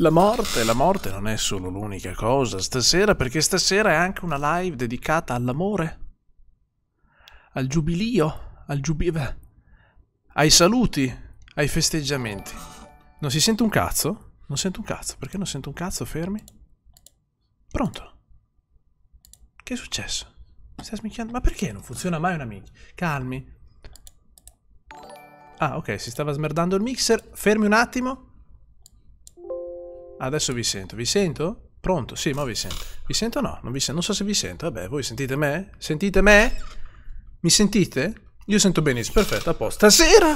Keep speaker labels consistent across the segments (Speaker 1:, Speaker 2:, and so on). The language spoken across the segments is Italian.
Speaker 1: La morte, la morte non è solo l'unica cosa stasera, perché stasera è anche una live dedicata all'amore, al giubilio, al giubilio, ai saluti, ai festeggiamenti. Non si sente un cazzo? Non sento un cazzo, perché non sento un cazzo, fermi? Pronto? Che è successo? Mi stai smicchiando? Ma perché non funziona mai una mic? Calmi. Ah, ok, si stava smerdando il mixer. Fermi un attimo. Adesso vi sento, vi sento? Pronto? Sì, ma vi sento. Vi sento o no? Non, vi sento. non so se vi sento. Vabbè, voi sentite me? Sentite me? Mi sentite? Io sento benissimo, perfetto, a posto. Stasera!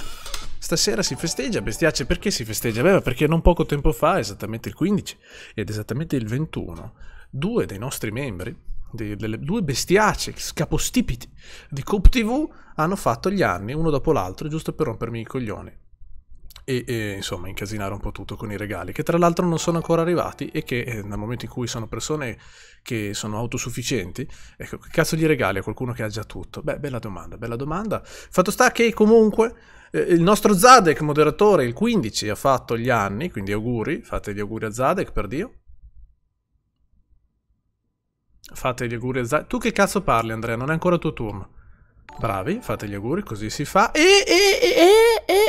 Speaker 1: Stasera si festeggia, bestiacce, perché si festeggia? Beh, perché non poco tempo fa, esattamente il 15 ed esattamente il 21, due dei nostri membri, dei, delle, due bestiace, capostipiti di Coop TV hanno fatto gli anni uno dopo l'altro, giusto per rompermi i coglioni e, e, insomma incasinare un po' tutto con i regali, che tra l'altro non sono ancora arrivati e che eh, nel momento in cui sono persone che sono autosufficienti, ecco, che cazzo di regali a qualcuno che ha già tutto? Beh, bella domanda, bella domanda. Fatto sta che comunque eh, il nostro Zadek moderatore, il 15, ha fatto gli anni, quindi auguri, fate gli auguri a Zadek per Dio. Fate gli auguri a Zadek. Tu che cazzo parli Andrea? Non è ancora il tuo turno. Bravi, fate gli auguri, così si fa. E, e, e, e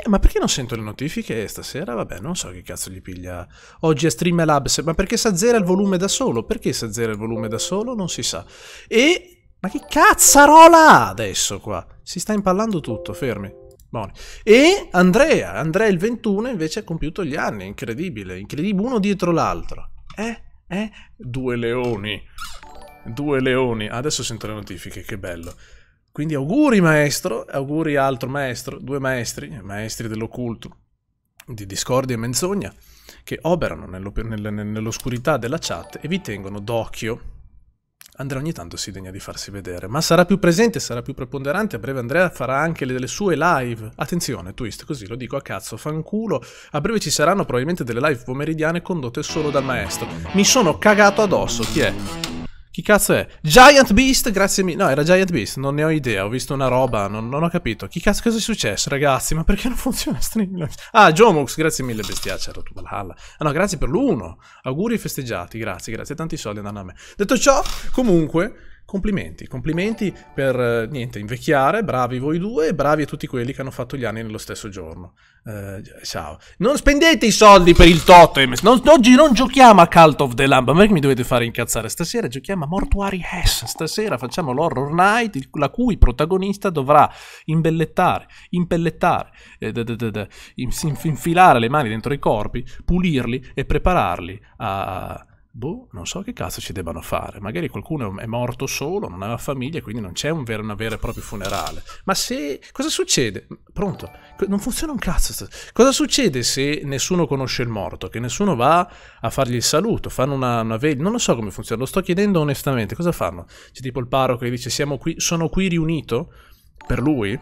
Speaker 1: eh, ma perché non sento le notifiche stasera? Vabbè, non so che cazzo gli piglia. Oggi è Streamalabs, ma perché si azzera il volume da solo? Perché si azzera il volume da solo? Non si sa. E... Ma che cazzarola adesso qua? Si sta impallando tutto, fermi. Buone. E Andrea, Andrea il 21 invece ha compiuto gli anni, incredibile, incredibile, uno dietro l'altro. Eh, eh, due leoni, due leoni. Adesso sento le notifiche, che bello. Quindi auguri maestro, auguri altro maestro, due maestri, maestri dell'occulto, di discordia e menzogna, che operano nell'oscurità della chat e vi tengono d'occhio. Andrea ogni tanto si degna di farsi vedere, ma sarà più presente, sarà più preponderante, a breve Andrea farà anche le, delle sue live. Attenzione, twist, così lo dico a cazzo, fanculo. A breve ci saranno probabilmente delle live pomeridiane condotte solo dal maestro. Mi sono cagato addosso, chi è? Chi cazzo è? Giant Beast, grazie mille. No, era Giant Beast, non ne ho idea. Ho visto una roba, non, non ho capito. Chi cazzo cosa è successo, ragazzi? Ma perché non funziona Streamlabs? Ah, Jomux, grazie mille, bestiaccia. Rotu Valhalla. Ah no, grazie per l'uno. Auguri festeggiati, grazie, grazie. Tanti soldi andranno a me. Detto ciò, comunque complimenti, complimenti per eh, niente, invecchiare, bravi voi due e bravi a tutti quelli che hanno fatto gli anni nello stesso giorno. Uh, ciao. Non spendete i soldi per il totem, non, oggi non giochiamo a Cult of the Lamb, ma che mi dovete fare incazzare stasera, giochiamo a Mortuary Hess, stasera facciamo l'Horror Night, la cui protagonista dovrà imbellettare, impellettare, eh, d- d- d- infilare le mani dentro i corpi, pulirli e prepararli a boh, non so che cazzo ci debbano fare. Magari qualcuno è morto solo, non aveva famiglia, quindi non c'è un vero, una vera e proprio funerale. Ma se... cosa succede? Pronto? Non funziona un cazzo. Cosa succede se nessuno conosce il morto? Che nessuno va a fargli il saluto, fanno una, una veglia... Non lo so come funziona, lo sto chiedendo onestamente. Cosa fanno? C'è tipo il paro che dice siamo qui, sono qui riunito per lui?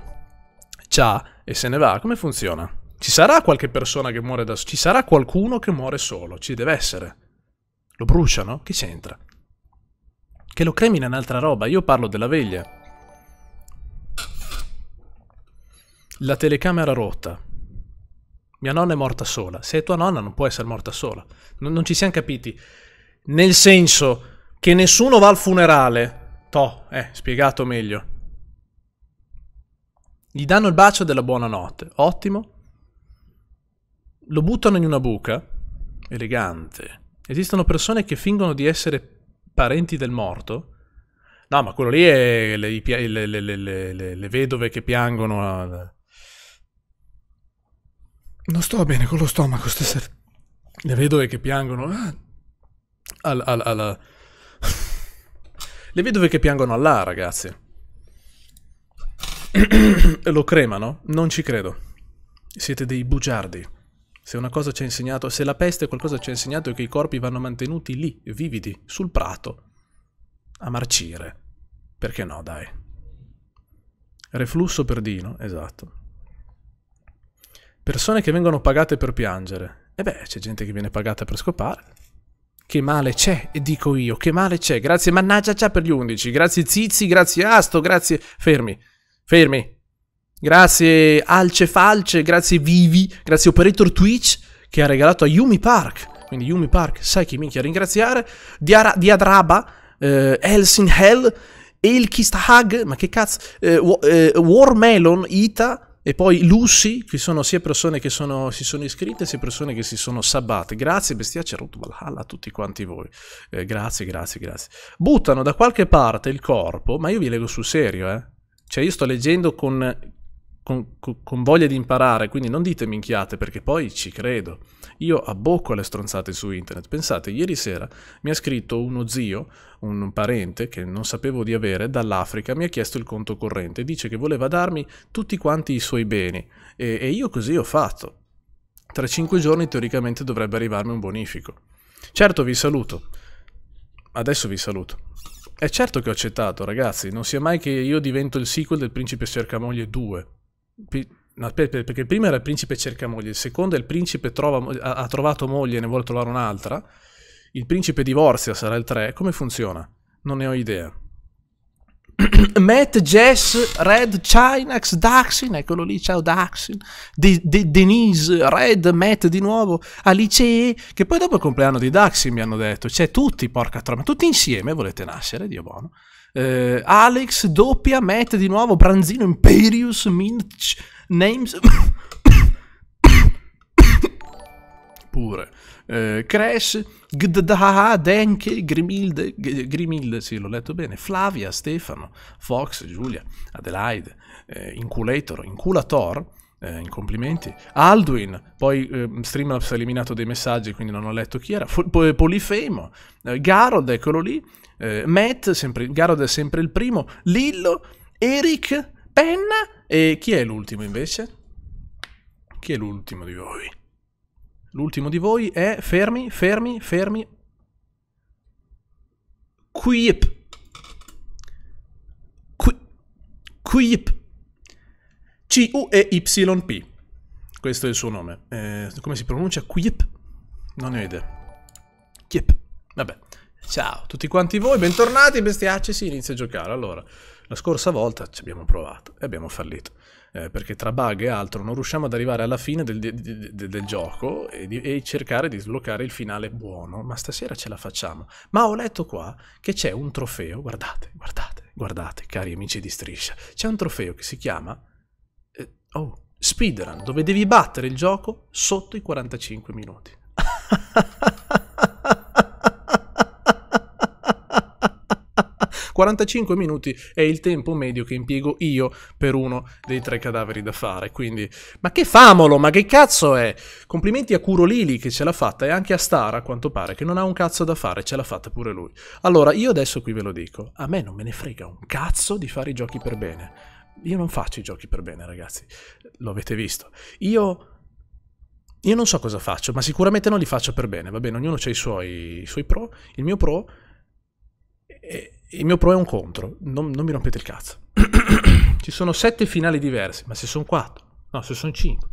Speaker 1: Ciao, e se ne va. Come funziona? Ci sarà qualche persona che muore da... Ci sarà qualcuno che muore solo, ci deve essere. Lo bruciano? Che c'entra? Che lo cremina un'altra roba, io parlo della veglia. La telecamera rotta. Mia nonna è morta sola. Se è tua nonna non può essere morta sola. non, non ci siamo capiti. Nel senso che nessuno va al funerale. Toh, eh, spiegato meglio. Gli danno il bacio della buonanotte. Ottimo. Lo buttano in una buca. Elegante. Esistono persone che fingono di essere parenti del morto. No, ma quello lì è le, le, le, le vedove che piangono. A... Ah, non sto bene con lo stomaco stasera. Le vedove che piangono. Ah, al, al, al, le vedove che piangono là, ragazzi. Lo cremano? Non ci credo. Siete dei bugiardi. Se una cosa ci ha insegnato, se la peste qualcosa ci ha insegnato è che i corpi vanno mantenuti lì, vividi, sul prato, a marcire. Perché no, dai. Reflusso perdino, esatto. Persone che vengono pagate per piangere. E beh, c'è gente che viene pagata per scopare. Che male c'è, dico io, che male c'è. Grazie mannaggia già per gli undici, grazie Zizi, grazie Asto, grazie... Fermi, fermi, Grazie Alce Falce, grazie Vivi, grazie Operator Twitch che ha regalato a Yumi Park. Quindi Yumi Park, sai chi minchia ringraziare. Diara, Diadraba, eh, Elsin Hell, Elkist Hug, ma che cazzo, eh, eh, Warmelon, Ita, e poi Lucy, che sono sia persone che sono, si sono iscritte sia persone che si sono sabbate. Grazie bestiaccia Ruth Valhalla a tutti quanti voi. Eh, grazie, grazie, grazie. Buttano da qualche parte il corpo, ma io vi leggo sul serio, eh. Cioè io sto leggendo con con, con, voglia di imparare, quindi non dite minchiate perché poi ci credo. Io abbocco alle stronzate su internet. Pensate, ieri sera mi ha scritto uno zio, un parente che non sapevo di avere dall'Africa, mi ha chiesto il conto corrente, dice che voleva darmi tutti quanti i suoi beni e, e io così ho fatto. Tra cinque giorni teoricamente dovrebbe arrivarmi un bonifico. Certo vi saluto. Adesso vi saluto. È certo che ho accettato, ragazzi, non sia mai che io divento il sequel del Principe Cercamoglie 2. No, aspetta, perché il primo era il principe cerca moglie, il secondo è il principe trova, ha, trovato moglie e ne vuole trovare un'altra, il principe divorzia sarà il 3, come funziona? Non ne ho idea. Matt, Jess, Red, Chinax, Daxin, eccolo lì, ciao Daxin, De De Denise, Red, Matt di nuovo, Alice, che poi dopo il compleanno di Daxin mi hanno detto, cioè tutti, porca troma, tutti insieme volete nascere, Dio buono eh, Alex doppia, Matt di nuovo, Branzino, Imperius, Minch, Names... pure. Eh, Crash, Gddaha, Denke, Grimilde, Grimilde, sì l'ho letto bene, Flavia, Stefano, Fox, Giulia, Adelaide, eh, Inculator, Inculator, eh, in complimenti, Alduin, poi eh, Streamlabs ha eliminato dei messaggi quindi non ho letto chi era, F- Polifemo, eh, Garod, eccolo lì, eh, Matt, sempre, Garod è sempre il primo, Lillo, Eric, Penna e chi è l'ultimo invece? Chi è l'ultimo di voi? L'ultimo di voi è fermi, fermi, fermi. Quip. Quip. C-U-E-Y-P. Questo è il suo nome. Eh, come si pronuncia? Quip? Non ne ho idea. Quip. Vabbè. Ciao a tutti quanti voi, bentornati bestiacci, ah, si inizia a giocare. Allora, la scorsa volta ci abbiamo provato e abbiamo fallito. Eh, perché tra bug e altro non riusciamo ad arrivare alla fine del, del, del, del gioco e, di, e, cercare di sbloccare il finale buono, ma stasera ce la facciamo. Ma ho letto qua che c'è un trofeo, guardate, guardate, guardate, cari amici di Striscia, c'è un trofeo che si chiama eh, oh, Speedrun, dove devi battere il gioco sotto i 45 minuti. 45 minuti è il tempo medio che impiego io per uno dei tre cadaveri da fare. Quindi, ma che famolo, ma che cazzo è? Complimenti a Curo Lili che ce l'ha fatta e anche a Star, a quanto pare, che non ha un cazzo da fare, ce l'ha fatta pure lui. Allora, io adesso qui ve lo dico, a me non me ne frega un cazzo di fare i giochi per bene. Io non faccio i giochi per bene, ragazzi. Lo avete visto. Io io non so cosa faccio, ma sicuramente non li faccio per bene, va bene, ognuno ha i suoi, i suoi pro, il mio pro è, il mio pro è un contro, non, non mi rompete il cazzo. Ci sono sette finali diversi, ma se sono quattro, no, se sono cinque.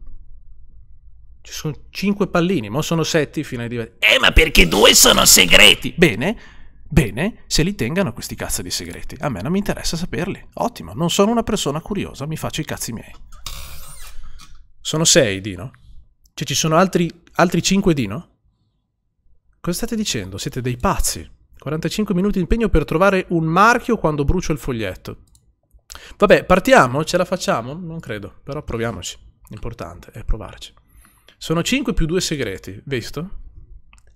Speaker 1: Ci sono cinque pallini, ma sono sette finali diversi. Eh, ma perché due sono segreti? Bene, bene, se li tengano questi cazzo di segreti. A me non mi interessa saperli. Ottimo, non sono una persona curiosa, mi faccio i cazzi miei. Sono sei, Dino. Cioè, ci sono altri, altri cinque, Dino? Cosa state dicendo? Siete dei pazzi. 45 minuti di impegno per trovare un marchio quando brucio il foglietto. Vabbè, partiamo? Ce la facciamo? Non credo, però proviamoci. L'importante è provarci. Sono 5 più 2 segreti, visto?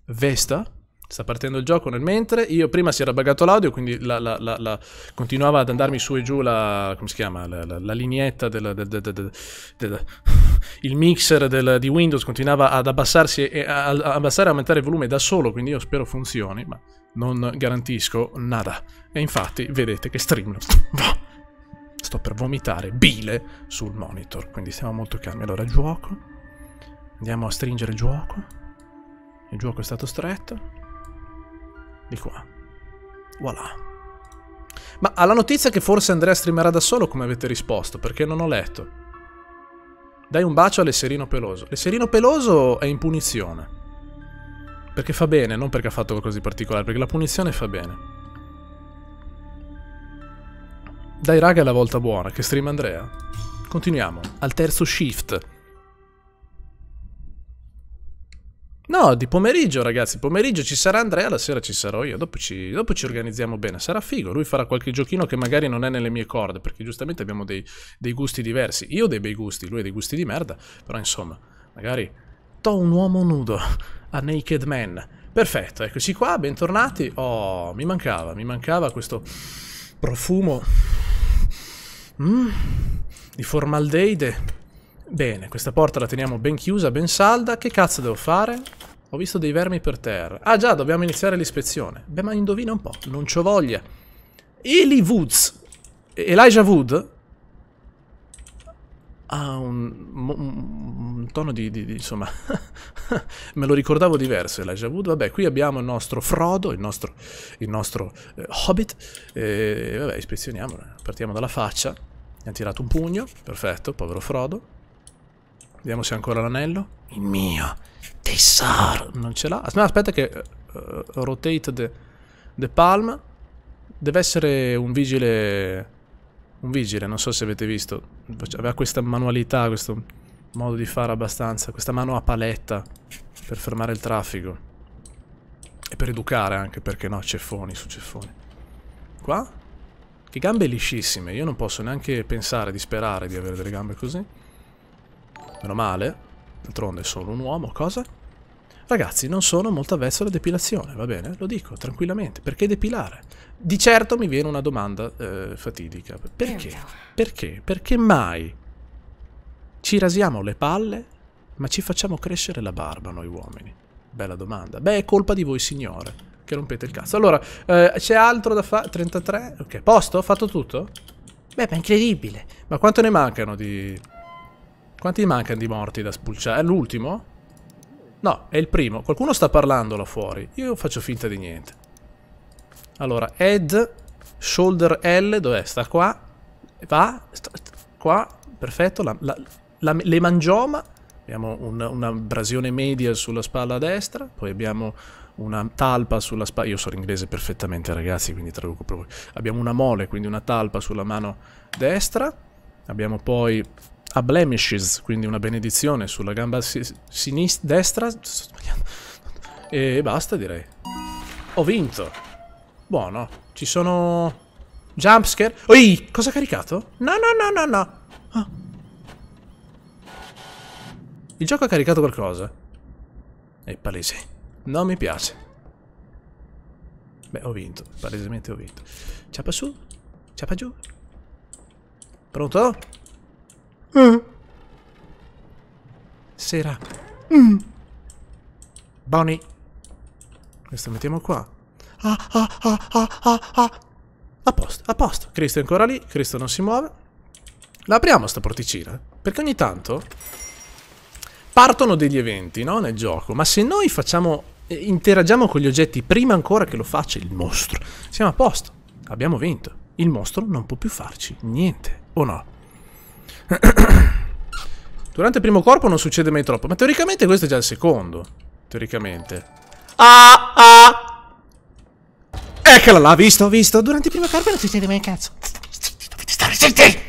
Speaker 1: Vesta? Sta partendo il gioco nel mentre. Io prima si era buggato l'audio, quindi la, la, la, continuava ad andarmi su e giù la. come si chiama? La, lineetta del, del, del, del. il mixer di Windows continuava ad abbassarsi e a, a abbassare e aumentare il volume da solo, quindi io spero funzioni, ma non garantisco nada. E infatti vedete che Streamlabs... Sto per vomitare bile sul monitor, quindi siamo molto calmi. Allora, gioco. Andiamo a stringere il gioco. Il gioco è stato stretto. Di qua. Voilà. Ma alla notizia che forse Andrea streamerà da solo, come avete risposto? Perché non ho letto. Dai un bacio all'esserino Peloso. Lesserino Peloso è in punizione. Perché fa bene, non perché ha fatto qualcosa di particolare, perché la punizione fa bene. Dai raga è la volta buona, che stream Andrea. Continuiamo, al terzo shift. No, di pomeriggio ragazzi, pomeriggio ci sarà Andrea, la sera ci sarò io, dopo ci, dopo ci organizziamo bene, sarà figo, lui farà qualche giochino che magari non è nelle mie corde, perché giustamente abbiamo dei, dei gusti diversi, io ho dei bei gusti, lui ha dei gusti di merda, però insomma, magari... To un uomo nudo a Naked Man. Perfetto, eccoci qua, bentornati. Oh, mi mancava, mi mancava questo profumo mm, di formaldeide. Bene, questa porta la teniamo ben chiusa, ben salda. Che cazzo devo fare? Ho visto dei vermi per terra. Ah già, dobbiamo iniziare l'ispezione. Beh, ma indovina un po', non c'ho voglia. Eli Woods, Elijah Wood, ha un, un, un tono di, di, di insomma, me lo ricordavo diverso Elijah Wood, vabbè qui abbiamo il nostro Frodo, il nostro, il nostro eh, Hobbit, e vabbè ispezioniamolo, partiamo dalla faccia, mi ha tirato un pugno, perfetto, povero Frodo, vediamo se ha ancora l'anello, il mio tesoro, non ce l'ha, ah, no, aspetta che uh, rotate the, the palm, deve essere un vigile un vigile, non so se avete visto, cioè, aveva questa manualità, questo modo di fare abbastanza, questa mano a paletta per fermare il traffico. E per educare anche, perché no, ceffoni su ceffoni. Qua? Che gambe liscissime, io non posso neanche pensare di sperare di avere delle gambe così. Meno male, d'altronde sono un uomo, cosa? Ragazzi, non sono molto avvezzo alla depilazione, va bene? Lo dico, tranquillamente. Perché depilare? Di certo mi viene una domanda eh, fatidica. Perché? Perché? Perché mai ci rasiamo le palle ma ci facciamo crescere la barba noi uomini? Bella domanda. Beh, è colpa di voi signore che rompete il cazzo. Allora, eh, c'è altro da fare? 33? Ok, posto? Ho fatto tutto? Beh, ma incredibile. Ma quanto ne mancano di... Quanti mancano di morti da spulciare? È l'ultimo? No, è il primo. Qualcuno sta parlando là fuori. Io faccio finta di niente. Allora, head, shoulder L, dov'è? Sta qua, va, sta, qua, perfetto, la, la, la, le mangioma, abbiamo un, un'abrasione media sulla spalla destra, poi abbiamo una talpa sulla spalla, io so l'inglese perfettamente ragazzi, quindi traduco proprio, abbiamo una mole, quindi una talpa sulla mano destra, abbiamo poi a blemishes, quindi una benedizione sulla gamba sinistra, destra, e basta direi. Ho vinto! Buono. Ci sono... Jumpscare? Oi! Cosa ha caricato? No, no, no, no, no! Ah. Il gioco ha caricato qualcosa. È palese. Non mi piace. Beh, ho vinto. Palesemente ho vinto. Ciapa su. Ciapa giù. Pronto? Mm. Sera. Mm. Bonnie. Questo mettiamo qua. Ah,
Speaker 2: ah, ah, ah,
Speaker 1: ah, ah, A posto, a posto. Cristo è ancora lì, Cristo non si muove. La apriamo sta porticina, perché ogni tanto partono degli eventi, no? Nel gioco, ma se noi facciamo, eh, interagiamo con gli oggetti prima ancora che lo faccia il mostro, siamo a posto, abbiamo vinto. Il mostro non può più farci niente, o no? Durante il primo corpo non succede mai troppo, ma teoricamente questo è già il secondo. Teoricamente. Ah, ah, Eccola là, visto, visto. Durante il primo cargo non si sente mai cazzo. Dovete stare zitti!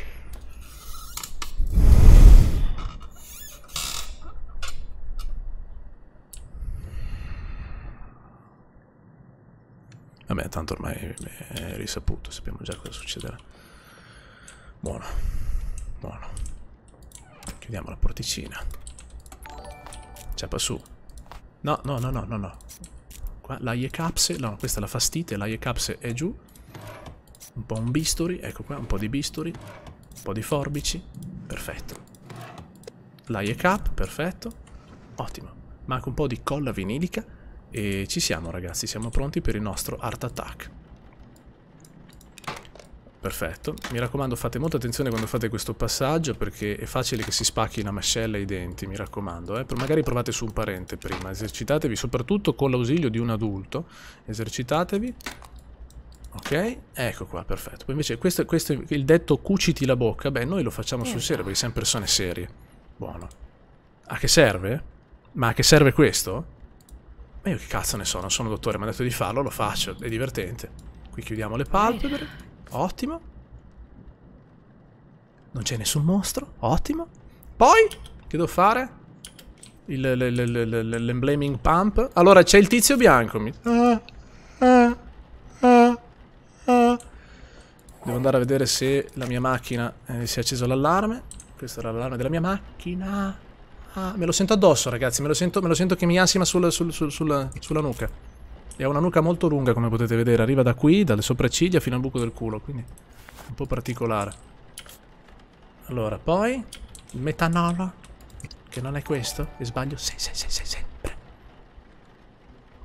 Speaker 1: Vabbè, tanto ormai è risaputo, sappiamo già cosa succederà. Buono, buono. Chiudiamo la porticina. Ciapa su. No, no, no, no, no, no qua. La Iecapse, no, questa è la fastite, la Iecapse è giù. Un po' un bisturi, ecco qua, un po' di bisturi. Un po' di forbici, perfetto. La Iecap, perfetto. Ottimo. Manca un po' di colla vinilica e ci siamo ragazzi, siamo pronti per il nostro Art Attack. Perfetto, mi raccomando fate molta attenzione quando fate questo passaggio perché è facile che si spacchi una mascella i denti, mi raccomando, eh? magari provate su un parente prima, esercitatevi soprattutto con l'ausilio di un adulto, esercitatevi, ok, ecco qua, perfetto, poi invece questo, questo, il detto cuciti la bocca, beh noi lo facciamo sul serio perché siamo persone serie, buono, a che serve? Ma a che serve questo? Ma io che cazzo ne so, non sono dottore, mi ha detto di farlo, lo faccio, è divertente, qui chiudiamo le palpebre, Ottimo. Non c'è nessun mostro. Ottimo. Poi, che devo fare? L'emblaming pump. Allora, c'è il tizio bianco. Mi... devo andare a vedere se la mia macchina eh, si è acceso l'allarme. Questo era l'allarme della mia macchina. Ah, me lo sento addosso, ragazzi. Me lo sento, me lo sento che mi ansima sul, sul, sul, sulla, sulla nuca. E ha una nuca molto lunga, come potete vedere. Arriva da qui, dalle sopracciglia fino al buco del culo, quindi un po' particolare. Allora, poi... il Metanolo. Che non è questo? E sbaglio? Sì, sì, sì, sì, sempre.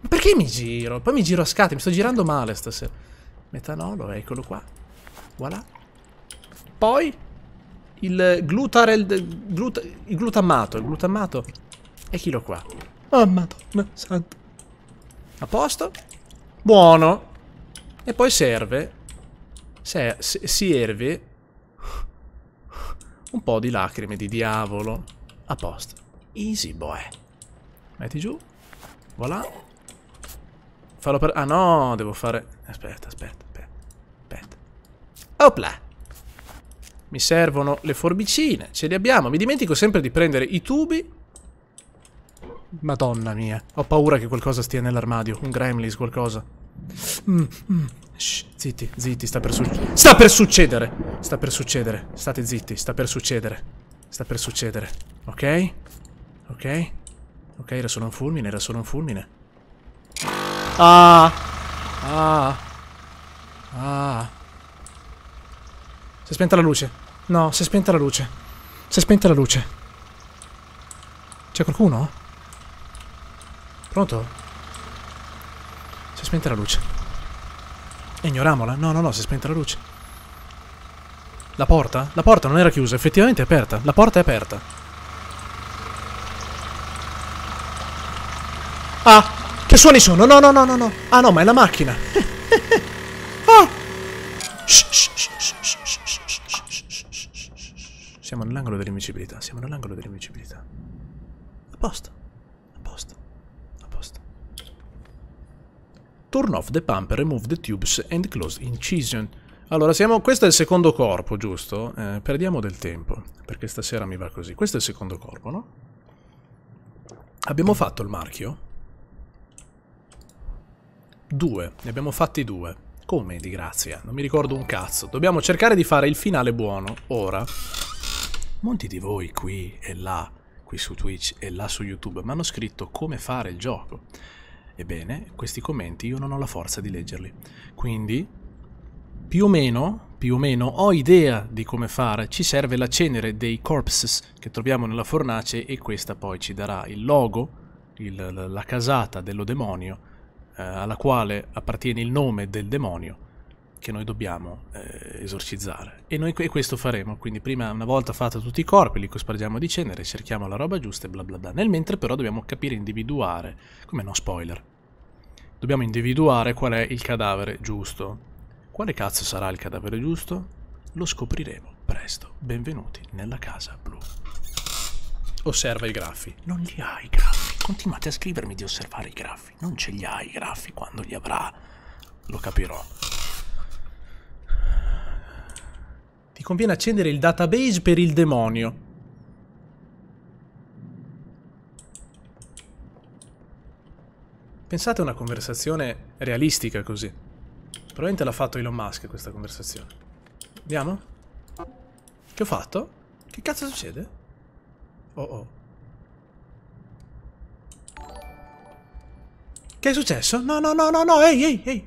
Speaker 1: Ma perché mi giro? Poi mi giro a scate, mi sto girando male stasera. Metanolo, eccolo qua. Voilà. Poi... Il glutarel... Glut, il glutammato, il glutammato. Eccolo qua.
Speaker 2: Oh, ah, madonna santo
Speaker 1: a posto. Buono. E poi serve. Se, se, serve. Un po' di lacrime di diavolo. A posto. Easy boy. Metti giù. Voilà. Fallo per... Ah no, devo fare... Aspetta, aspetta, aspetta. aspetta. Opla. Mi servono le forbicine. Ce le abbiamo. Mi dimentico sempre di prendere i tubi Madonna mia. Ho paura che qualcosa stia nell'armadio. Un gremlis, qualcosa. Mm, mm. Shh, zitti, zitti, sta per succedere. Sta per succedere! Sta per succedere. State zitti, sta per succedere. Sta per succedere. Ok? Ok? Ok, era solo un fulmine, era solo un fulmine. Ah! Ah! Ah! Si è spenta la luce. No, si è spenta la luce. Si è spenta la luce. C'è qualcuno? Pronto? Si è spenta la luce. Ignoramola? No, no, no, si è spenta la luce. La porta? La porta non era chiusa, effettivamente è aperta. La porta è aperta. Ah! Che suoni sono? No, no, no, no, no. Ah no, ma è la macchina. ah! Siamo nell'angolo dell'invisibilità, siamo nell'angolo dell'invisibilità. A posto. Turn off the pump, remove the tubes and close incision. Allora, siamo... questo è il secondo corpo, giusto? Eh, perdiamo del tempo, perché stasera mi va così. Questo è il secondo corpo, no? Abbiamo fatto il marchio? Due, ne abbiamo fatti due. Come, di grazia? Non mi ricordo un cazzo. Dobbiamo cercare di fare il finale buono, ora. Molti di voi qui e là, qui su Twitch e là su YouTube, mi hanno scritto come fare il gioco. Ebbene, questi commenti io non ho la forza di leggerli. Quindi, più o meno, più o meno ho idea di come fare, ci serve la cenere dei corpses che troviamo nella fornace e questa poi ci darà il logo, il, la casata dello demonio, eh, alla quale appartiene il nome del demonio che noi dobbiamo eh, esorcizzare. E noi e questo faremo, quindi prima una volta fatto tutti i corpi, li cospargiamo di cenere, cerchiamo la roba giusta e bla bla bla. Nel mentre però dobbiamo capire, individuare, come no spoiler, dobbiamo individuare qual è il cadavere giusto. Quale cazzo sarà il cadavere giusto? Lo scopriremo presto. Benvenuti nella casa blu. Osserva i graffi. Non li ha i graffi. Continuate a scrivermi di osservare i graffi. Non ce li ha i graffi quando li avrà. Lo capirò. Ti conviene accendere il database per il demonio. Pensate a una conversazione realistica così. Probabilmente l'ha fatto Elon Musk questa conversazione. Andiamo? Che ho fatto? Che cazzo succede? Oh oh. Che è successo? No, no, no, no, no, ehi, ehi, ehi.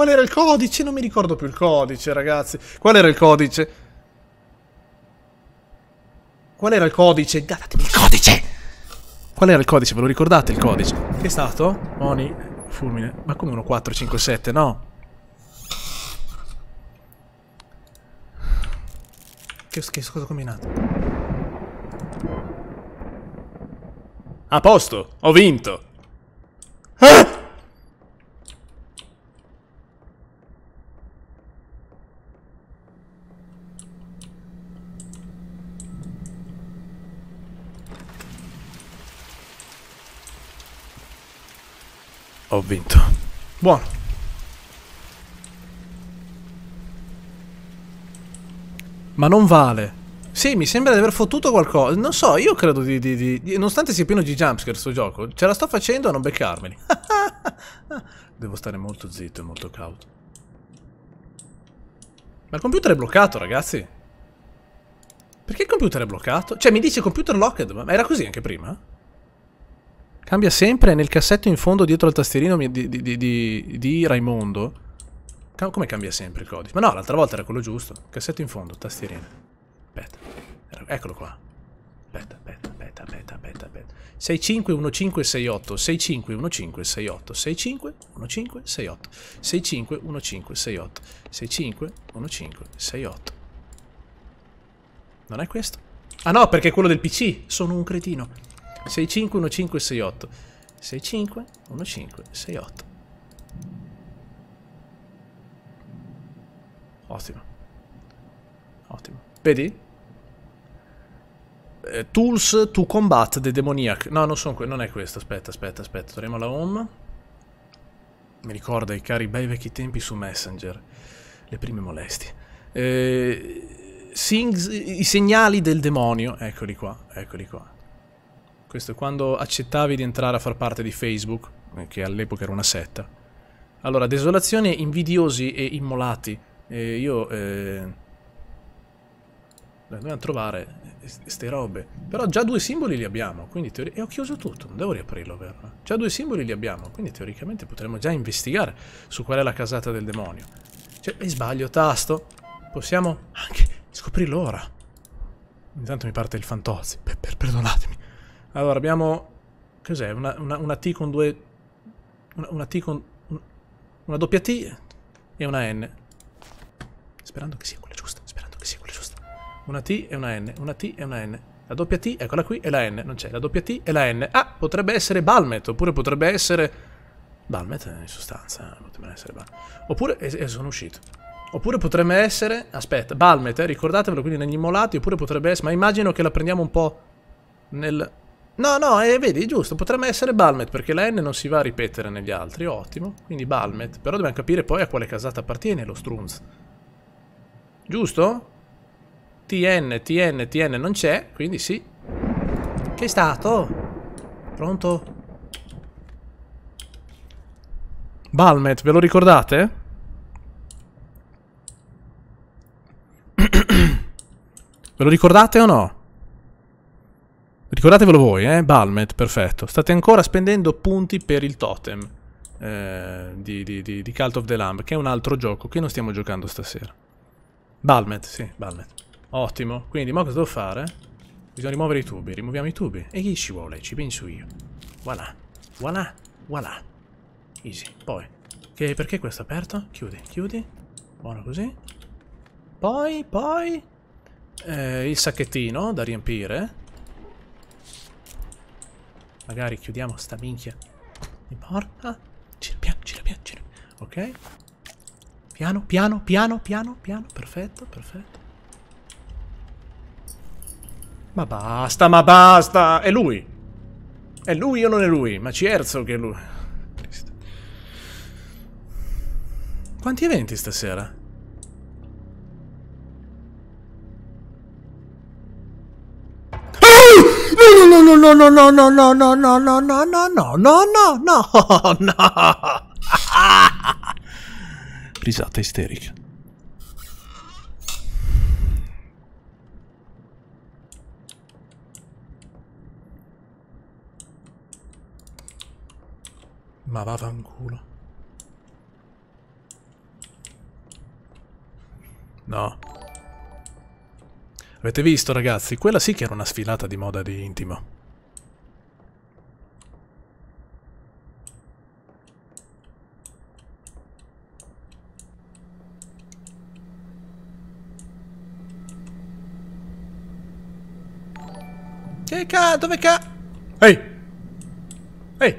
Speaker 1: Qual era il codice? Non mi ricordo più il codice, ragazzi. Qual era il codice? Qual era il codice? Datemi il codice! Qual era il codice? Ve lo ricordate il codice? Che è stato? Moni, fulmine. Ma come 1457, no? Che scherzo, cosa ho combinato? A posto, ho vinto! ho vinto. Buono. Ma non vale. Sì, mi sembra di aver fottuto qualcosa. Non so, io credo di... di, di, di nonostante sia pieno di jumpscare sto gioco, ce la sto facendo a non beccarmeli. Devo stare molto zitto e molto cauto. Ma il computer è bloccato, ragazzi. Perché il computer è bloccato? Cioè, mi dice computer locked, ma era così anche prima? Cambia sempre nel cassetto in fondo dietro al tastierino di, di, di, di Raimondo. Come cambia sempre il codice? Ma no, l'altra volta era quello giusto. Cassetto in fondo, tastierino. Aspetta. Eccolo qua. Aspetta, aspetta, aspetta, aspetta, aspetta, aspetta. 651568, 651568, 651568, 651568, 651568. Non è questo? Ah no, perché è quello del PC. Sono un cretino. 651568 651568 Ottimo Ottimo Vedi? Eh, tools to combat the demoniac No, non, son non è questo Aspetta, aspetta, aspetta Torniamo alla home Mi ricorda i cari bei vecchi tempi su Messenger Le prime molestie eh, I segnali del demonio Eccoli qua, eccoli qua questo è quando accettavi di entrare a far parte di Facebook, eh, che all'epoca era una setta. Allora, desolazione, invidiosi e immolati. E io... Eh... Dobbiamo trovare queste eh, robe. Però già due simboli li abbiamo, quindi E ho chiuso tutto, non devo riaprirlo, vero? Già due simboli li abbiamo, quindi teoricamente potremmo già investigare su qual è la casata del demonio. Cioè, mi sbaglio tasto. Possiamo anche scoprirlo ora. Intanto mi parte il fantozzi. Per per perdonatemi. Allora, abbiamo... Cos'è? Una, una, una, T con due... Una, una T con... Una doppia T e una N. Sperando che sia quella giusta, sperando che sia quella giusta. Una T e una N, una T e una N. La doppia T, eccola qui, e la N. Non c'è, la doppia T e la N. Ah, potrebbe essere Balmet, oppure potrebbe essere... Balmet eh, in sostanza, potrebbe essere Balmet. Oppure, e, sono uscito. Oppure potrebbe essere, aspetta, Balmet, eh, ricordatevelo, quindi negli immolati, oppure potrebbe essere, ma immagino che la prendiamo un po' nel No, no, eh, vedi, giusto, potrebbe essere Balmet, perché la N non si va a ripetere negli altri, ottimo. Quindi Balmet, però dobbiamo capire poi a quale casata appartiene lo Strunz. Giusto? TN, TN, TN non c'è, quindi sì. Che è stato? Pronto? Balmet, ve lo ricordate? ve lo ricordate o no? Ricordatevelo voi, eh? Balmet, perfetto. State ancora spendendo punti per il totem eh, di, di, di, di, Cult of the Lamb, che è un altro gioco che non stiamo giocando stasera. Balmet, sì, Balmet. Ottimo. Quindi, ma cosa devo fare? Bisogna rimuovere i tubi. Rimuoviamo i tubi. E chi ci vuole? Ci penso io. Voilà. Voilà. Voilà. Easy. Poi. Che, perché questo è aperto? Chiudi, chiudi. Buono così. Poi, poi... Eh, il sacchettino da riempire Magari chiudiamo sta minchia di porta. Gira, piano, gira, piano, gira. Ok. Piano, piano, piano, piano, piano. Perfetto, perfetto. Ma basta, ma basta! È lui! È lui o non è lui? Ma ci erzo che è lui. Quanti eventi stasera?
Speaker 2: no, no, no, no, no, no, no, no, no, no, no, no, no, no, no.
Speaker 1: Risata isterica. Ma va vaffanculo. No. Avete visto ragazzi? Quella sì che era una sfilata di moda di intimo. Che ca... dove ca... Ehi! Ehi!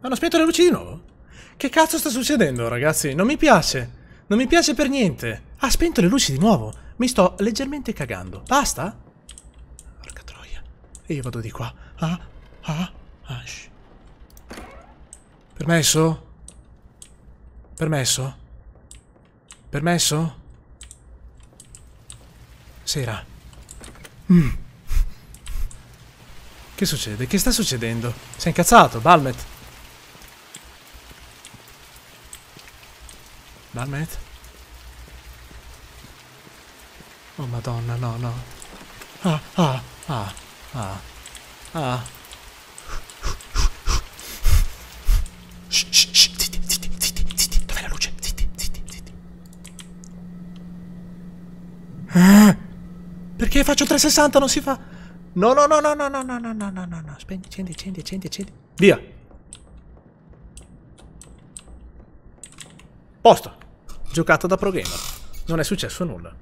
Speaker 1: Hanno spento le luci di nuovo? Che cazzo sta succedendo, ragazzi? Non mi piace! Non mi piace per niente! Ha spento le luci di nuovo! Mi sto leggermente cagando. Basta? Porca troia. E io vado di qua. Ah, ah, ah, Permesso? Permesso? Permesso? Sera. Mm. Che succede? Che sta succedendo? Si è incazzato, Balmet. Balmet? Oh madonna, no, no. Ah, ah, ah, ah, ah. Dov'è la luce? Zitti, zitti, Ah! Perché faccio 360, non si fa. No, no, no, no, no, no, no, no, no, no, no, no. Spegni, accendi, accendi, accendi, accendi. Via. Posto. Giocato da ProGamer. Non è successo nulla.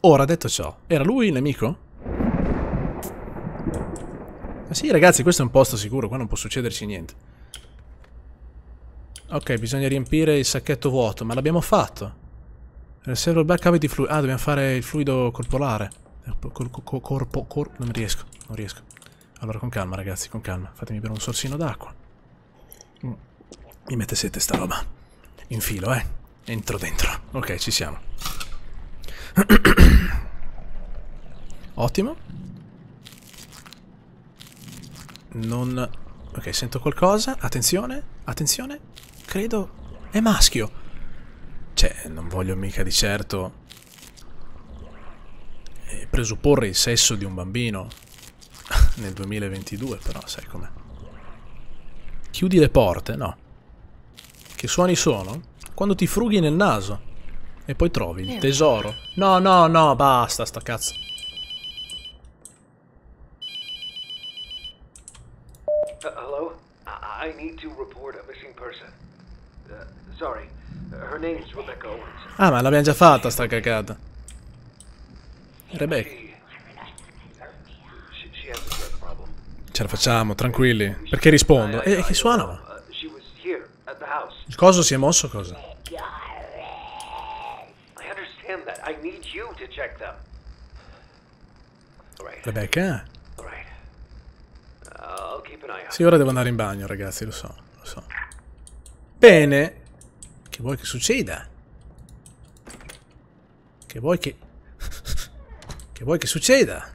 Speaker 1: Ora, detto ciò, era lui il nemico? Ma sì, ragazzi, questo è un posto sicuro, qua non può succederci niente. Ok, bisogna riempire il sacchetto vuoto, ma l'abbiamo fatto. Reservo il backup di fluido. Ah, dobbiamo fare il fluido corporale. Corpo, corpo, cor non riesco, non riesco. Allora, con calma, ragazzi, con calma. Fatemi bere un sorsino d'acqua. Mm. Mi mette sete sta roba. In filo, eh. Entro dentro. Ok, ci siamo. Ottimo. Non... Ok, sento qualcosa. Attenzione, attenzione credo è maschio. Cioè, non voglio mica di certo eh, presupporre il sesso di un bambino nel 2022, però sai com'è. Chiudi le porte, no. Che suoni sono? Quando ti frughi nel naso. E poi trovi il eh. tesoro. No, no, no, basta sta cazzo.
Speaker 2: Uh, hello? I need to report a missing person. Eh, eh,
Speaker 1: ah, ma l'abbiamo già fatta sta cagata. Rebecca. Ce la facciamo, tranquilli. Perché rispondo? E eh, che suono? Uh, Il coso si è mosso cosa? Rebecca? Sì, ora devo andare in bagno, ragazzi, lo so, lo so. Bene. Che vuoi che succeda? Che vuoi che... che vuoi che succeda?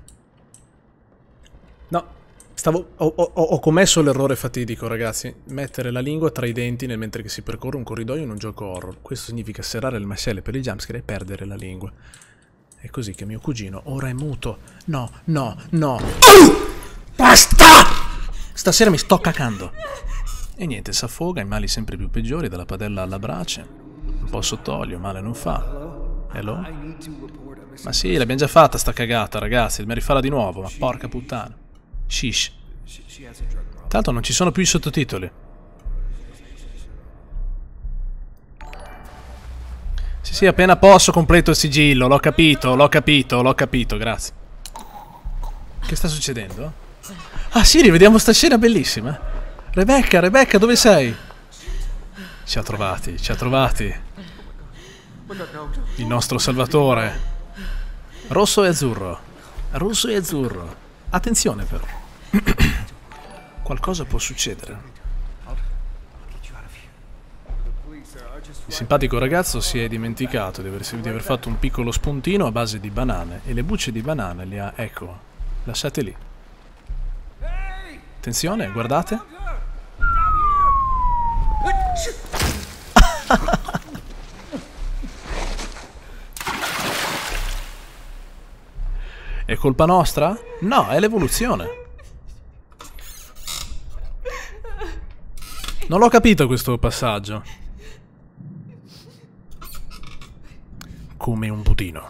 Speaker 1: No. Stavo... Ho, ho, ho commesso l'errore fatidico, ragazzi. Mettere la lingua tra i denti nel mentre che si percorre un corridoio in un gioco horror. Questo significa serrare il mascelle per il jumpscare e perdere la lingua. È così che mio cugino ora è muto. No, no, no. Basta! Stasera mi sto cacando. E niente, si affoga, i mali sempre più peggiori, dalla padella alla brace. Un po' sott'olio, male non fa. Hello? Ma sì, l'abbiamo già fatta sta cagata, ragazzi, dobbiamo rifarla di nuovo, ma porca puttana. Shish. Tanto non ci sono più i sottotitoli. Sì, sì, appena posso completo il sigillo, l'ho capito, l'ho capito, l'ho capito, grazie. Che sta succedendo? Ah sì, rivediamo sta scena bellissima. Rebecca, Rebecca, dove sei? Ci ha trovati, ci ha trovati. Il nostro salvatore. Rosso e azzurro. Rosso e azzurro. Attenzione però. Qualcosa può succedere. Il simpatico ragazzo si è dimenticato di aver, di aver, fatto un piccolo spuntino a base di banane e le bucce di banane le ha, ecco, lasciate lì. Attenzione, guardate. È colpa nostra? No, è l'evoluzione. Non l'ho capito questo passaggio. Come un budino.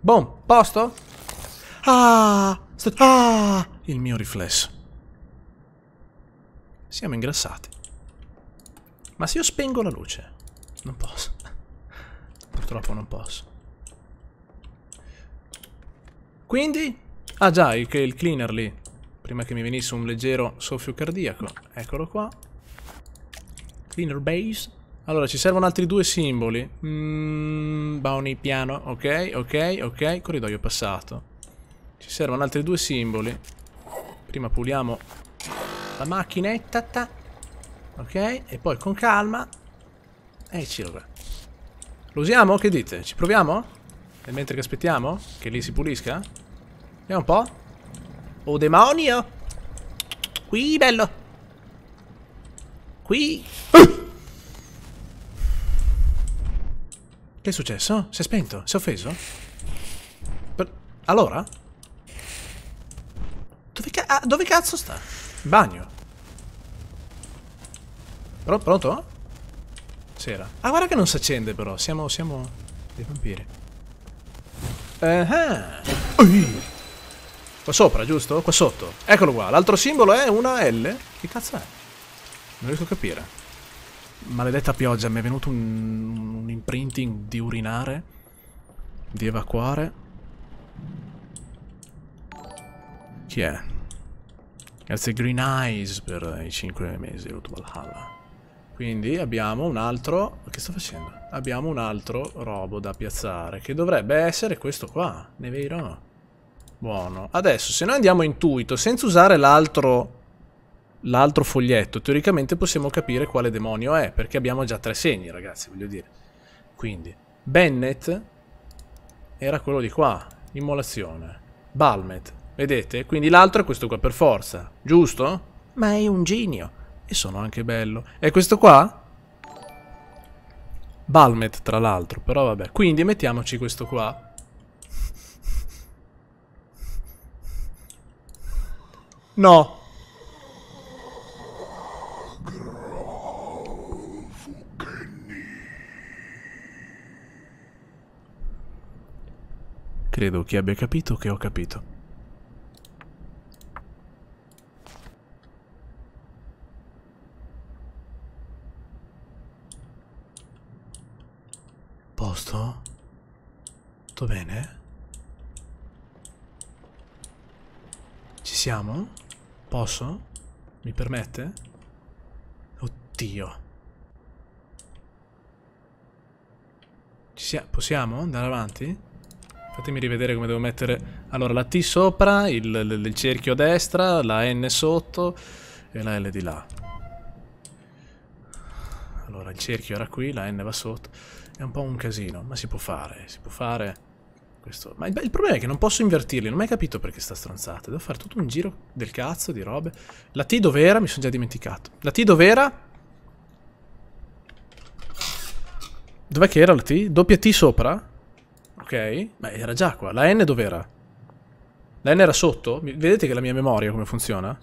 Speaker 1: Boom, posto? Ah, ah, il mio riflesso. Siamo ingrassati. Ma se io spengo la luce? Non posso. Purtroppo non posso. Quindi? Ah già, il, il cleaner lì. Prima che mi venisse un leggero soffio cardiaco. Eccolo qua. Cleaner base. Allora, ci servono altri due simboli. Mm, Bounty piano. Ok, ok, ok. Corridoio passato. Ci servono altri due simboli. Prima puliamo la macchinetta. Ok? E poi con calma... Eccolo qua. Lo usiamo? Che dite? Ci proviamo? E mentre che aspettiamo? Che lì si pulisca? Vediamo un po'. Oh demonio! Qui, bello! Qui... Uh! Che è successo? Si è spento? Si è offeso? Per... Allora? Dove, ca ah, dove cazzo sta? Bagno. Pro pronto? Sera. Ah, guarda che non si accende però. Siamo, siamo dei vampiri. Uh -huh. Qua sopra, giusto? Qua sotto. Eccolo qua. L'altro simbolo è una L. Che cazzo è? Non riesco a capire. Maledetta pioggia, mi è venuto un, un imprinting di urinare. Di evacuare. Chi è? Grazie Green Eyes per i 5 mesi, Ruth Valhalla. Quindi abbiamo un altro... Che sto facendo? Abbiamo un altro robo da piazzare, che dovrebbe essere questo qua, ne vero? Buono. Adesso, se noi andiamo intuito, senza usare l'altro l'altro foglietto, teoricamente possiamo capire quale demonio è, perché abbiamo già tre segni, ragazzi, voglio dire. Quindi, Bennett era quello di qua, immolazione. Balmet, vedete? Quindi l'altro è questo qua per forza, giusto? Ma è un genio. E sono anche bello. E questo qua? Balmet, tra l'altro, però vabbè. Quindi mettiamoci questo qua. No. Credo che abbia capito che ho capito. posto? Tutto bene? Ci siamo? Posso? Mi permette? Oddio. Ci siamo? Possiamo andare avanti? Fatemi rivedere come devo mettere... Allora, la T sopra, il, il, il cerchio a destra, la N sotto e la L di là. Allora, il cerchio era qui, la N va sotto. È un po' un casino, ma si può fare, si può fare. Questo. Ma il, il, problema è che non posso invertirli, non ho mai capito perché sta stronzata. Devo fare tutto un giro del cazzo di robe. La T dov'era? Mi sono già dimenticato. La T dov'era? Dov'è che era la T? Doppia T sopra? Ok, ma era già qua. La N dov'era? La N era sotto? Vedete che la mia memoria come funziona?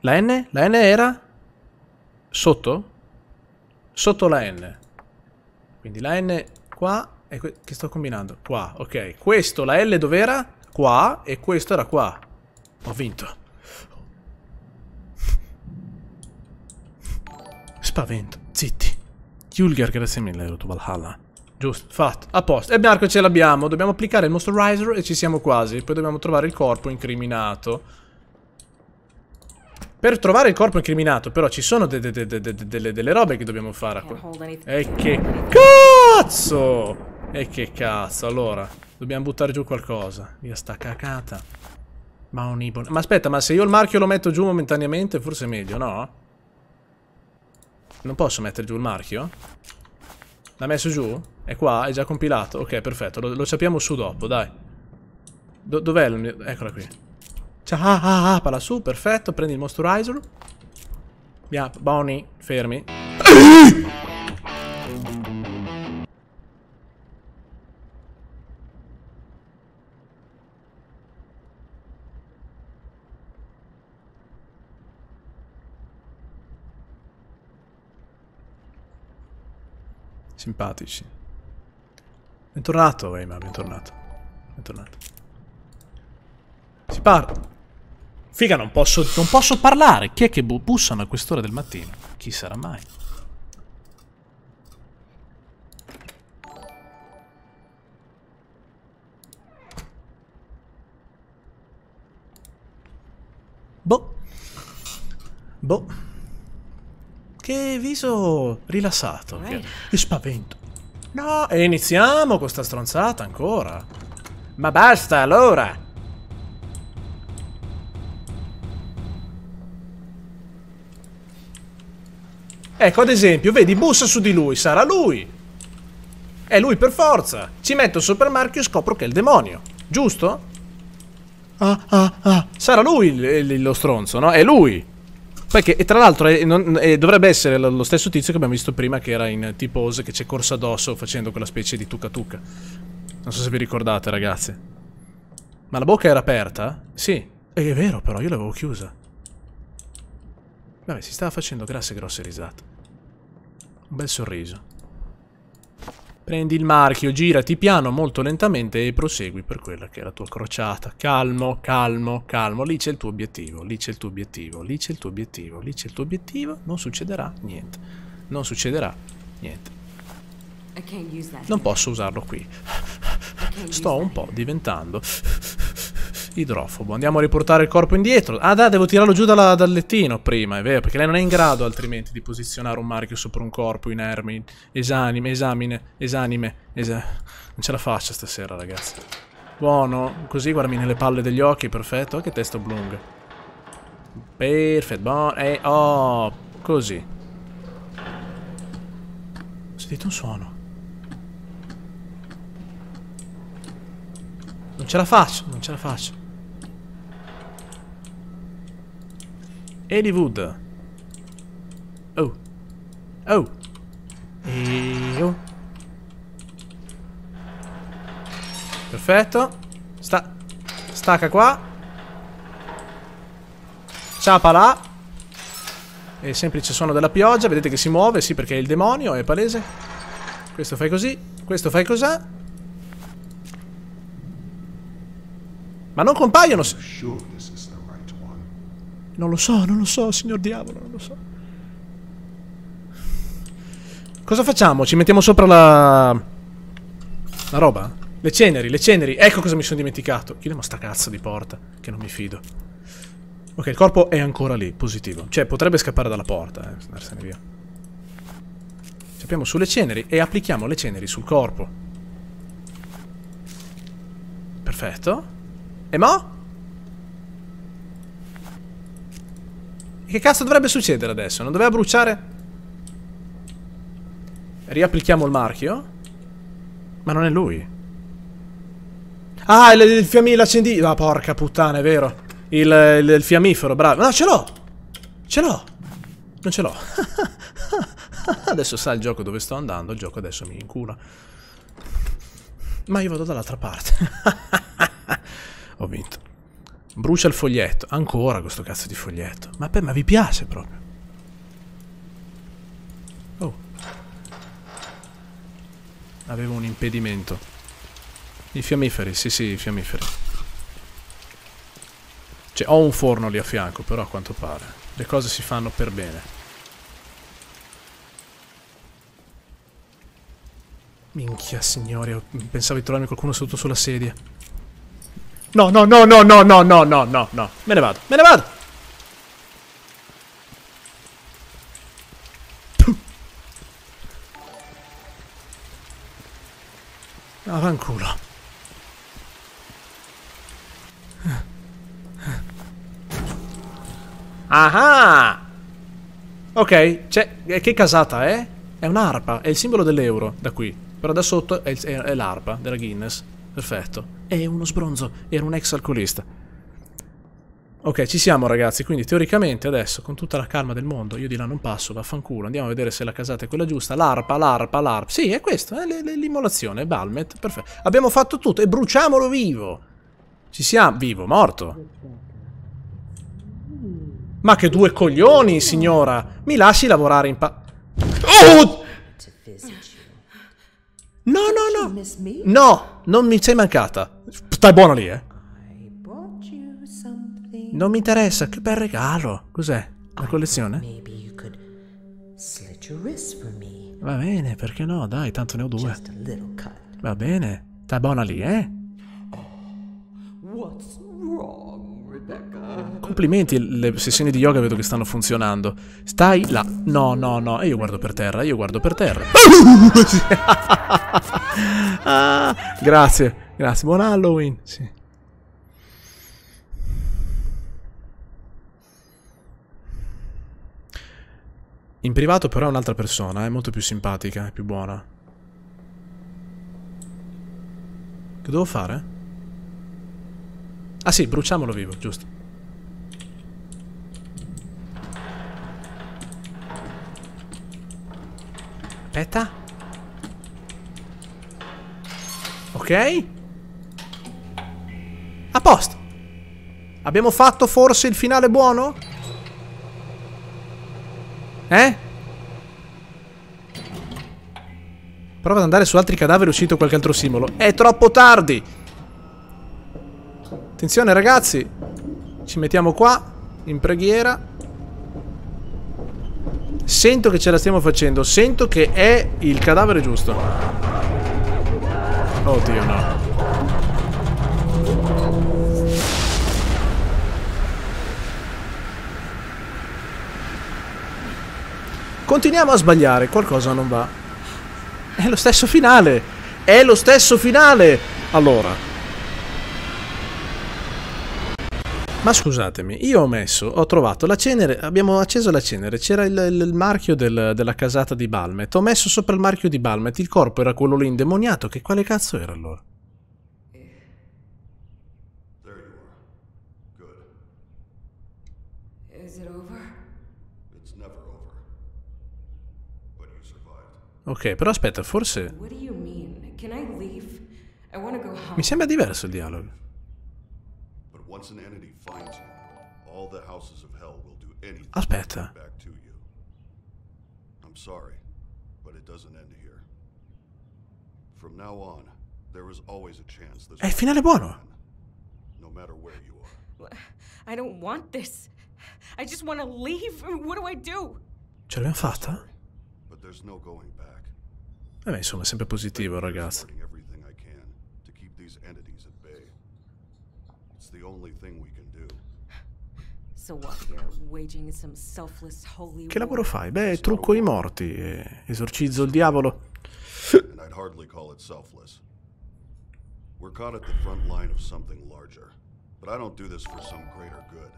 Speaker 1: La N? La N era? Sotto? sotto la N. Quindi la N qua, e che sto combinando? Qua, ok. Questo, la L dov'era? Qua, e questo era qua. Ho vinto. Spavento, zitti. Julgar, grazie mille, Ruto Valhalla. Giusto, fatto, a posto. E bianco ce l'abbiamo, dobbiamo applicare il Monsterizer e ci siamo quasi. Poi dobbiamo trovare il corpo incriminato. Per trovare il corpo incriminato, però, ci sono de de de delle, delle robe che dobbiamo fare. E che cazzo! E che cazzo, allora. Dobbiamo buttare giù qualcosa. Via sta cacata. Ma un ibon. Ma aspetta, ma se io il marchio lo metto giù momentaneamente, forse è meglio, no? Non posso mettere giù il marchio? L'ha messo giù? È qua? È già compilato? Ok, perfetto. Lo, lo sappiamo su dopo, dai. Do Dov'è? Eccola qui. Ciao, ah, ah, ah, pala su, perfetto. Prendi il moisturizer. Via, Bonnie, fermi. Simpatici. Bentornato, Weimar, bentornato. Bentornato. Si parla. Figa, non posso, non posso parlare. Chi è che bussano a quest'ora del mattino? Chi sarà mai? Boh. Boh. Che viso rilassato. Che spavento. No, e iniziamo con sta stronzata ancora. Ma basta allora. Ecco, ad esempio, vedi, bussa su di lui, sarà lui. È lui per forza. Ci metto sopra il marchio e scopro che è il demonio. Giusto? Ah, ah, ah. Sarà lui lo stronzo, no? È lui. Perché, e tra l'altro, dovrebbe essere lo stesso tizio che abbiamo visto prima, che era in T-pose, che c'è corso addosso facendo quella specie di tucca tucca. Non so se vi ricordate, ragazzi. Ma la bocca era aperta? Sì. È vero, però, io l'avevo chiusa. Vabbè, si stava facendo grasse grosse risate. Un bel sorriso. Prendi il marchio, girati piano molto lentamente e prosegui per quella che è la tua crociata. Calmo, calmo, calmo. Lì c'è il tuo obiettivo, lì c'è il tuo obiettivo, lì c'è il tuo obiettivo, lì c'è il tuo obiettivo. Non succederà niente. Non succederà niente. Non posso usarlo qui. Sto un po' diventando idrofobo. Andiamo a riportare il corpo indietro. Ah, da, devo tirarlo giù dalla, dal lettino prima, è vero, perché lei non è in grado altrimenti di posizionare un marchio sopra un corpo inerme. Esanime, esamine, esanime, esa... Non ce la faccio stasera, ragazzi. Buono, così guardami nelle palle degli occhi, perfetto. che testo blung. Perfetto, buono. Eh, oh, così. Ho sentito un suono. Non ce la faccio, non ce la faccio. Eddie Wood. Oh. Oh. E oh. Perfetto. Sta stacca qua. Ciapa là. E semplice suono della pioggia. Vedete che si muove, sì, perché è il demonio, è palese. Questo fai così. Questo fai cos'ha. Ma non compaiono... Non lo so, non lo so, signor diavolo, non lo so. Cosa facciamo? Ci mettiamo sopra la... La roba? Le ceneri, le ceneri. Ecco cosa mi sono dimenticato. Chiudiamo sta cazzo di porta, che non mi fido. Ok, il corpo è ancora lì, positivo. Cioè, potrebbe scappare dalla porta, eh, andarsene via. Ci apriamo sulle ceneri e applichiamo le ceneri sul corpo. Perfetto. E mo'? Che cazzo dovrebbe succedere adesso? Non doveva bruciare? Riapplichiamo il marchio. Ma non è lui. Ah, il, il fiammifero, l'accendino. Ma ah, porca puttana, è vero. Il, il, il fiammifero, bravo. No, ce l'ho! Ce l'ho! Non ce l'ho. adesso sa il gioco dove sto andando, il gioco adesso mi incula. Ma io vado dall'altra parte. Ho vinto. Brucia il foglietto. Ancora questo cazzo di foglietto. Ma, beh, ma vi piace proprio. Oh. Avevo un impedimento. I fiammiferi, sì sì, i fiammiferi. Cioè, ho un forno lì a fianco, però a quanto pare. Le cose si fanno per bene. Minchia signore, pensavo di trovarmi qualcuno seduto sulla sedia. No, no, no, no, no, no, no, no, no, no. Me ne vado, me ne vado. Ah, Ah! Ok, c'è... Eh, che casata è? È un'arpa, è il simbolo dell'euro da qui. Però da sotto è, è l'arpa della Guinness. Perfetto. È uno sbronzo, era un ex alcolista. Ok, ci siamo ragazzi, quindi teoricamente adesso, con tutta la calma del mondo, io di là non passo, vaffanculo, andiamo a vedere se la casata è quella giusta. L'arpa, l'arpa, l'arpa. Sì, è questo, è eh, l'immolazione, Balmet, perfetto. Abbiamo fatto tutto e bruciamolo vivo! Ci siamo, vivo, morto. Ma che due coglioni, signora! Mi lasci lavorare in pa... Oh! No,
Speaker 2: no, no! No!
Speaker 1: Non mi sei mancata. Stai buona lì, eh. Non mi interessa, che bel regalo. Cos'è? La collezione? Va bene, perché no? Dai, tanto ne ho due. Va bene. Stai buona lì, eh? Oh,
Speaker 2: what's wrong?
Speaker 1: Complimenti, le sessioni di yoga vedo che stanno funzionando. Stai là. No, no, no. E io guardo per terra, io guardo per terra. ah, grazie, grazie. Buon Halloween. Sì. In privato però è un'altra persona, è molto più simpatica, è più buona. Che devo fare? Ah sì, bruciamolo vivo, giusto. Aspetta. Ok. A posto. Abbiamo fatto forse il finale buono? Eh? Prova ad andare su altri cadaveri uscito qualche altro simbolo. È troppo tardi! Attenzione ragazzi. Ci mettiamo qua. In preghiera. Sento che ce la stiamo facendo. Sento che è il cadavere giusto. Oddio no. Continuiamo a sbagliare, qualcosa non va. È lo stesso finale. È lo stesso finale. Allora, Ma scusatemi, io ho messo, ho trovato la cenere, abbiamo acceso la cenere, c'era il, il, il, marchio del, della casata di Balmet, ho messo sopra il marchio di Balmet, il corpo era quello lì indemoniato, che quale cazzo era allora? Ok, però aspetta, forse... Mi sembra diverso il dialogo.
Speaker 3: Once an entity finds you, all the houses of hell will do anything back to you. I'm sorry, but it doesn't end here. From now on, there is always a chance that...
Speaker 2: È finale buono.
Speaker 3: No matter where you
Speaker 2: are. I don't want this. I just want to leave. What do I do?
Speaker 1: Ce l'abbiamo fatta?
Speaker 3: But there's no going back.
Speaker 1: Eh, insomma, è sempre positivo, ragazzi.
Speaker 3: only thing we can do. So what,
Speaker 2: waging some selfless holy Che lavoro
Speaker 1: fai? Beh, trucco i morti, esorcizzo il diavolo. And
Speaker 3: I'd hardly call it selfless. We're caught at the front line of something larger, but I don't do this for some greater good.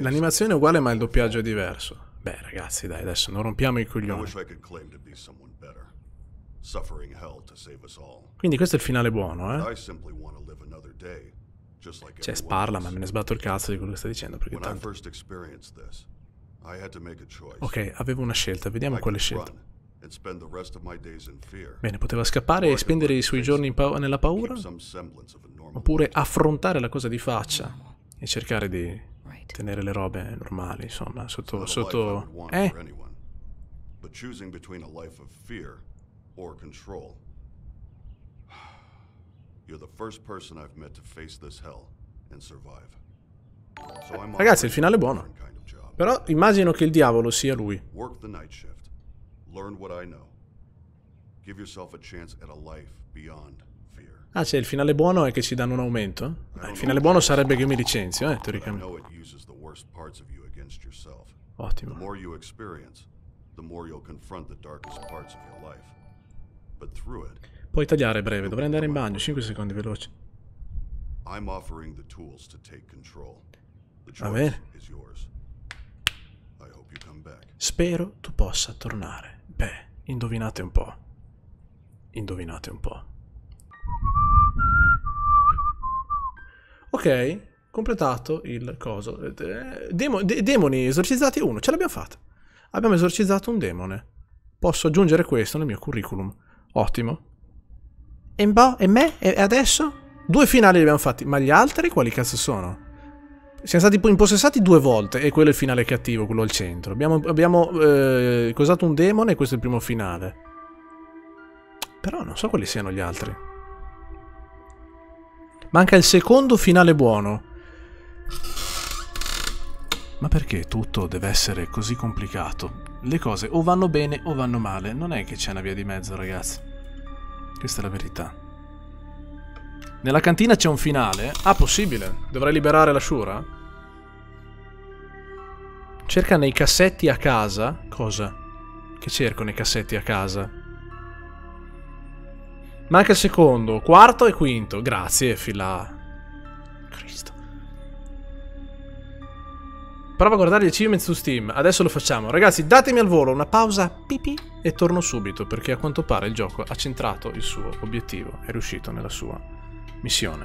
Speaker 3: L'animazione
Speaker 1: è uguale ma il doppiaggio è diverso. Beh ragazzi dai adesso non rompiamo i coglioni. Quindi questo è il finale buono
Speaker 3: eh. Cioè, sparla, ma me ne sbatto il
Speaker 1: cazzo di quello che sta dicendo, perché tanto... Ok, avevo una scelta, vediamo quale scelta. Bene, poteva scappare e spendere i suoi giorni pa nella paura, oppure affrontare la cosa di faccia e cercare di tenere le robe normali, insomma, sotto... sotto... Eh?
Speaker 3: But choosing between a life of fear or control You're the first person I've Ragazzi,
Speaker 1: il finale è buono. Però immagino che il diavolo sia lui.
Speaker 3: Work the night shift. Learn what I know. Give yourself a chance at a life beyond
Speaker 1: fear. Ah, cioè il finale buono è che ci danno un aumento? Eh? il finale buono sarebbe che io mi licenzio, eh, teoricamente.
Speaker 3: Ottimo. The more you experience, the more you'll confront the darkest parts of your life. But through it
Speaker 1: Puoi tagliare breve, dovrei andare in bagno, 5 secondi veloci.
Speaker 3: I'm offering the tools to take control. The choice is yours. I hope you come back.
Speaker 1: Spero tu possa tornare. Beh, indovinate un po'. Indovinate un po'. Ok, completato il coso. Eh, demo, de, demoni esorcizzati uno, ce l'abbiamo fatta. Abbiamo esorcizzato un demone. Posso aggiungere questo nel mio curriculum. Ottimo. E, Mbo, e me? E adesso? Due finali li abbiamo fatti, ma gli altri quali cazzo sono? Siamo stati impossessati due volte e quello è il finale cattivo, quello al centro. Abbiamo, abbiamo eh, cosato un demone e questo è il primo finale. Però non so quali siano gli altri. Manca il secondo finale buono. Ma perché tutto deve essere così complicato? Le cose o vanno bene o vanno male, non è che c'è una via di mezzo ragazzi. Questa è la verità. Nella cantina c'è un finale. Ah, possibile. Dovrei liberare la Shura? Cerca nei cassetti a casa. Cosa? Che cerco nei cassetti a casa? Manca il secondo, quarto e quinto. Grazie, fila. Cristo. Prova a guardare gli achievements su Steam. Adesso lo facciamo. Ragazzi, datemi al volo una pausa pipì e torno subito perché a quanto pare il gioco ha centrato il suo obiettivo. È riuscito nella sua missione.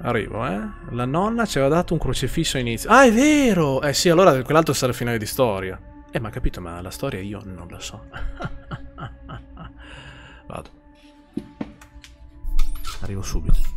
Speaker 1: Arrivo, eh. La nonna ci aveva dato un crocifisso all'inizio. Ah, è vero! Eh sì, allora quell'altro sarà il finale di storia. Eh, ma capito, ma la storia io non la so. Vado. Arrivo subito.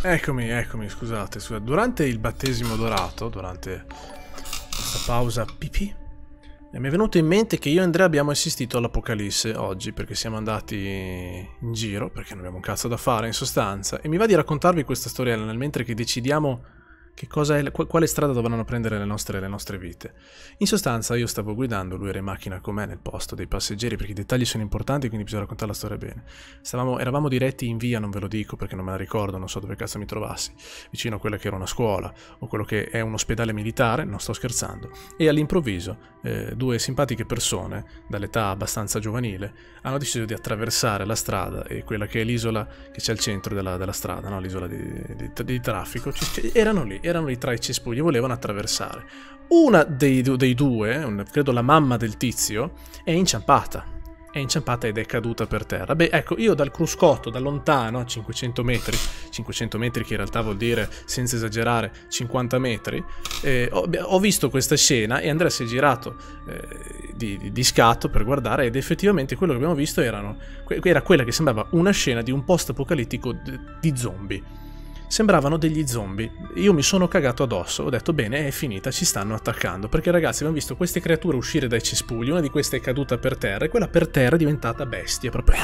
Speaker 1: Eccomi, eccomi, scusate, scusate. Durante il battesimo dorato, durante questa pausa pipì, eh, mi è venuto in mente che io e Andrea abbiamo assistito all'Apocalisse oggi, perché siamo andati in giro, perché non abbiamo un cazzo da fare in sostanza, e mi va di raccontarvi questa storiella nel mentre che decidiamo è, quale strada dovranno prendere le nostre, le nostre, vite. In sostanza io stavo guidando, lui era in macchina con me nel posto dei passeggeri perché i dettagli sono importanti quindi bisogna raccontare la storia bene. Stavamo, eravamo diretti in via, non ve lo dico perché non me la ricordo, non so dove cazzo mi trovassi, vicino a quella che era una scuola o quello che è un ospedale militare, non sto scherzando, e all'improvviso eh, due simpatiche persone dall'età abbastanza giovanile hanno deciso di attraversare la strada e quella che è l'isola che c'è al centro della, della strada, no? l'isola di, di, di, di traffico, erano lì erano i tra i cespugli, volevano attraversare. Una dei, dei due, credo la mamma del tizio, è inciampata è inciampata ed è caduta per terra. Beh, ecco, io dal cruscotto, da lontano, a 500 metri, 500 metri che in realtà vuol dire, senza esagerare, 50 metri, eh, ho, ho, visto questa scena e Andrea si è girato eh, di, di, scatto per guardare ed effettivamente quello che abbiamo visto erano, era quella che sembrava una scena di un post-apocalittico di zombie sembravano degli zombie. Io mi sono cagato addosso, ho detto bene, è finita, ci stanno attaccando, perché ragazzi abbiamo visto queste creature uscire dai cespugli, una di queste è caduta per terra e quella per terra è diventata bestia, proprio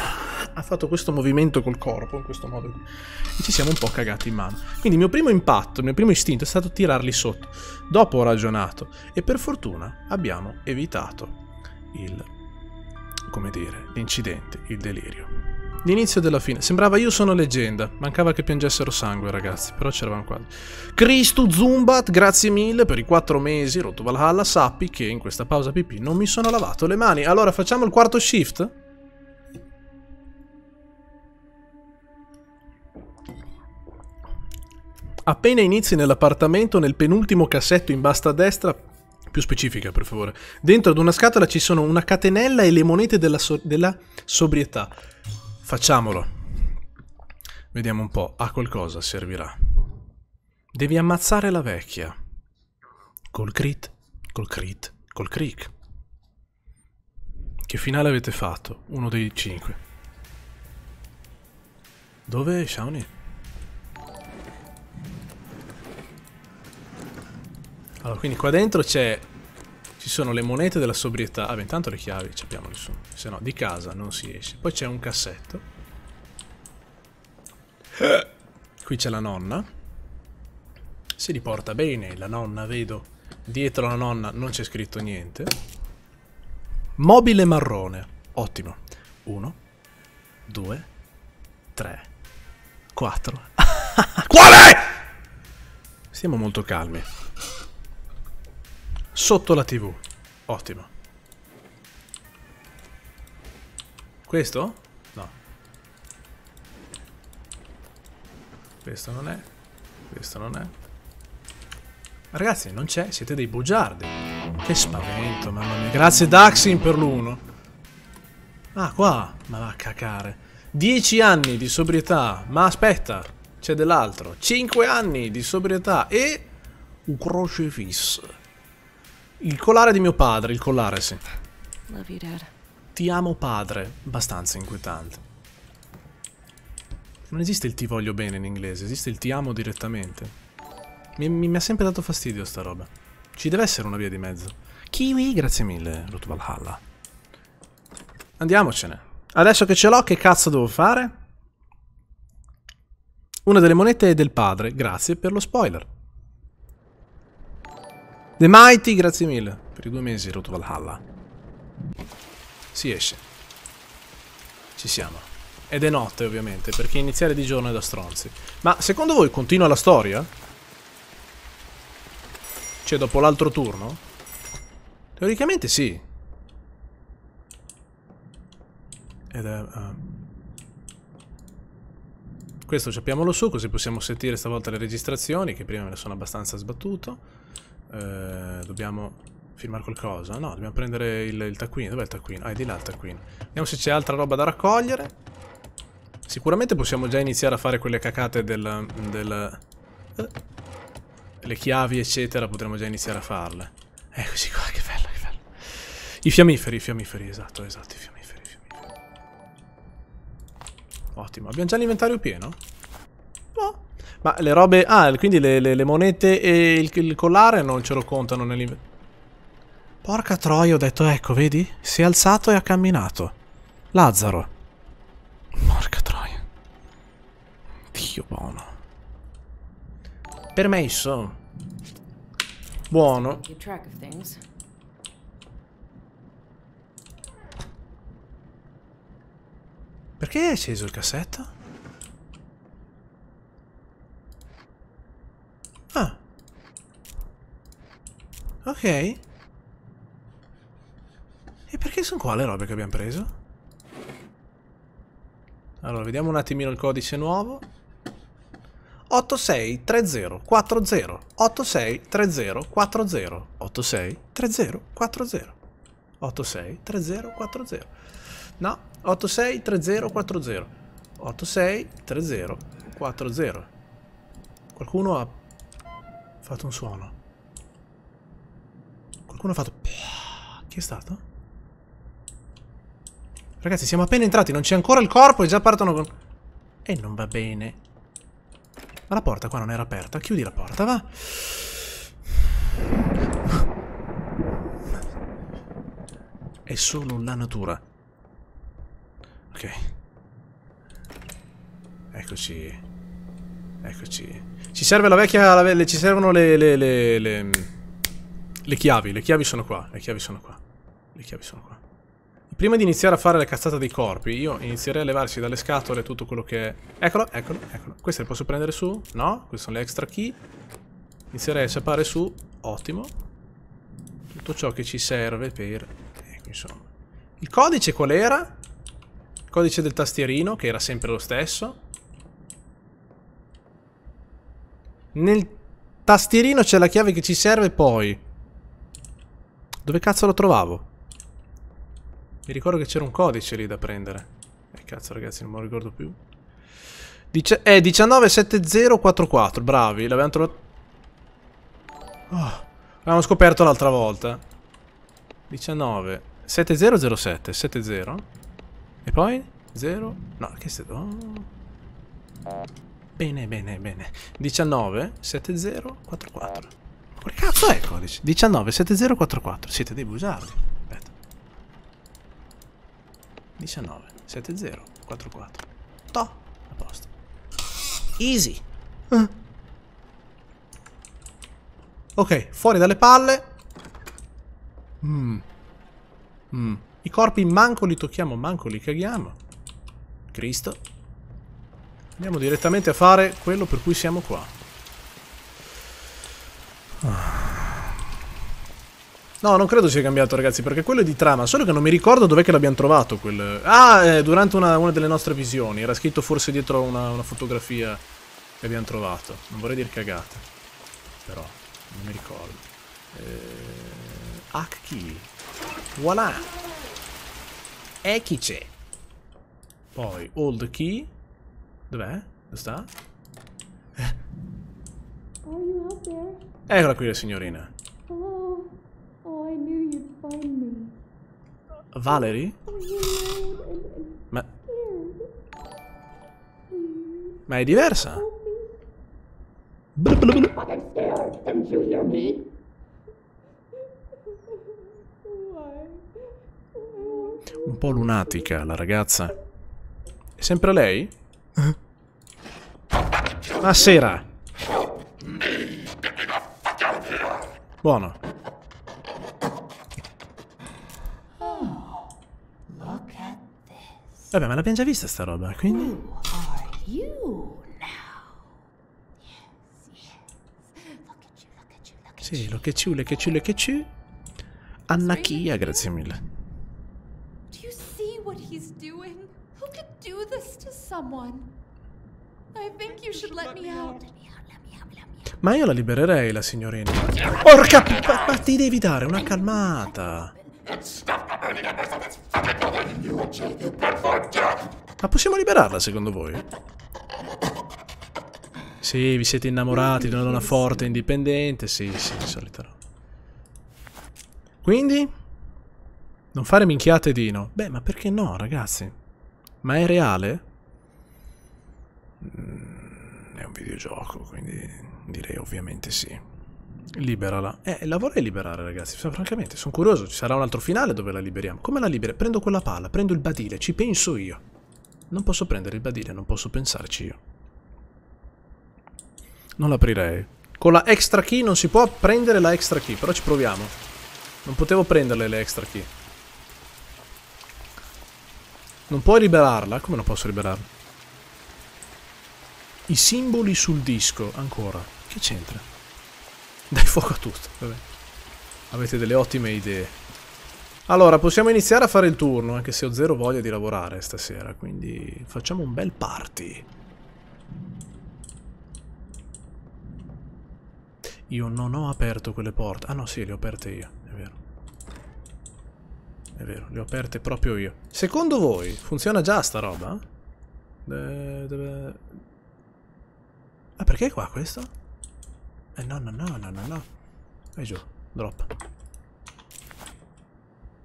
Speaker 1: ha fatto questo movimento col corpo in questo modo e ci siamo un po' cagati in mano. Quindi il mio primo impatto, il mio primo istinto è stato tirarli sotto. Dopo ho ragionato e per fortuna abbiamo evitato il come dire, l'incidente, il delirio. L'inizio della fine. Sembrava io sono leggenda. Mancava che piangessero sangue, ragazzi, però c'eravamo quasi. Cristo Zumbat, grazie mille per i quattro mesi. Rotto Valhalla, sappi che in questa pausa pipì non mi sono lavato le mani. Allora facciamo il quarto shift? Appena inizi nell'appartamento, nel penultimo cassetto in basta a destra, più specifica per favore. Dentro ad una scatola ci sono una catenella e le monete della, so della sobrietà. Facciamolo. Vediamo un po'. A qualcosa servirà. Devi ammazzare la vecchia. Col crit, col crit, col crick. Che finale avete fatto? Uno dei cinque. Dove è Shawnee? Allora, quindi qua dentro c'è ci sono le monete della sobrietà. Vabbè, intanto le chiavi ci abbiamo nessuno. Se no, di casa non si esce. Poi c'è un cassetto. Qui c'è la nonna. Si riporta bene. La nonna, vedo. Dietro la nonna non c'è scritto niente. Mobile marrone. Ottimo. Uno, due, tre, quattro. Qual è? Stiamo molto calmi. Sotto la TV. Ottimo. Questo? No. Questo non è. Questo non è. Ragazzi, non c'è. Siete dei bugiardi. Che spavento, mamma mia. Grazie Daxin per l'uno. Ah, qua. Ma va a cacare. 10 anni di sobrietà. Ma aspetta. C'è dell'altro. 5 anni di sobrietà e... Un crocifisso. Il collare di mio padre, il collare, sì. You, Ti amo padre, abbastanza inquietante. Non esiste il ti voglio bene in inglese, esiste il ti amo direttamente. Mi, mi, mi, ha sempre dato fastidio sta roba. Ci deve essere una via di mezzo. Kiwi, grazie mille, Ruth Valhalla. Andiamocene. Adesso che ce l'ho, che cazzo devo fare? Una delle monete è del padre, grazie per lo spoiler. The Mighty, grazie mille. Per i due mesi Root Valhalla. Si esce. Ci siamo. Ed è notte, ovviamente, perché iniziare di giorno è da stronzi. Ma secondo voi continua la storia? Cioè, dopo l'altro turno? Teoricamente sì. Ed è... Uh... Questo ciappiamolo su, così possiamo sentire stavolta le registrazioni, che prima me ne sono abbastanza sbattuto. Eh, dobbiamo firmare qualcosa. No, dobbiamo prendere il, il taccuino. Dov'è il taccuino? Ah, è di là il taccuino. Vediamo se c'è altra roba da raccogliere. Sicuramente possiamo già iniziare a fare quelle cacate del... del eh, le chiavi, eccetera, potremmo già iniziare a farle. Eccoci eh, qua, che bello, che bello. I fiammiferi, i fiammiferi, esatto, esatto, i fiammiferi, i fiammiferi. Ottimo, abbiamo già l'inventario pieno? No, boh. Ma le robe... Ah, quindi le, le, le monete e il, il, collare non ce lo contano nell'inventario. Porca troia, ho detto, ecco, vedi? Si è alzato e ha camminato. Lazzaro. Porca troia. Dio buono. Permesso. Buono. Perché è acceso il cassetto? Ah. Ok. E perché sono qua le robe che abbiamo preso? Allora, vediamo un attimino il codice nuovo. 863040 863040 863040 863040 No, 863040 863040 Qualcuno ha fatto un suono. Qualcuno ha fatto... Chi è stato? Ragazzi, siamo appena entrati, non c'è ancora il corpo e già partono con... E non va bene. Ma la porta qua non era aperta. Chiudi la porta, va. È solo la natura. Ok. Eccoci. Eccoci. Ci serve la vecchia... La ve le, ci servono le le, le, le, le chiavi. Le chiavi sono qua. Le chiavi sono qua. Le chiavi sono qua. Prima di iniziare a fare la cazzata dei corpi, io inizierei a levarsi dalle scatole tutto quello che... È. Eccolo, eccolo, eccolo. Queste le posso prendere su? No? Queste sono le extra key. Inizierei a sciapare su. Ottimo. Tutto ciò che ci serve per... Ecco, insomma. Il codice qual era? Il codice del tastierino, che era sempre lo stesso. Nel tastierino c'è la chiave che ci serve poi. Dove cazzo lo trovavo? Mi ricordo che c'era un codice lì da prendere. E eh, cazzo ragazzi, non me lo ricordo più. Dice è eh, 197044, bravi, l'abbiamo trovato... Oh, l'abbiamo scoperto l'altra volta. 19... 7007, 70. E poi? 0? No, che se... stato? Oh. Bene, bene, bene. 19 7044. Ma che cazzo è il codice? 19 7044. Siete dei bugiardi. Aspetta. 19 7044. To. A posto. Easy. Eh. Ok, fuori dalle palle.
Speaker 2: Mm. Mm.
Speaker 1: I corpi manco li tocchiamo, manco li caghiamo. Cristo. Andiamo direttamente a fare quello per cui siamo qua. No, non credo sia cambiato, ragazzi, perché quello è di trama. Solo che non mi ricordo dov'è che l'abbiamo trovato quel... Ah, eh, durante una, una, delle nostre visioni. Era scritto forse dietro una, una fotografia che abbiamo trovato. Non vorrei dire cagata. Però, non mi ricordo. Eh... Akki. Voilà. c'è? Poi, old key. Dov'è? Dove sta? Eccola qui la signorina. Hello. Oh, oh, I knew you'd find me. Valerie? Oh, Ma... Ma è diversa. Un po' lunatica la ragazza. È sempre lei? Buonasera. Buono. Vabbè, ma l'abbiamo già vista sta roba, quindi... Sì, lo che ci, lo che ci, lo che ci. Anna Kia, grazie mille. Do you see what he's someone. I think you should let me out. Ma io la libererei, la signorina. Porca... Ma, ma ti devi dare una calmata. Ma possiamo liberarla, secondo voi? Sì, vi siete innamorati di una donna forte e indipendente. Sì, sì, di solito. Quindi? Non fare minchiate, Dino. Beh, ma perché no, ragazzi? Ma è reale? Mm, è un videogioco, quindi direi ovviamente sì. Liberala. Eh, la vorrei liberare, ragazzi. Cioè, francamente, sono curioso. Ci sarà un altro finale dove la liberiamo. Come la liberiamo? Prendo quella palla, prendo il badile, ci penso io. Non posso prendere il badile, non posso pensarci io. Non l'aprirei. Con la extra key non si può prendere la extra key, però ci proviamo. Non potevo prenderle le extra key. Non puoi liberarla? Come non posso liberarla? I simboli sul disco, ancora. Che c'entra? Dai fuoco a tutto, vabbè. Avete delle ottime idee. Allora, possiamo iniziare a fare il turno, anche se ho zero voglia di lavorare stasera, quindi facciamo un bel party. Io non ho aperto quelle porte. Ah no, sì, le ho aperte io, è vero. È vero, le ho aperte proprio io. Secondo voi funziona già sta roba? Eh, Ah, perché è qua questo? Eh no, no, no, no, no, no. Vai giù, drop.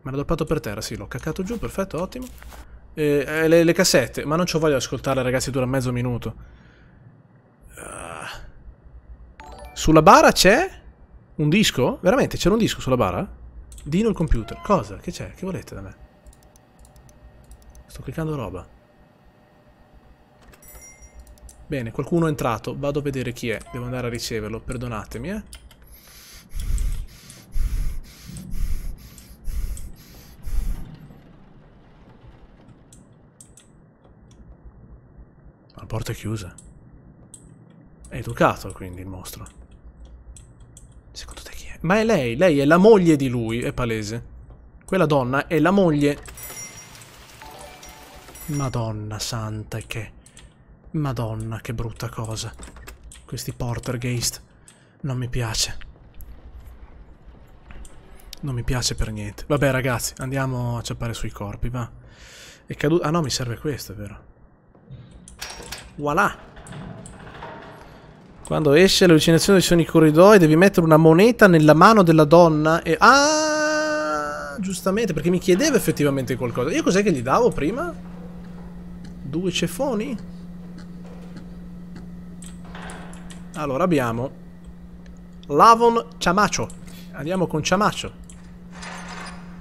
Speaker 1: Me l'ha droppato per terra, sì, l'ho caccato giù, perfetto, ottimo. eh, le, le, cassette, ma non ci voglio ascoltarle, ragazzi, dura mezzo minuto. Ah. Sulla bara c'è un disco? Veramente, c'era un disco sulla bara? Dino il computer. Cosa? Che c'è? Che volete da me? Sto cliccando roba. Bene, qualcuno è entrato. Vado a vedere chi è. Devo andare a riceverlo, perdonatemi, eh. La porta è chiusa. È educato, quindi, il mostro. Secondo te chi è? Ma è lei, lei è la moglie di lui, è palese. Quella donna è la moglie... Madonna santa che... Madonna, che brutta cosa. Questi portergeist. Non mi piace. Non mi piace per niente. Vabbè, ragazzi, andiamo a ciappare sui corpi, va. È caduto... Ah no, mi serve questo, è vero. Voilà! Quando esce l'allucinazione ci sono i corridoi, devi mettere una moneta nella mano della donna e... Ah! Giustamente, perché mi chiedeva effettivamente qualcosa. Io cos'è che gli davo prima? Due cefoni? Allora abbiamo Lavon Ciamacio. Andiamo con Ciamacio.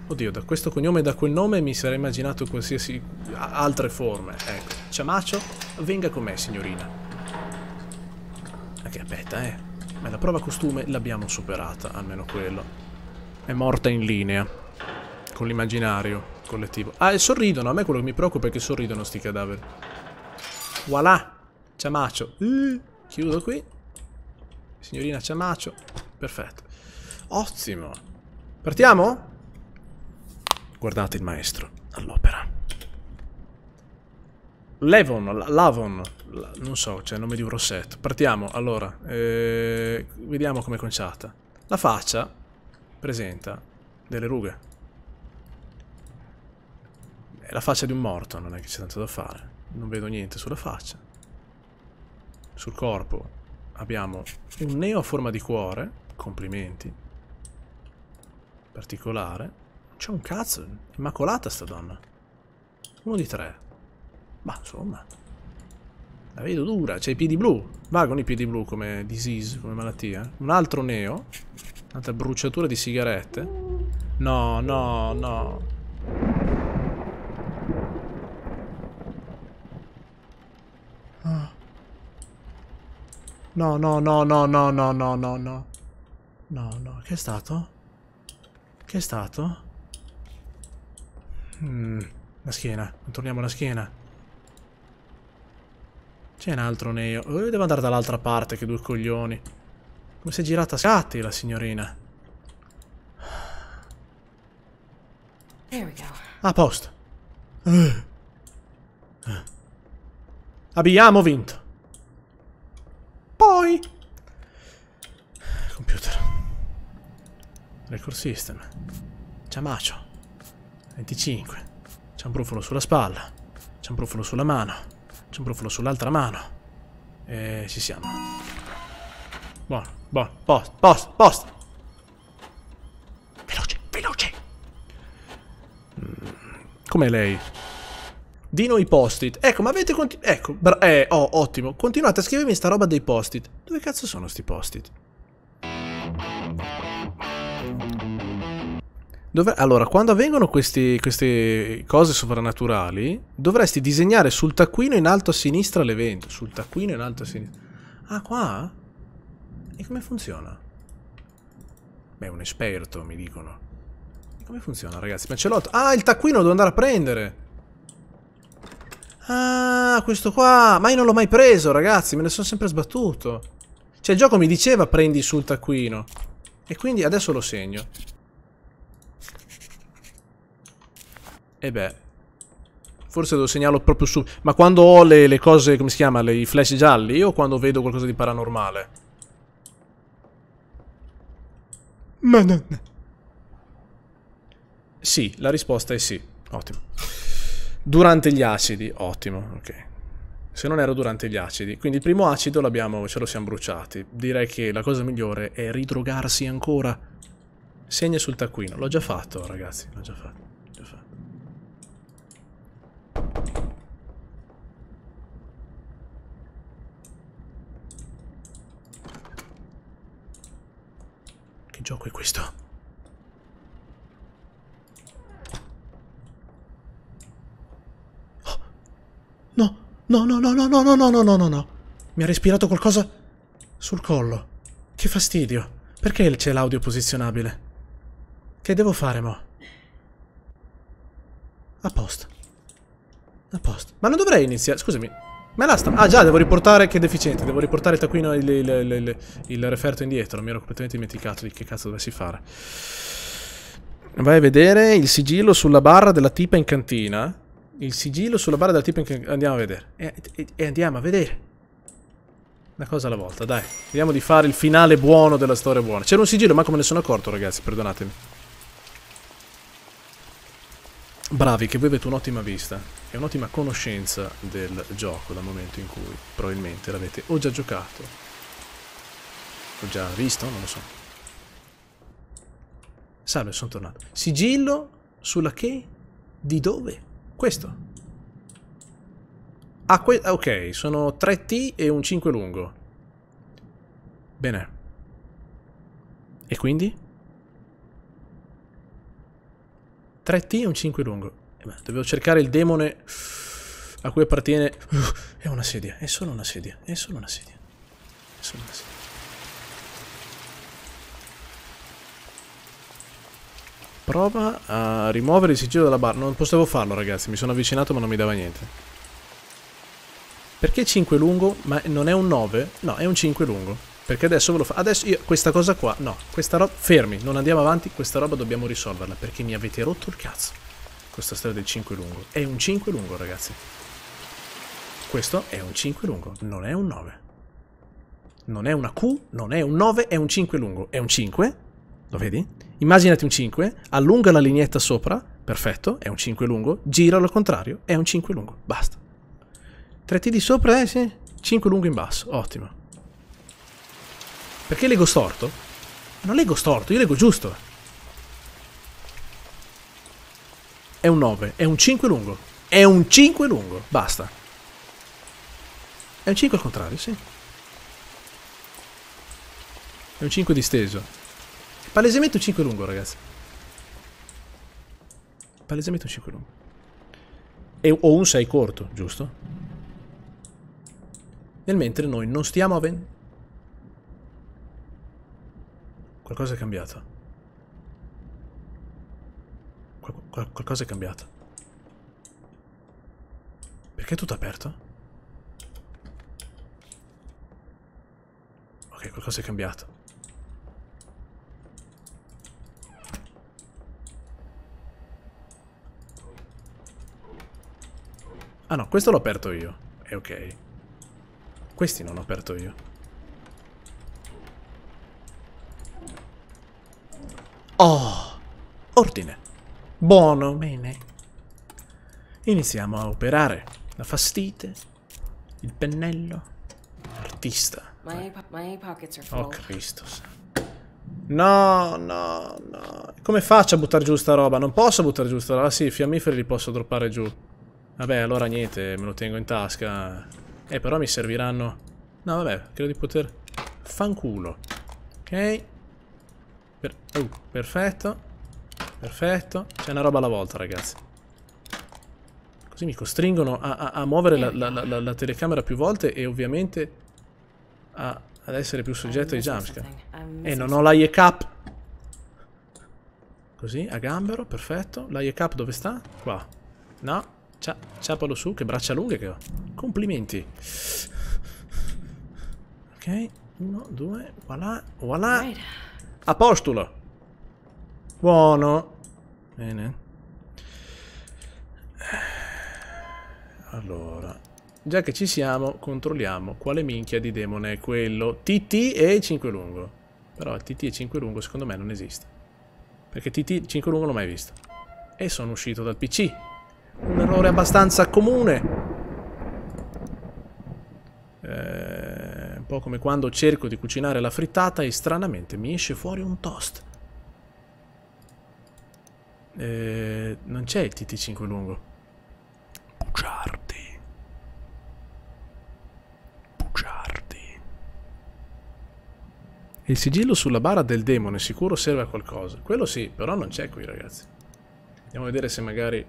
Speaker 1: Oddio, da questo cognome e da quel nome mi sarei immaginato qualsiasi altre forme. Ecco, Ciamacio, venga con me, signorina. Ok, eh, aspetta, eh. Ma la prova costume l'abbiamo superata, almeno quello. È morta in linea. Con l'immaginario collettivo. Ah, e sorridono. A me quello che mi preoccupa è che sorridono sti cadaveri. Voilà! Ciamacio. Uh, eh, chiudo qui. Signorina Ciamaccio. Perfetto. Ottimo. Partiamo? Guardate il maestro all'opera. Levon, Lavon, non so, c'è il nome di un rossetto. Partiamo, allora, eh, vediamo come è conciata. La faccia presenta delle rughe. È la faccia di un morto, non è che c'è tanto da fare. Non vedo niente sulla faccia. Sul corpo abbiamo un neo a forma di cuore, complimenti, particolare. C'è un cazzo, immacolata sta donna. Uno di tre. Ma insomma, la vedo dura, c'è i piedi blu. Va con i piedi blu come disease, come malattia. Un altro neo, un'altra bruciatura di sigarette. No, no, no. No, no, no, no, no, no, no, no, no. No, no, che è stato? Che è stato? Mm, la schiena, torniamo alla schiena. C'è un altro neo. Oh, devo andare dall'altra parte, che due coglioni. Come si è girata a scatti la signorina. A posto. Uh. Uh. Abbiamo vinto. Poi... Computer. Record system. Ciamacio. 25. C'è un brufolo sulla spalla. C'è un brufolo sulla mano. C'è un brufolo sull'altra mano. E ci siamo. Buono, buono. Post, post, post. Veloce, veloce. Mm. Come lei? Di noi post-it. Ecco, ma avete... continuato... Ecco, eh, oh, ottimo. Continuate a scrivermi sta roba dei post-it. Dove cazzo sono sti post-it? Dovre allora, quando avvengono questi, queste cose sovrannaturali, dovresti disegnare sul taccuino in alto a sinistra l'evento. Sul taccuino in alto a sinistra. Ah, qua? E come funziona? Beh, un esperto, mi dicono. E come funziona, ragazzi? Ma ce l'ho... Ah, il taccuino lo devo andare a prendere! Ah, questo qua. Ma io non l'ho mai preso, ragazzi. Me ne sono sempre sbattuto. Cioè, il gioco mi diceva prendi sul taccuino. E quindi adesso lo segno. E beh. Forse lo segnalo proprio su... Ma quando ho le, le cose, come si chiama, le, i flash gialli o quando vedo qualcosa di paranormale? Ma non... Sì, la risposta è sì. Ottimo. Durante gli acidi, ottimo, ok. Se non ero durante gli acidi. Quindi il primo acido ce lo siamo bruciati. Direi che la cosa migliore è ridrogarsi ancora. Segna sul taccuino. L'ho già fatto, ragazzi, l'ho già fatto. Già fatto. Che gioco è questo? No, no, no, no, no, no, no, no, no, no, no, Mi ha respirato qualcosa sul collo. Che fastidio. Perché c'è l'audio posizionabile? Che devo fare, mo? A posto. A posto. Ma non dovrei iniziare... Scusami. Ma la sta... Ah già, devo riportare... Che deficiente. Devo riportare il taccuino il, il, il, il referto indietro. Mi ero completamente dimenticato di che cazzo dovessi fare. Vai a vedere il sigillo sulla barra della tipa in cantina il sigillo sulla barra del tipo in che andiamo a vedere. E, e, e, andiamo a vedere. Una cosa alla volta, dai. Vediamo di fare il finale buono della storia buona. C'era un sigillo, ma come ne sono accorto, ragazzi, perdonatemi. Bravi, che voi avete un'ottima vista e un'ottima conoscenza del gioco dal momento in cui probabilmente l'avete o già giocato, o già visto, non lo so. Salve, sono tornato. Sigillo sulla che? Di dove? Questo. Ah, que ah, ok, sono 3T e un 5 lungo. Bene. E quindi? 3T e un 5 lungo. Eh dovevo cercare il demone a cui appartiene... Uh, è una sedia, è solo una sedia, è solo una sedia. È solo una sedia. Prova a rimuovere il sigillo dalla barra. Non potevo farlo, ragazzi. Mi sono avvicinato ma non mi dava niente. Perché 5 lungo? Ma non è un 9? No, è un 5 lungo. Perché adesso ve lo fa... Adesso io... Questa cosa qua... No, questa roba... Fermi, non andiamo avanti. Questa roba dobbiamo risolverla. Perché mi avete rotto il cazzo. Questa storia del 5 lungo. È un 5 lungo, ragazzi. Questo è un 5 lungo. Non è un 9. Non è una Q, non è un 9, è un 5 lungo. È un 5. Lo vedi? Immaginati un 5, allunga la lineetta sopra, perfetto, è un 5 lungo, gira al contrario, è un 5 lungo, basta. 3T di sopra, eh sì, 5 lungo in basso, ottimo. Perché leggo storto? Non leggo storto, io leggo giusto. È un 9, è un 5 lungo, è un 5 lungo, basta. È un 5 al contrario, sì. È un 5 disteso. Palesemente un 5 lungo, ragazzi. Palesemente un 5 lungo. E, o un 6 corto, giusto? Nel mentre noi non stiamo avendo... Qualcosa è cambiato. Qual qual qualcosa è cambiato. Perché è tutto aperto? Ok, qualcosa è cambiato. Ah no, questo l'ho aperto io. E ok. Questi non l'ho aperto io. Oh! Ordine. Buono, bene. Iniziamo a operare. La fastite, il pennello, l'artista.
Speaker 2: Oh Cristo.
Speaker 1: No, no, no. Come faccio a buttare giù sta roba? Non posso buttare giù sta roba. Ah sì, i fiammiferi li posso droppare giù. Vabbè, allora niente, me lo tengo in tasca. Eh, però mi serviranno... No, vabbè, credo di poter... Fanculo. Ok. Per... Uh, perfetto. Perfetto. C'è una roba alla volta, ragazzi. Così mi costringono a, a, a muovere la, la, la, la, telecamera più volte e ovviamente a, ad essere più soggetto ai jumpscare. E eh, non ho la IE cap. Così, a gambero, perfetto. La IE cap dove sta? Qua. No. Cia ciapalo su, che braccia lunghe che ho. Complimenti. Ok, uno, due, voilà, voilà. Apostolo. Buono. Bene. Allora, già che ci siamo, controlliamo quale minchia di demone è quello. TT e 5 lungo. Però TT e 5 lungo secondo me non esiste. Perché TT 5 lungo l'ho mai visto. E sono uscito dal PC. Un errore abbastanza comune. Eh, un po' come quando cerco di cucinare la frittata e stranamente mi esce fuori un toast. Eh, non c'è il TT5 lungo. Bugiardi. Bugiardi. Il sigillo sulla bara del demone sicuro serve a qualcosa. Quello sì, però non c'è qui, ragazzi. Andiamo a vedere se magari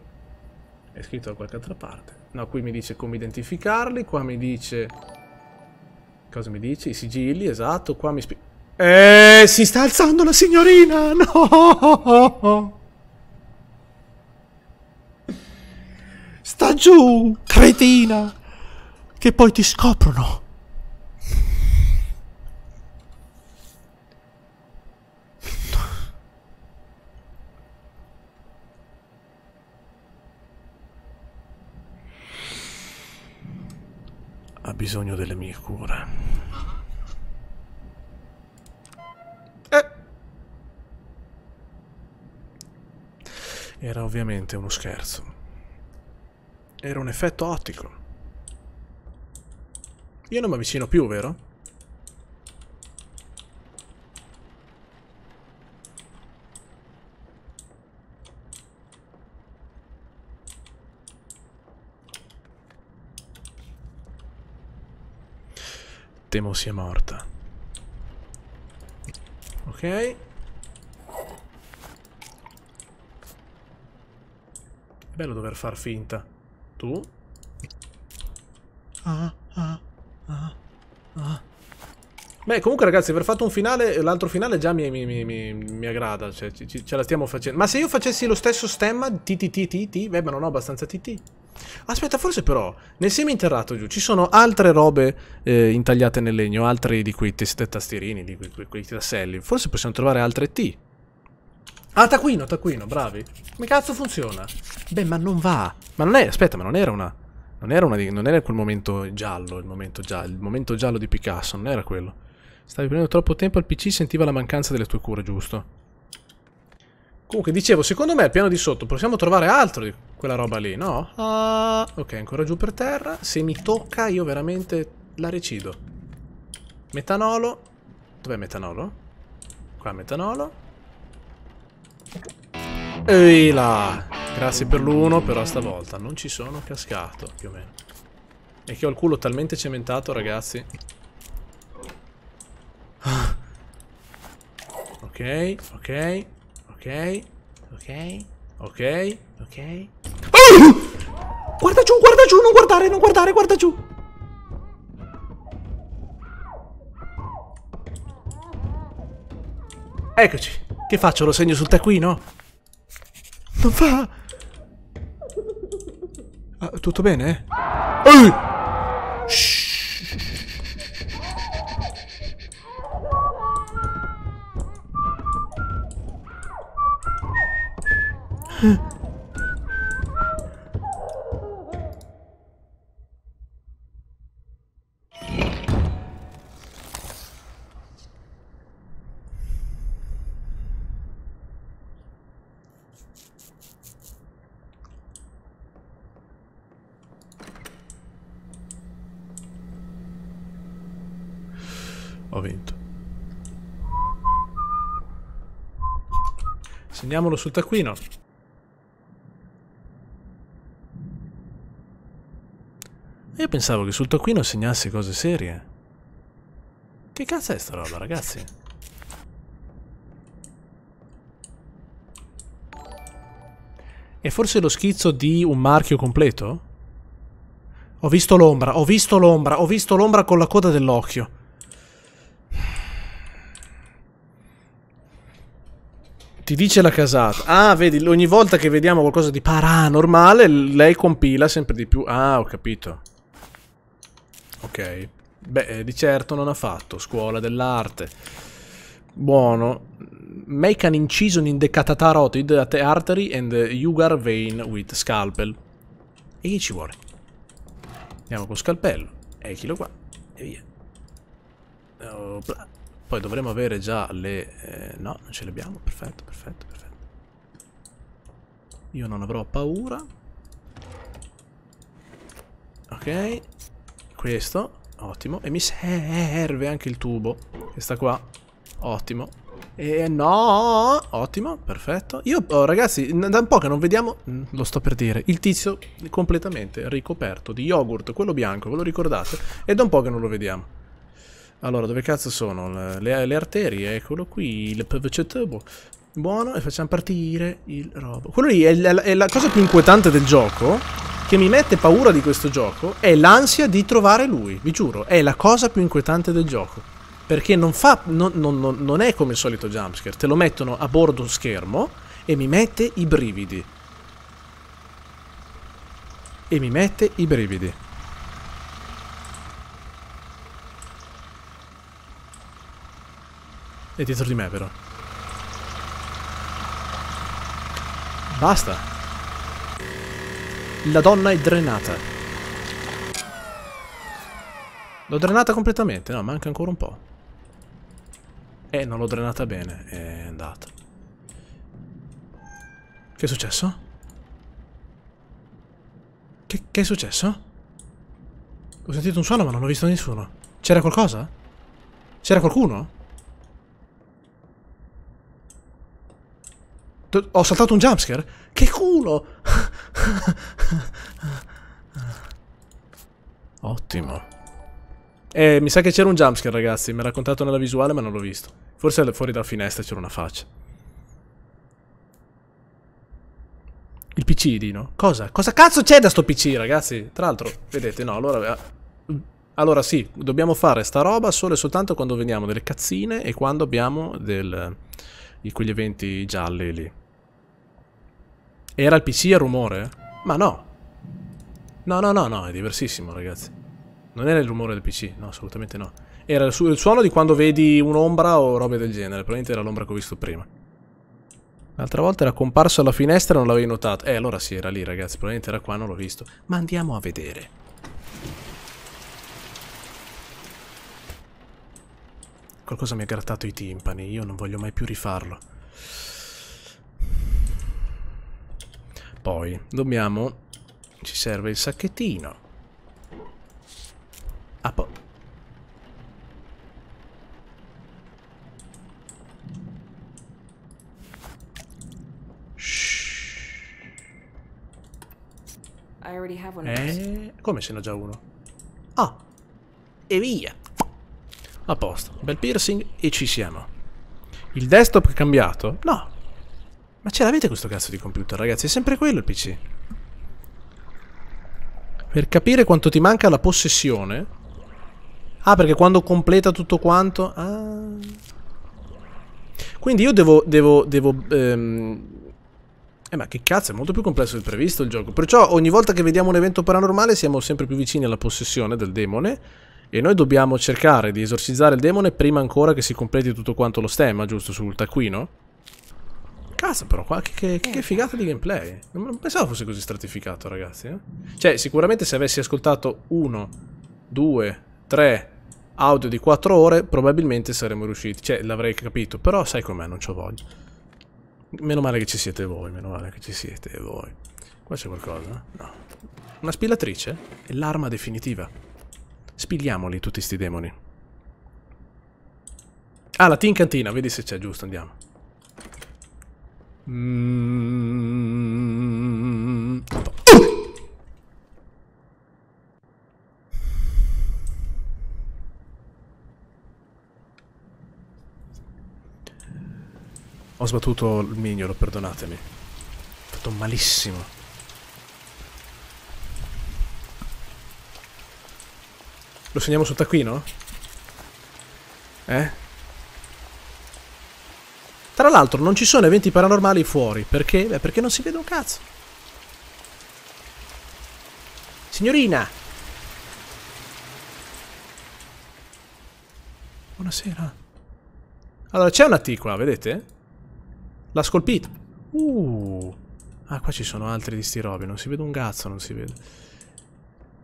Speaker 1: è scritto da qualche altra parte. No, qui mi dice come identificarli, qua mi dice... Cosa mi dice? I sigilli, esatto, qua mi spiega... Eh, si sta alzando la signorina! No! Sta giù, cretina! Che poi ti scoprono! ha bisogno delle mie cure. Eh. Era ovviamente uno scherzo. Era un effetto ottico. Io non mi avvicino più, vero? Temo sia morta. Ok. bello dover far finta. Tu? Ah, ah, ah, beh, comunque, ragazzi, aver fatto un finale, l'altro finale già mi, mi, mi, mi aggrada. Cioè, ce, ce, la stiamo facendo. Ma se io facessi lo stesso stemma, TTTTT, beh, ma non ho abbastanza TT. Aspetta, forse però nel semi interrato giù ci sono altre robe eh, intagliate nel legno, altri di quei tastierini, di quei, quei, quei tasselli. Forse possiamo trovare altre T. Ah, taccuino, taccuino, bravi. Come cazzo funziona? Beh, ma non va. Ma non è, aspetta, ma non era una... Non era, una di, non era quel momento giallo, il momento giallo, il momento giallo di Picasso, non era quello. Stavi prendendo troppo tempo al PC, sentiva la mancanza delle tue cure, giusto? Comunque, dicevo, secondo me al piano di sotto possiamo trovare altro di quella roba lì, no? Uh, ok, ancora giù per terra. Se mi tocca io veramente la recido. Metanolo. Dov'è metanolo? Qua metanolo. Ehi là! Grazie per l'uno, però stavolta non ci sono cascato, più o meno. E che ho il culo talmente cementato, ragazzi. Ah. ok, ok. Ok, ok, ok, ok. Oh! Guarda giù, guarda giù, non guardare, non guardare, guarda giù. Eccoci. Che faccio? Lo segno sul taccuino? Non fa... Ah, tutto bene? Ehi! Oh! Ho vinto. sul taccuino. pensavo che sul taccuino segnasse cose serie. Che cazzo è sta roba, ragazzi? È forse lo schizzo di un marchio completo? Ho visto l'ombra, ho visto l'ombra, ho visto l'ombra con la coda dell'occhio. Ti dice la casata. Ah, vedi, ogni volta che vediamo qualcosa di paranormale, lei compila sempre di più. Ah, ho capito. Ok. Beh, eh, di certo non ha fatto scuola dell'arte. Buono. Make an incision in the catataroid at artery and the jugular vein with scalpel. E che ci vuole? Andiamo con scalpello. E chilo qua. E via. Opla. Oh, Poi dovremmo avere già le... Eh, no, non ce le abbiamo. Perfetto, perfetto, perfetto. Io non avrò paura. Ok. Questo, ottimo. E mi serve anche il tubo. che sta qua, ottimo. E no, ottimo, perfetto. Io, oh, ragazzi, da un po' che non vediamo, mm, lo sto per dire, il tizio completamente ricoperto di yogurt, quello bianco, ve lo ricordate? E da un po' che non lo vediamo. Allora, dove cazzo sono? Le, le, arterie, eccolo qui, il PVC tubo. Buono, e facciamo partire il robo. Quello lì è la, è la cosa più inquietante del gioco che mi mette paura di questo gioco è l'ansia di trovare lui, vi giuro, è la cosa più inquietante del gioco. Perché non, fa, non, non, non è come il solito jumpscare, te lo mettono a bordo schermo e mi mette i brividi. E mi mette i brividi. È dietro di me però. Basta. La donna è drenata. L'ho drenata completamente, no, manca ancora un po'. Eh, non l'ho drenata bene, è andata. Che è successo? Che, che è successo? Ho sentito un suono ma non ho visto nessuno. C'era qualcosa? C'era qualcuno? Ho saltato un jumpscare? Che culo! Ottimo. Eh, mi sa che c'era un jumpscare, ragazzi. Mi ha raccontato nella visuale, ma non l'ho visto. Forse fuori dalla finestra c'era una faccia. Il PC, Dino. Cosa? Cosa cazzo c'è da sto PC, ragazzi? Tra l'altro, vedete, no, allora... Eh, allora, sì, dobbiamo fare sta roba solo e soltanto quando veniamo delle cazzine e quando abbiamo del... di eh, quegli eventi gialli lì. Era il PC a rumore? Ma no. No, no, no, no, è diversissimo, ragazzi. Non era il rumore del PC, no, assolutamente no. Era il, su il suono di quando vedi un'ombra o robe del genere. Probabilmente era l'ombra che ho visto prima. L'altra volta era comparso alla finestra e non l'avevi notato. Eh, allora sì, era lì, ragazzi. Probabilmente era qua, non l'ho visto. Ma andiamo a vedere. Qualcosa mi ha grattato i timpani. Io non voglio mai più rifarlo. Poi dobbiamo... Ci serve il sacchettino. Ah, po Eh, come se ne ho già uno? Ah! E via! A posto, bel piercing e ci siamo. Il desktop è cambiato? No, ma ce l'avete questo cazzo di computer, ragazzi? È sempre quello il PC. Per capire quanto ti manca la possessione... Ah, perché quando completa tutto quanto... Ah... Quindi io devo... devo, devo ehm... Eh ma che cazzo, è molto più complesso del previsto il gioco. Perciò ogni volta che vediamo un evento paranormale siamo sempre più vicini alla possessione del demone e noi dobbiamo cercare di esorcizzare il demone prima ancora che si completi tutto quanto lo stemma, giusto, sul taccuino? Cazzo però qua, che, che, che, eh. figata di gameplay. Non pensavo fosse così stratificato ragazzi. Eh? Cioè sicuramente se avessi ascoltato 1, 2, 3 audio di 4 ore probabilmente saremmo riusciti. Cioè l'avrei capito, però sai com'è, non c'ho voglia. Meno male che ci siete voi, meno male che ci siete voi. Qua c'è qualcosa? No. Una spillatrice è l'arma definitiva. Spigliamoli tutti sti demoni. Ah, la T in cantina, vedi se c'è, giusto, andiamo.
Speaker 2: Mm.
Speaker 1: Ho sbattuto il mignolo, perdonatemi. Ho fatto malissimo. Lo segniamo sul taccuino? Eh? Tra l'altro non ci sono eventi paranormali fuori, perché? Beh, perché non si vede un cazzo. Signorina! Buonasera. Allora, c'è una T qua, vedete? L'ha scolpito. Uh. Ah, qua ci sono altri di sti robi. non si vede un cazzo, non si vede.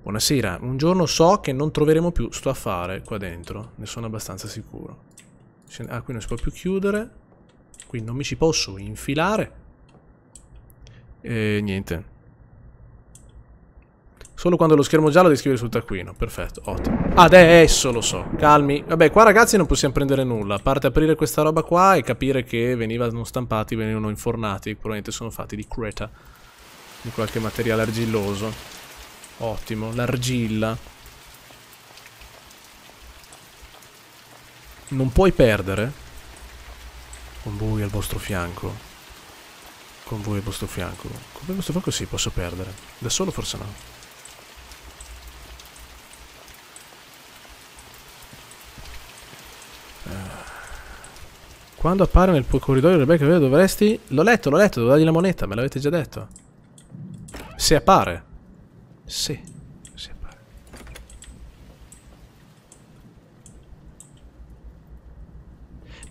Speaker 1: Buonasera, un giorno so che non troveremo più sto affare qua dentro, ne sono abbastanza sicuro. Ah, qui non si può più chiudere qui non mi ci posso infilare e niente Solo quando lo schermo giallo descrive sul taccuino. Perfetto, ottimo. Adesso lo so, calmi. Vabbè, qua ragazzi non possiamo prendere nulla. A parte aprire questa roba qua e capire che venivano stampati, venivano infornati. Probabilmente sono fatti di creta. Di qualche materiale argilloso. Ottimo, l'argilla. Non puoi perdere. Con voi al vostro fianco. Con voi al vostro fianco. Con voi al vostro fianco sì, posso perdere. Da solo forse no. Quando appare nel corridoio Rebecca dovresti... L'ho letto, l'ho letto, devo dargli la moneta, me l'avete già detto. Se appare. Sì.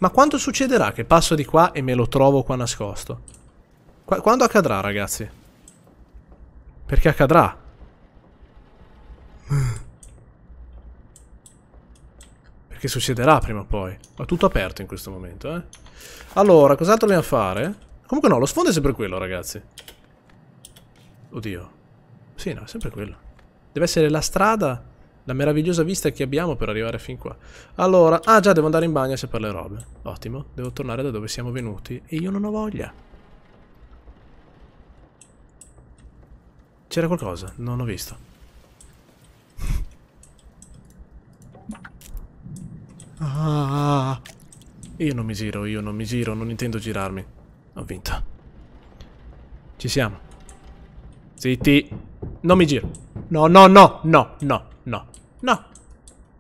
Speaker 1: Ma quanto succederà che passo di qua e me lo trovo qua nascosto? Qu quando accadrà, ragazzi? Perché accadrà. Perché succederà prima o poi. Ma tutto aperto in questo momento, eh. Allora, cos'altro dobbiamo fare? Comunque no, lo sfondo è sempre quello, ragazzi. Oddio. Sì, no, è sempre quello. Deve essere la strada la meravigliosa vista che abbiamo per arrivare fin qua. Allora, ah già, devo andare in bagno se per le robe. Ottimo, devo tornare da dove siamo venuti e io non ho voglia. C'era qualcosa? Non ho visto. Ah, io non mi giro, io non mi giro, non intendo girarmi. Ho vinto. Ci siamo. Zitti. Non mi giro. No, no, no, no, no. No.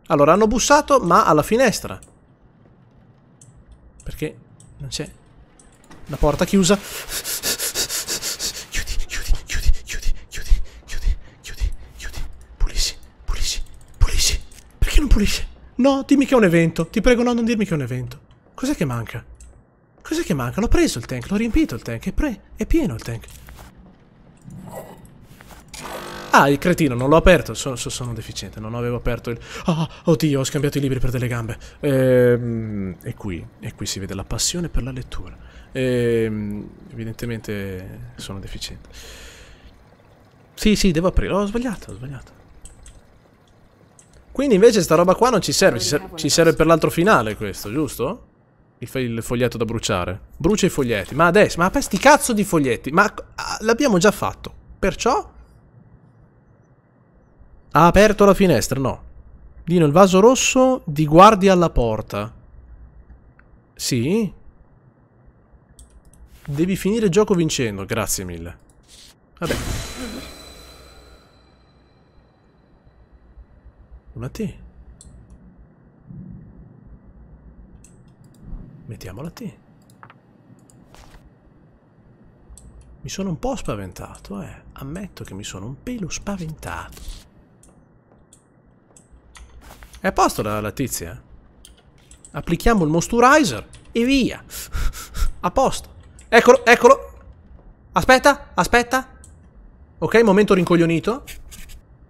Speaker 1: Allora, hanno bussato, ma alla finestra. Perché non c'è... La porta chiusa. Chiudi, chiudi, chiudi, chiudi, chiudi, chiudi, chiudi, chiudi. Pulisci, pulisci, pulisci. Perché non pulisci? No, dimmi che è un evento. Ti prego, no, non dirmi che è un evento. Cos'è che manca? Cos'è che manca? L'ho preso il tank, l'ho riempito il tank. È, è pieno il tank. Ah, il cretino, non l'ho aperto. Sono, sono, deficiente, non avevo aperto il... oh, oddio, ho scambiato i libri per delle gambe. Ehm, e qui, e qui si vede la passione per la lettura. Ehm, evidentemente sono deficiente. Sì, sì, devo aprire. Ho sbagliato, ho sbagliato. Quindi invece sta roba qua non ci serve, ci, ser ci serve per l'altro finale questo, giusto? Il, il, foglietto da bruciare. Brucia i foglietti. Ma adesso, ma questi cazzo di foglietti. Ma ah, l'abbiamo già fatto. Perciò ha aperto la finestra, no. Dino, il vaso rosso di guardia alla porta. Sì? Devi finire il gioco vincendo, grazie mille. Vabbè. Una T. Mettiamola a te. Mi sono un po' spaventato, eh. Ammetto che mi sono un pelo spaventato. È a posto la, la tizia. Applichiamo il moisturizer e via. a posto. Eccolo, eccolo. Aspetta, aspetta. Ok, momento rincoglionito.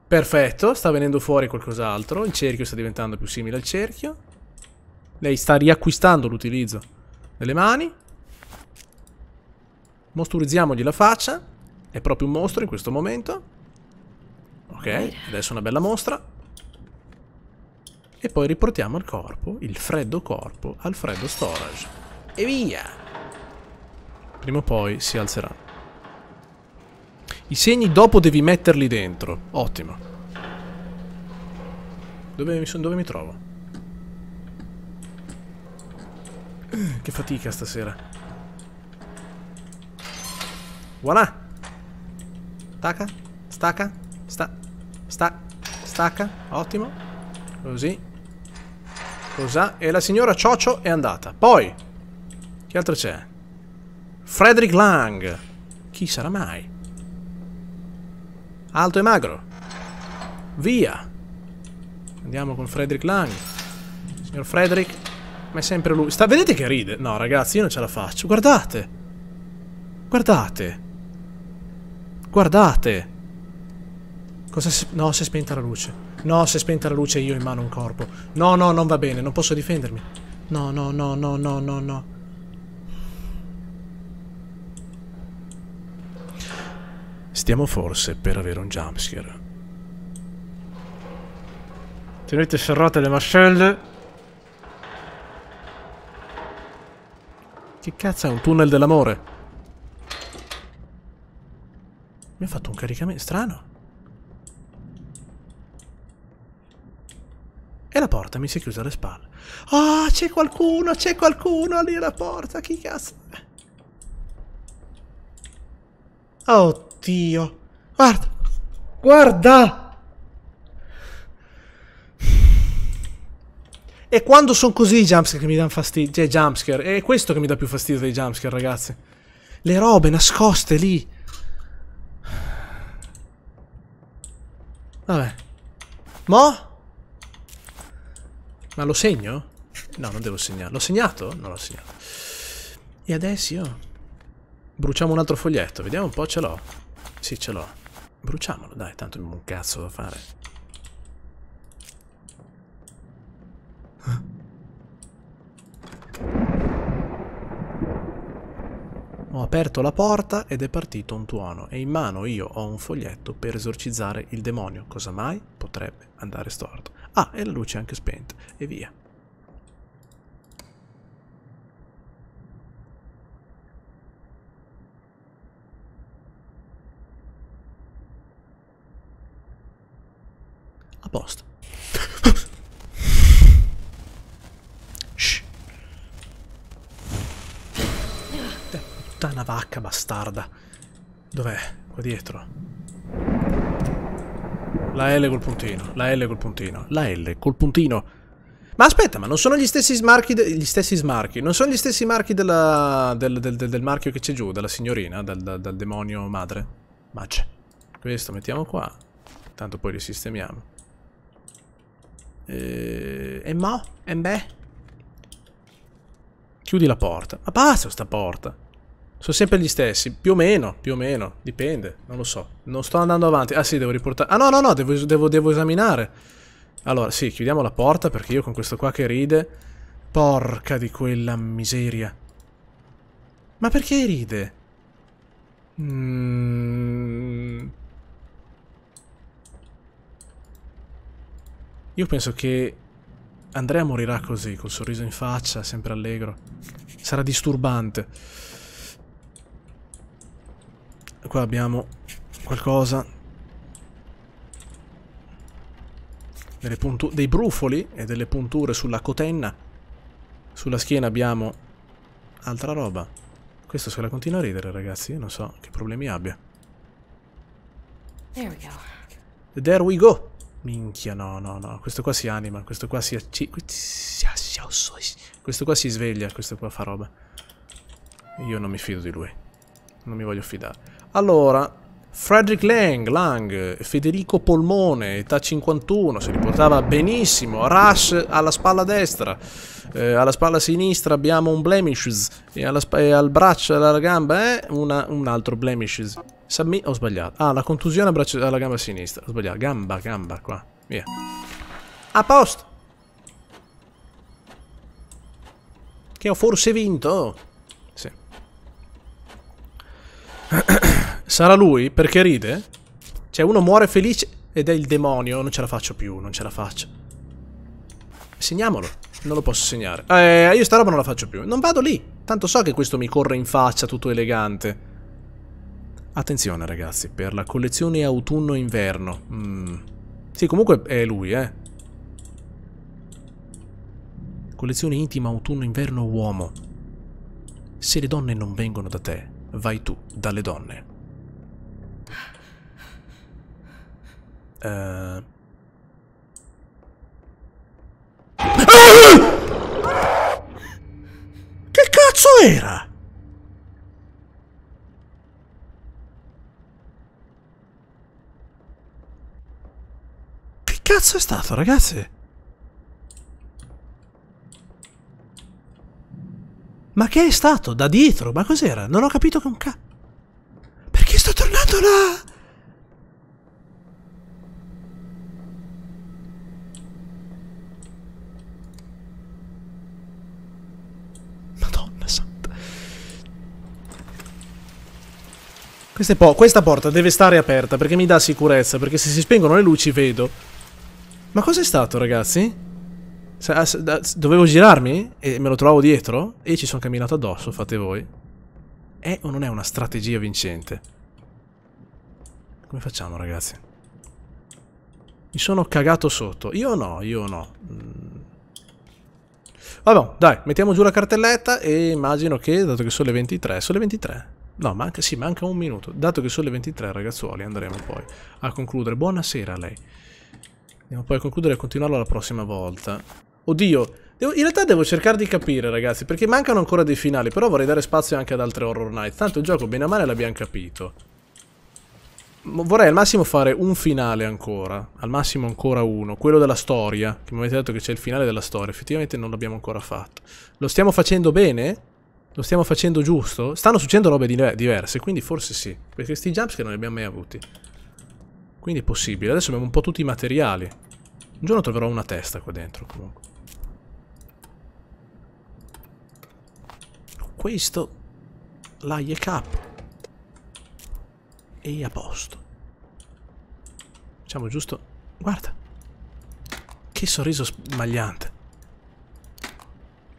Speaker 1: Perfetto, sta venendo fuori qualcos'altro. Il cerchio sta diventando più simile al cerchio. Lei sta riacquistando l'utilizzo delle mani. Mosturizziamogli la faccia. È proprio un mostro in questo momento. Ok, adesso una bella mostra e poi riportiamo il corpo, il freddo corpo, al freddo storage. E via! Prima o poi si alzerà. I segni dopo devi metterli dentro. Ottimo. Dove mi, son, dove mi trovo? Che fatica stasera. Voilà! Stacca, stacca, sta, sta, stacca, ottimo. Così. Cosa? E la signora Ciocio è andata. Poi, chi altro c'è? Frederick Lang. Chi sarà mai? Alto e magro. Via. Andiamo con Frederick Lang. Signor Frederick, ma è sempre lui. Sta, vedete che ride? No, ragazzi, io non ce la faccio. Guardate. Guardate. Guardate. Cosa si... No, si è spenta la luce. No, si è spenta la luce e io in mano un corpo. No, no, non va bene, non posso difendermi. No, no, no, no, no, no, no. Stiamo forse per avere un jumpscare. Tenete serrate le mascelle. Che cazzo è un tunnel dell'amore? Mi ha fatto un caricamento strano. e la porta mi si è chiusa alle spalle. Ah, oh, c'è qualcuno, c'è qualcuno lì alla porta, chi cazzo? Oddio. Guarda. Guarda. E quando sono così i jumpscare che mi danno fastidio, cioè jumpscare, è questo che mi dà più fastidio dei jumpscare, ragazzi. Le robe nascoste lì. Vabbè. Mo? Ma lo segno? No, non devo segnare. L'ho segnato? Non l'ho segnato. E adesso? Bruciamo un altro foglietto. Vediamo un po', ce l'ho. Sì, ce l'ho. Bruciamolo, dai, tanto non ho un cazzo da fare. Ho aperto la porta ed è partito un tuono e in mano io ho un foglietto per esorcizzare il demonio. Cosa mai potrebbe andare storto? Ah, e la luce è anche spenta. E via. A posto. Puttana vacca bastarda. Dov'è? Qua dietro. La L col puntino, la L col puntino, la L col puntino. Ma aspetta, ma non sono gli stessi smarchi, gli stessi smarchi, non sono gli stessi marchi della, del, del, del, del, marchio che c'è giù, della signorina, dal, dal, dal demonio madre. Ma c'è. Questo mettiamo qua, tanto poi li sistemiamo. Eh, e mo? E beh? Chiudi la porta. Ma basta questa porta. Sono sempre gli stessi, più o meno, più o meno, dipende, non lo so. Non sto andando avanti. Ah sì, devo riportare... Ah no, no, no, devo, devo, devo esaminare. Allora, sì, chiudiamo la porta perché io con questo qua che ride... Porca di quella miseria. Ma perché ride? Mm... Io penso che Andrea morirà così, col sorriso in faccia, sempre allegro. Sarà disturbante. Qua abbiamo qualcosa. dei brufoli e delle punture sulla cotenna. Sulla schiena abbiamo altra roba. Questo se la continua a ridere, ragazzi. Io non so che problemi abbia.
Speaker 2: There we go.
Speaker 1: There we go. Minchia, no, no, no. Questo qua si anima, questo qua si... Oh, questo qua si sveglia, questo qua fa roba. Io non mi fido di lui. Non mi voglio fidare. Allora, Frederick Lang, Lang, Federico Polmone, età 51, si riportava benissimo. Rush alla spalla destra, eh, alla spalla sinistra abbiamo un blemishes e, e, al braccio, e alla gamba è eh, un altro blemishes. Submi ho sbagliato. Ah, la contusione alla gamba sinistra. Ho sbagliato. Gamba, gamba, qua. Via. A posto. Che ho forse vinto. Sì. Sarà lui? Perché ride? Cioè uno muore felice ed è il demonio. Non ce la faccio più, non ce la faccio. Segniamolo. Non lo posso segnare. Eh, io sta roba non la faccio più. Non vado lì. Tanto so che questo mi corre in faccia tutto elegante. Attenzione ragazzi, per la collezione autunno-inverno. Mm. Sì, comunque è lui, eh. Collezione intima autunno-inverno uomo. Se le donne non vengono da te, vai tu dalle donne. Eh.
Speaker 2: Che cazzo era?
Speaker 1: Che cazzo è stato, ragazzi? Ma che è stato? Da dietro? Ma cos'era? Non ho capito che un ca... Perché sto tornando là? po questa porta deve stare aperta perché mi dà sicurezza, perché se si spengono le luci vedo. Ma cos'è stato, ragazzi? Ah, dovevo girarmi e me lo trovavo dietro e ci sono camminato addosso, fate voi. È o non è una strategia vincente? Come facciamo, ragazzi? Mi sono cagato sotto. Io no, io no. Mm. Vabbè, dai, mettiamo giù la cartelletta e immagino che, dato che sono le 23, sono le 23. No, manca, sì, manca un minuto. Dato che sono le 23, ragazzuoli, andremo poi a concludere. Buonasera a lei. Andiamo poi a concludere e continuarlo la prossima volta. Oddio, devo, in realtà devo cercare di capire, ragazzi, perché mancano ancora dei finali, però vorrei dare spazio anche ad altre Horror Nights. Tanto il gioco, bene o male, l'abbiamo capito. Vorrei al massimo fare un finale ancora, al massimo ancora uno, quello della storia, che mi avete detto che c'è il finale della storia, effettivamente non l'abbiamo ancora fatto. Lo stiamo facendo bene? Lo stiamo facendo giusto? Stanno succedendo robe diverse, quindi forse sì. Perché questi jumps che non li abbiamo mai avuti. Quindi è possibile. Adesso abbiamo un po' tutti i materiali. Un giorno troverò una testa qua dentro, comunque. Questo... La IEK. E a posto. Facciamo giusto... Guarda! Che sorriso smagliante.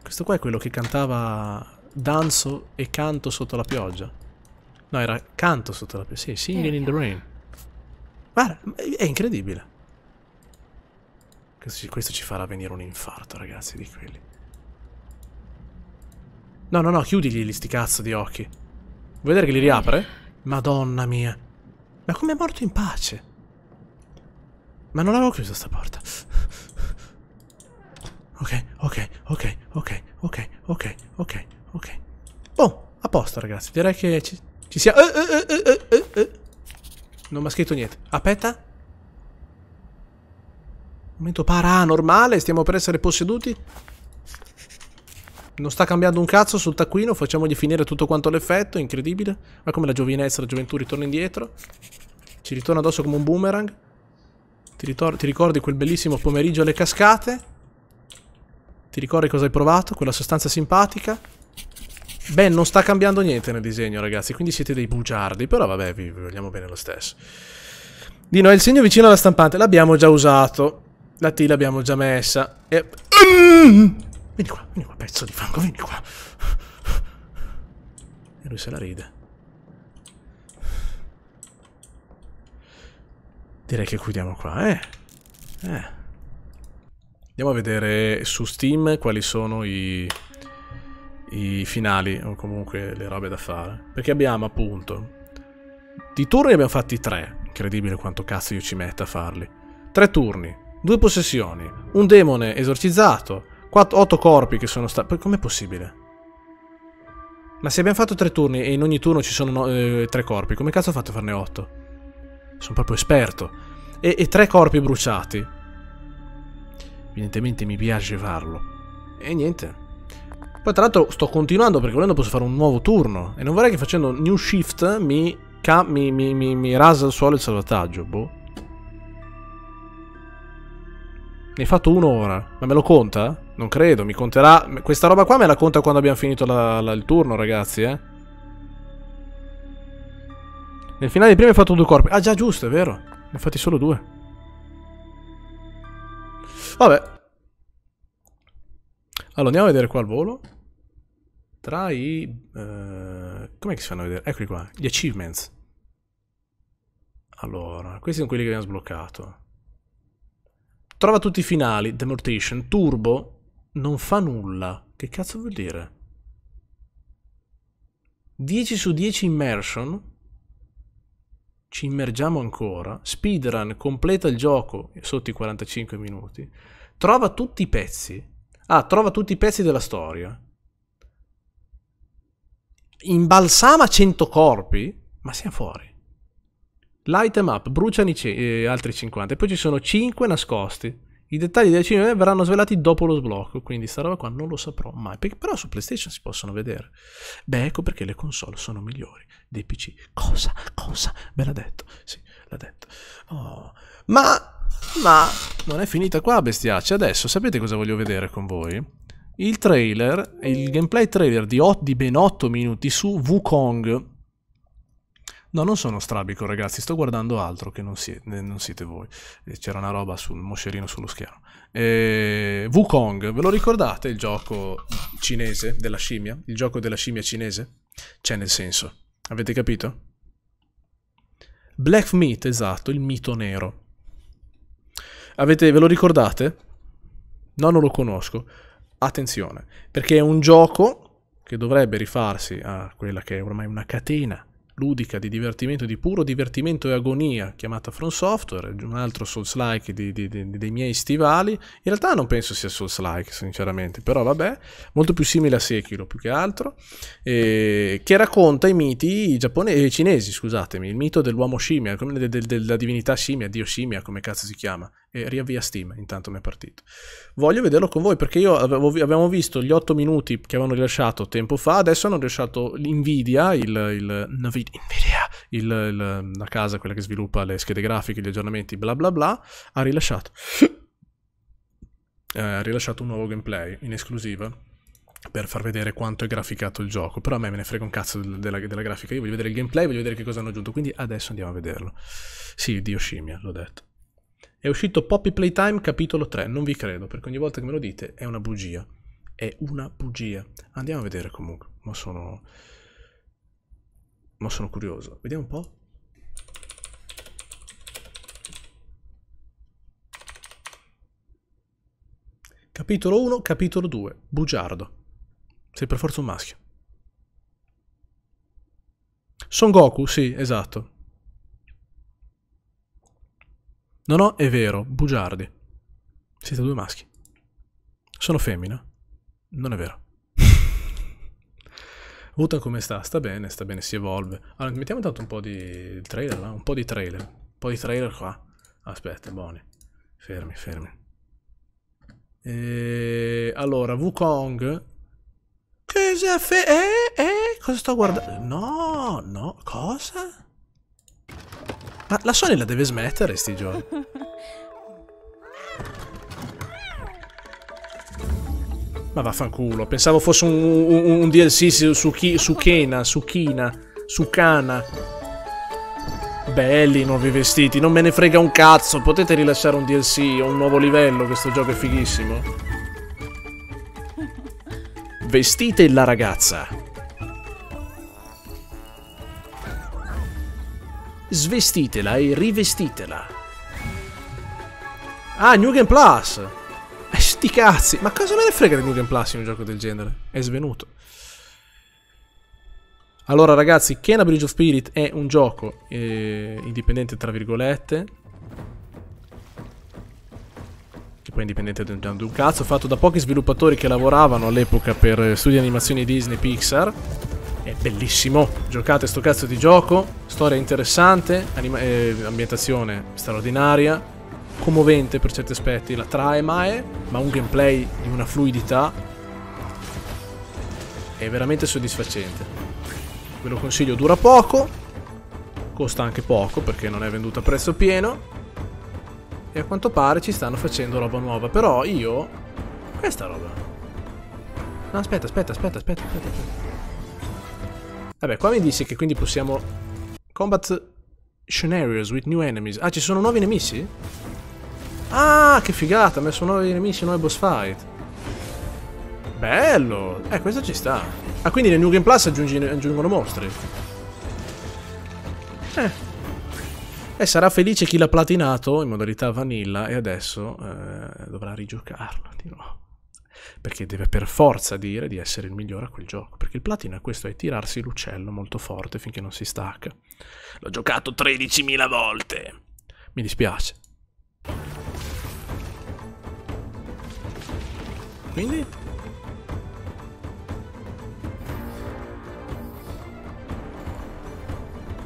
Speaker 1: Questo qua è quello che cantava danzo e canto sotto la pioggia. No, era canto sotto la pioggia. Sì, Singing in the Rain. Guarda, è incredibile. Questo ci, questo ci farà venire un infarto, ragazzi, di quelli. No, no, no, chiudigli gli sti cazzo di occhi. Vuoi vedere che li riapre? Madonna mia. Ma come è morto in pace? Ma non avevo chiuso sta porta. ok, ok, ok, ok, ok, ok, ok ok. Boh, a posto ragazzi, direi che ci, ci sia... Uh, uh, uh, non mi ha scritto niente. Aspetta. Momento paranormale, stiamo per essere posseduti. Non sta cambiando un cazzo sul taccuino, facciamogli finire tutto quanto l'effetto, incredibile. Ma come la giovinezza, la gioventù ritorna indietro. Ci ritorna addosso come un boomerang. Ti, ti, ricordi quel bellissimo pomeriggio alle cascate? Ti ricordi cosa hai provato? Quella sostanza simpatica? Beh, non sta cambiando niente nel disegno, ragazzi, quindi siete dei bugiardi, però vabbè, vi, vi vogliamo bene lo stesso. Dino, è il segno vicino alla stampante, l'abbiamo già usato. La T l'abbiamo già messa. E...
Speaker 2: Mm! Vieni
Speaker 1: qua, vieni qua, pezzo di fango, vieni qua. E lui se la ride. Direi che chiudiamo qua, eh. eh. Andiamo a vedere su Steam quali sono i i finali o comunque le robe da fare. Perché abbiamo appunto... Di turni abbiamo fatti tre. Incredibile quanto cazzo io ci metta a farli. Tre turni, due possessioni, un demone esorcizzato, quattro, otto corpi che sono stati... Com'è possibile? Ma se abbiamo fatto tre turni e in ogni turno ci sono no, eh, tre corpi, come cazzo ho fatto a farne otto? Sono proprio esperto. E, e tre corpi bruciati. Evidentemente mi piace farlo. E niente, poi tra l'altro sto continuando perché volendo posso fare un nuovo turno. E non vorrei che facendo new shift mi, mi, mi, mi, mi rasa al suolo il salvataggio. Boh. Ne hai fatto uno ora. Ma me lo conta? Non credo, mi conterà... Questa roba qua me la conta quando abbiamo finito la, la, il turno, ragazzi, eh. Nel finale di prima hai fatto due corpi. Ah già, giusto, è vero. Ne ho fatti solo due. Vabbè. Allora, andiamo a vedere qua al volo tra i... Eh, come si fanno vedere? Eccoli qua, gli achievements. Allora, questi sono quelli che abbiamo sbloccato. Trova tutti i finali, Demortation, Turbo, non fa nulla. Che cazzo vuol dire? 10 su 10 immersion. Ci immergiamo ancora. Speedrun, completa il gioco sotto i 45 minuti. Trova tutti i pezzi. Ah, trova tutti i pezzi della storia imbalsama 100 corpi, ma siamo fuori. Light em up, bruciano eh, altri 50. E poi ci sono 5 nascosti. I dettagli della cinema verranno svelati dopo lo sblocco, quindi sta roba qua non lo saprò mai. Perché però su PlayStation si possono vedere. Beh, ecco perché le console sono migliori dei PC. Cosa? Cosa? Ve l'ha detto. Sì, l'ha detto. Oh. Ma, ma, non è finita qua, bestiacci. Adesso sapete cosa voglio vedere con voi? il trailer, il gameplay trailer di, di ben 8 minuti su Wukong. No, non sono strabico, ragazzi, sto guardando altro che non siete, non siete voi. Eh, c'era una roba sul moscerino sullo schermo. E... Eh, Wukong, ve lo ricordate il gioco cinese della scimmia? Il gioco della scimmia cinese? C'è nel senso. Avete capito? Black Meat, esatto, il mito nero. Avete, ve lo ricordate? No, non lo conosco. Attenzione, perché è un gioco che dovrebbe rifarsi a quella che è ormai una catena ludica di divertimento, di puro divertimento e agonia chiamata From Software, un altro Souls-like di, di, di, dei miei stivali. In realtà non penso sia Souls-like, sinceramente, però vabbè, molto più simile a Sekiro più che altro, eh, che racconta i miti giapponesi, eh, cinesi, scusatemi, il mito dell'uomo scimmia, della divinità scimmia, dio scimmia, come cazzo si chiama, e riavvia Steam, intanto mi è partito. Voglio vederlo con voi perché io avevo, avevamo visto gli 8 minuti che avevano rilasciato tempo fa, adesso hanno rilasciato Nvidia, il, il, Nvidia il, il, la casa, quella che sviluppa le schede grafiche, gli aggiornamenti, bla bla bla, ha rilasciato, eh, rilasciato un nuovo gameplay in esclusiva per far vedere quanto è graficato il gioco. Però a me me ne frega un cazzo della, della grafica. Io voglio vedere il gameplay, voglio vedere che cosa hanno aggiunto. Quindi adesso andiamo a vederlo. Sì, dio scimmia, l'ho detto. È uscito Poppy Playtime capitolo 3, non vi credo, perché ogni volta che me lo dite è una bugia. È una bugia. Andiamo a vedere comunque, ma sono... Ma sono curioso. Vediamo un po'. Capitolo 1, capitolo 2. Bugiardo. Sei per forza un maschio. Son Goku, sì, esatto. No, no, è vero, bugiardi. Siete due maschi. Sono femmina. Non è vero. Wutan come sta? Sta bene, sta bene, si evolve. Allora, mettiamo intanto un po' di trailer, là. un po' di trailer. Un po' di trailer qua. Aspetta, buoni. Fermi, fermi. E... Allora, Wukong. Cosa fe... Eh, eh, cosa sto guardando? No, no, cosa? Ma la Sony la deve smettere sti giorni. Ma vaffanculo, pensavo fosse un, un, un DLC su, chi, su Kena, su Kina, su Kana. Belli i nuovi vestiti, non me ne frega un cazzo, potete rilasciare un DLC o un nuovo livello, questo gioco è fighissimo. Vestite la ragazza. Svestitela e rivestitela. Ah, New Game Plus! Eh, sti cazzi! Ma cosa me ne frega di New Game Plus in un gioco del genere? È svenuto. Allora ragazzi, Kena Bridge of Spirit è un gioco eh, indipendente tra virgolette Che poi è indipendente da un cazzo Fatto da pochi sviluppatori che lavoravano all'epoca per eh, studi di animazioni Disney e Pixar È bellissimo Giocate sto cazzo di gioco Storia interessante, eh, ambientazione straordinaria, commovente per certi aspetti, la trae mai, ma un gameplay di una fluidità è veramente soddisfacente. Ve lo consiglio, dura poco, costa anche poco perché non è venduta a prezzo pieno e a quanto pare ci stanno facendo roba nuova, però io... questa roba... No, aspetta, aspetta, aspetta, aspetta, aspetta. Vabbè, qua mi dice che quindi possiamo Combat scenarios with new enemies. Ah, ci sono nuovi nemici? Ah, che figata, ha messo nuovi nemici, nuovi boss fight. Bello! Eh, questo ci sta. Ah, quindi nel New Game Plus aggiungi, aggiungono mostri. Eh. E eh, sarà felice chi l'ha platinato in modalità vanilla e adesso eh, dovrà rigiocarlo di nuovo perché deve per forza dire di essere il migliore a quel gioco, perché il platino è questo, è tirarsi l'uccello molto forte finché non si stacca. L'ho giocato 13.000 volte! Mi dispiace. Quindi?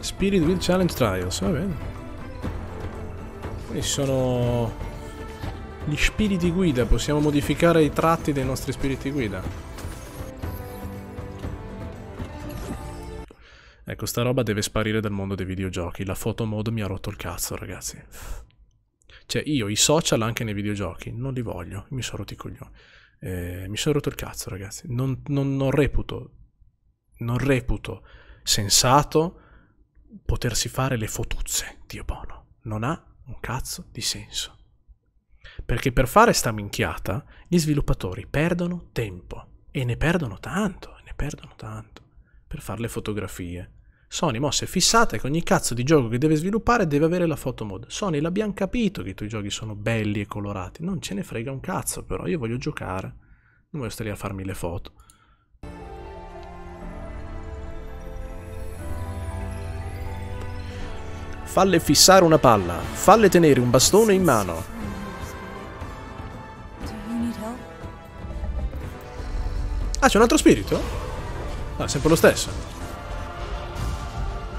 Speaker 1: Spirit Will Challenge Trials, va bene. Quindi sono gli spiriti guida, possiamo modificare i tratti dei nostri spiriti guida. Ecco, sta roba deve sparire dal mondo dei videogiochi. La foto mode mi ha rotto il cazzo, ragazzi. Cioè, io i social anche nei videogiochi non li voglio. Mi sono rotto i coglioni. Eh, mi sono rotto il cazzo, ragazzi. Non, non, non reputo. Non reputo sensato potersi fare le fotuzze, Dio buono. Non ha un cazzo di senso. Perché per fare sta minchiata gli sviluppatori perdono tempo e ne perdono tanto, ne perdono tanto per fare le fotografie. Sony mo si è che ogni cazzo di gioco che deve sviluppare deve avere la foto mode. Sony l'abbiamo capito che i tuoi giochi sono belli e colorati, non ce ne frega un cazzo però, io voglio giocare, non voglio stare lì a farmi le foto. Falle fissare una palla, falle tenere un bastone in mano, Ah, c'è un altro spirito? Ah, è sempre lo stesso.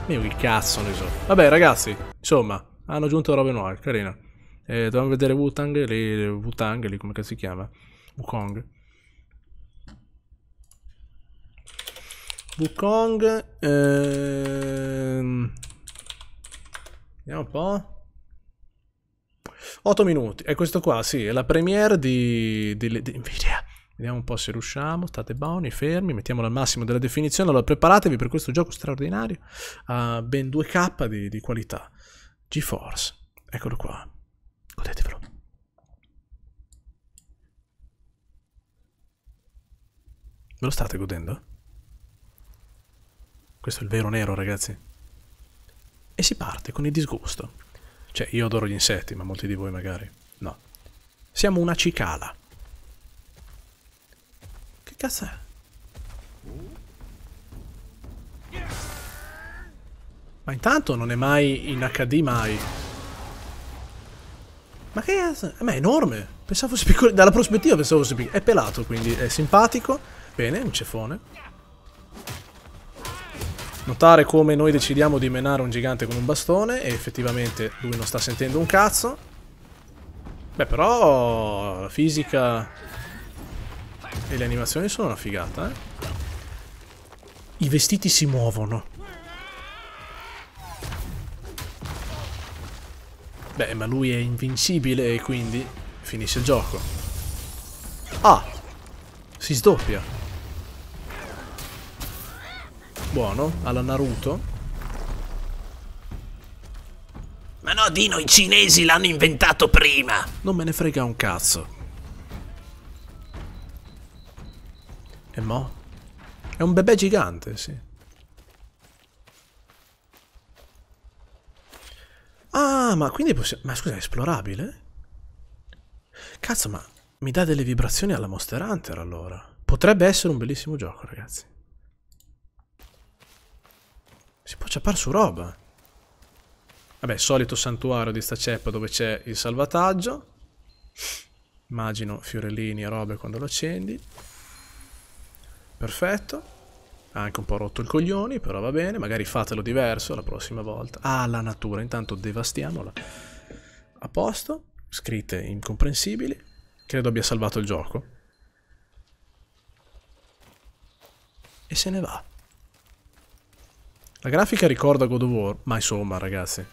Speaker 1: Mio, che cazzo ne so. Vabbè, ragazzi, insomma, hanno aggiunto robe nuove, carina. Eh, dobbiamo vedere Wu-Tang lì, Wu-Tang lì, come si chiama? Wukong. Wukong. Ehm... Vediamo un po'. 8 minuti. è questo qua, sì, è la premiere di, di, di Nvidia. Vediamo un po' se riusciamo. State buoni, fermi, mettiamolo al massimo della definizione. Allora, preparatevi per questo gioco straordinario. Uh, ben 2K di, di qualità. GeForce. Eccolo qua. Godetevelo. Ve lo state godendo? Questo è il vero nero, ragazzi. E si parte con il disgusto. Cioè, io adoro gli insetti, ma molti di voi magari no. Siamo una cicala. Cazzo è? Ma intanto non è mai in HD mai. Ma che cazzo? Eh, ma è enorme. Pensavo fosse piccolo. Dalla prospettiva pensavo fosse piccolo. È pelato quindi. È simpatico. Bene, un cefone. Notare come noi decidiamo di menare un gigante con un bastone. E effettivamente lui non sta sentendo un cazzo. Beh però... La Fisica... E le animazioni sono una figata, eh? I vestiti si muovono. Beh, ma lui è invincibile e quindi finisce il gioco. Ah! Si sdoppia. Buono, alla Naruto. Ma no, Dino, i cinesi l'hanno inventato prima! Non me ne frega un cazzo. E mo? È un bebè gigante, sì. Ah, ma quindi possiamo... Ma scusa, è esplorabile? Cazzo, ma mi dà delle vibrazioni alla Monster Hunter, allora. Potrebbe essere un bellissimo gioco, ragazzi. Si può ciappare su roba. Vabbè, solito santuario di sta ceppa dove c'è il salvataggio. Immagino fiorellini e robe quando lo accendi. Perfetto. Ha anche un po' rotto il coglioni, però va bene. Magari fatelo diverso la prossima volta. Ah, la natura. Intanto devastiamola. A posto. Scritte incomprensibili. Credo abbia salvato il gioco. E se ne va. La grafica ricorda God of War, ma insomma, ragazzi.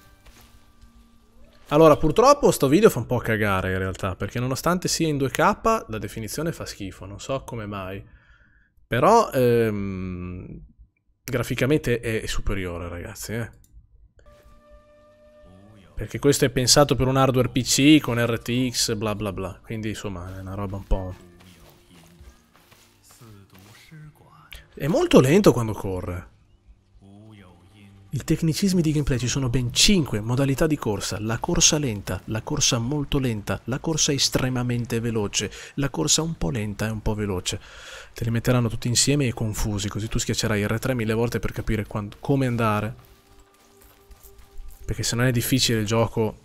Speaker 1: Allora, purtroppo sto video fa un po' cagare in realtà, perché nonostante sia in 2K, la definizione fa schifo, non so come mai. Però ehm, graficamente è superiore, ragazzi. Eh? Perché questo è pensato per un hardware PC con RTX, bla bla bla. Quindi insomma è una roba un po'... È molto lento quando corre. I tecnicismi di gameplay ci sono ben 5 modalità di corsa, la corsa lenta, la corsa molto lenta, la corsa estremamente veloce, la corsa un po' lenta e un po' veloce. Te li metteranno tutti insieme e confusi, così tu schiaccerai R3 mille volte per capire quando, come andare. Perché se non è difficile il gioco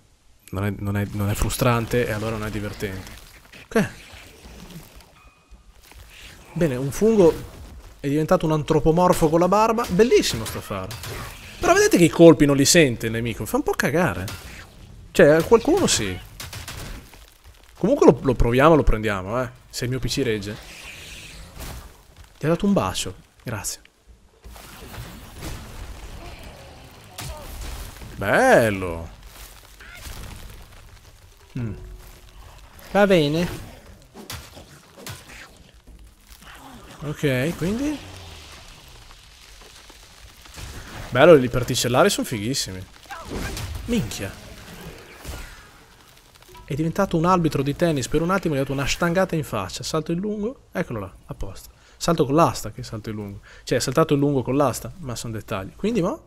Speaker 1: non è, non è, non è frustrante e allora non è divertente. Ok. Bene, un fungo è diventato un antropomorfo con la barba. Bellissimo sto affare. Però vedete che i colpi non li sente il nemico. Fa un po' cagare. Cioè, qualcuno sì. Comunque lo, lo proviamo, lo prendiamo, eh. Se il mio PC regge. Ti ha dato un bacio. Grazie. Bello. Mm. Va bene. Ok, quindi... Bello, i particellari sono fighissimi. Minchia. È diventato un arbitro di tennis. Per un attimo gli ha dato una stangata in faccia. Salto in lungo. Eccolo là, apposta. Salto con l'asta che salto in lungo. Cioè, è saltato in lungo con l'asta, ma sono dettagli. Quindi, ma...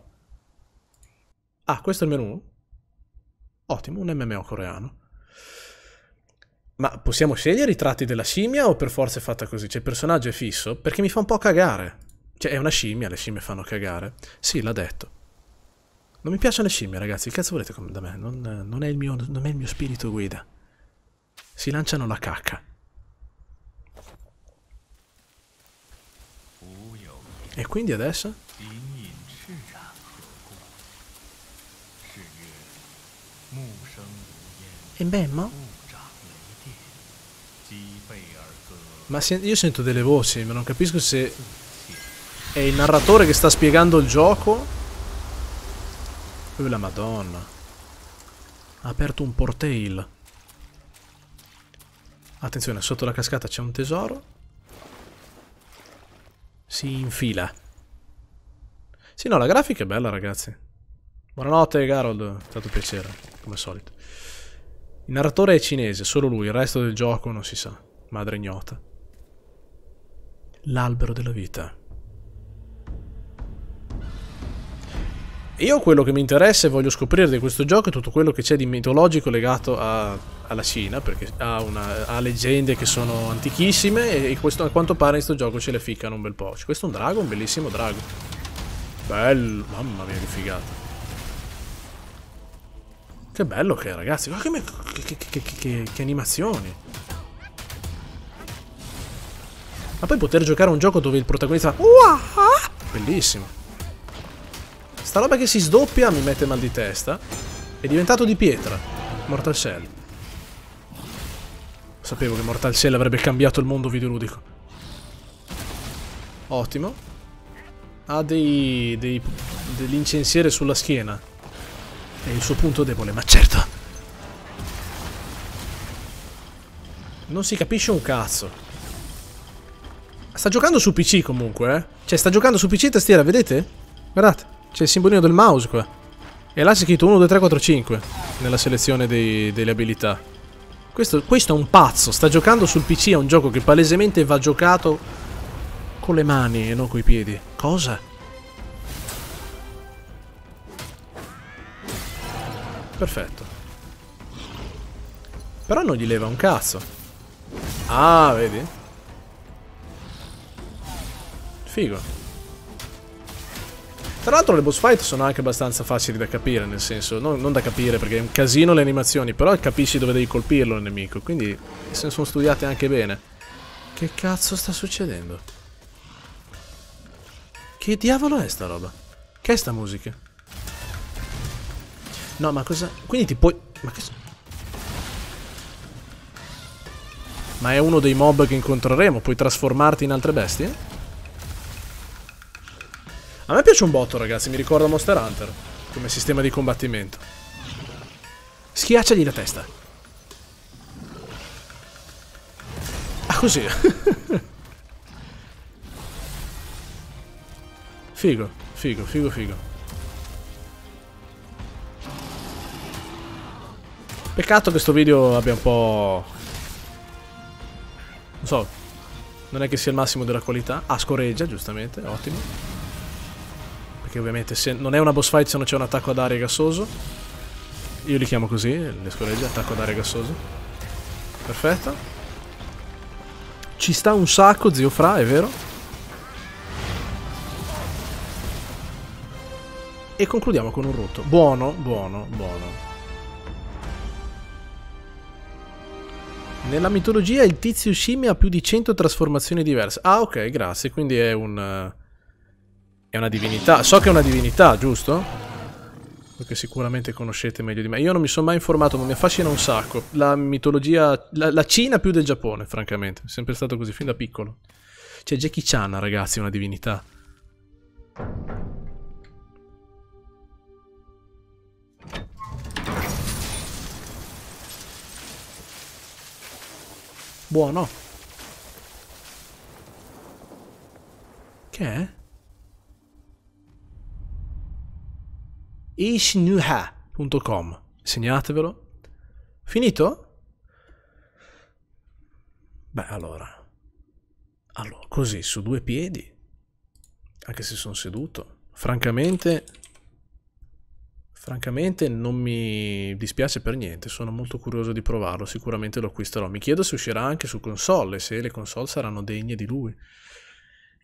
Speaker 1: Ah, questo è il menu? Ottimo, un MMO coreano. Ma possiamo scegliere i tratti della scimmia o per forza è fatta così? Cioè, il personaggio è fisso? Perché mi fa un po' cagare. Cioè, è una scimmia, le scimmie fanno cagare. Sì, l'ha detto. Non mi piacciono le scimmie, ragazzi. Che cazzo volete da me? Non, non, è mio, non è il mio spirito guida. Si lanciano la cacca. E quindi adesso? E Bemmo? Ma io sento delle voci, ma non capisco se è il narratore che sta spiegando il gioco. Oh la madonna. Ha aperto un portail. Attenzione, sotto la cascata c'è un tesoro si infila. Sì, no, la grafica è bella, ragazzi. Buonanotte, Garold. Tanto piacere, come al solito. Il narratore è cinese, solo lui. Il resto del gioco non si sa. Madre ignota. L'albero della vita. Io quello che mi interessa e voglio scoprire di questo gioco è tutto quello che c'è di mitologico legato a, alla Cina, perché ha, una, ha, leggende che sono antichissime e questo, a quanto pare in questo gioco ce le ficcano un bel po'. questo è un drago, un bellissimo drago. Bello, mamma mia che figata. Che bello che è ragazzi, guarda che, che, che, che animazioni. Ma poi poter giocare a un gioco dove il protagonista... Bellissimo. Sta roba che si sdoppia mi mette mal di testa. È diventato di pietra. Mortal Shell. Sapevo che Mortal Shell avrebbe cambiato il mondo videoludico. Ottimo. Ha dei... dei dell'incensiere sulla schiena. È il suo punto debole, ma certo. Non si capisce un cazzo. Sta giocando su PC comunque, eh. Cioè, sta giocando su PC tastiera, vedete? Guardate. C'è il simbolino del mouse qua. E là c'è scritto 1, 2, 3, 4, 5 nella selezione dei, delle abilità. Questo, questo, è un pazzo, sta giocando sul PC a un gioco che palesemente va giocato con le mani e non coi piedi. Cosa? Perfetto. Però non gli leva un cazzo. Ah, vedi? Figo. Tra l'altro le boss fight sono anche abbastanza facili da capire, nel senso, non, non da capire perché è un casino le animazioni, però capisci dove devi colpirlo il nemico, quindi se ne sono studiate anche bene. Che cazzo sta succedendo? Che diavolo è sta roba? Che è sta musica? No, ma cosa... Quindi ti puoi... Ma che... Ma è uno dei mob che incontreremo, puoi trasformarti in altre bestie? A me piace un botto, ragazzi, mi ricorda Monster Hunter come sistema di combattimento. Schiacciagli la testa. Ah, così. figo, figo, figo, figo. Peccato che sto video abbia un po'... Non so, non è che sia il massimo della qualità. Ah, scorreggia, giustamente, ottimo. Perché ovviamente se non è una boss fight se non c'è un attacco ad aria gassoso. Io li chiamo così, le scoregge, attacco ad aria gassoso. Perfetto. Ci sta un sacco, zio Fra, è vero? E concludiamo con un rotto. Buono, buono, buono. Nella mitologia il tizio scimmia ha più di 100 trasformazioni diverse. Ah ok, grazie, quindi è un... Eh, è una divinità. So che è una divinità, giusto? Perché sicuramente conoscete meglio di me. Io non mi sono mai informato, ma mi affascina un sacco. La mitologia... La, la Cina più del Giappone, francamente. È sempre stato così, fin da piccolo. C'è Jackie Chan, ragazzi, è una divinità. Buono. Che è? ishnuha.com. Segnatevelo. Finito? Beh, allora. Allora, così, su due piedi, anche se sono seduto, francamente, francamente non mi dispiace per niente, sono molto curioso di provarlo, sicuramente lo acquisterò. Mi chiedo se uscirà anche su console, se le console saranno degne di lui.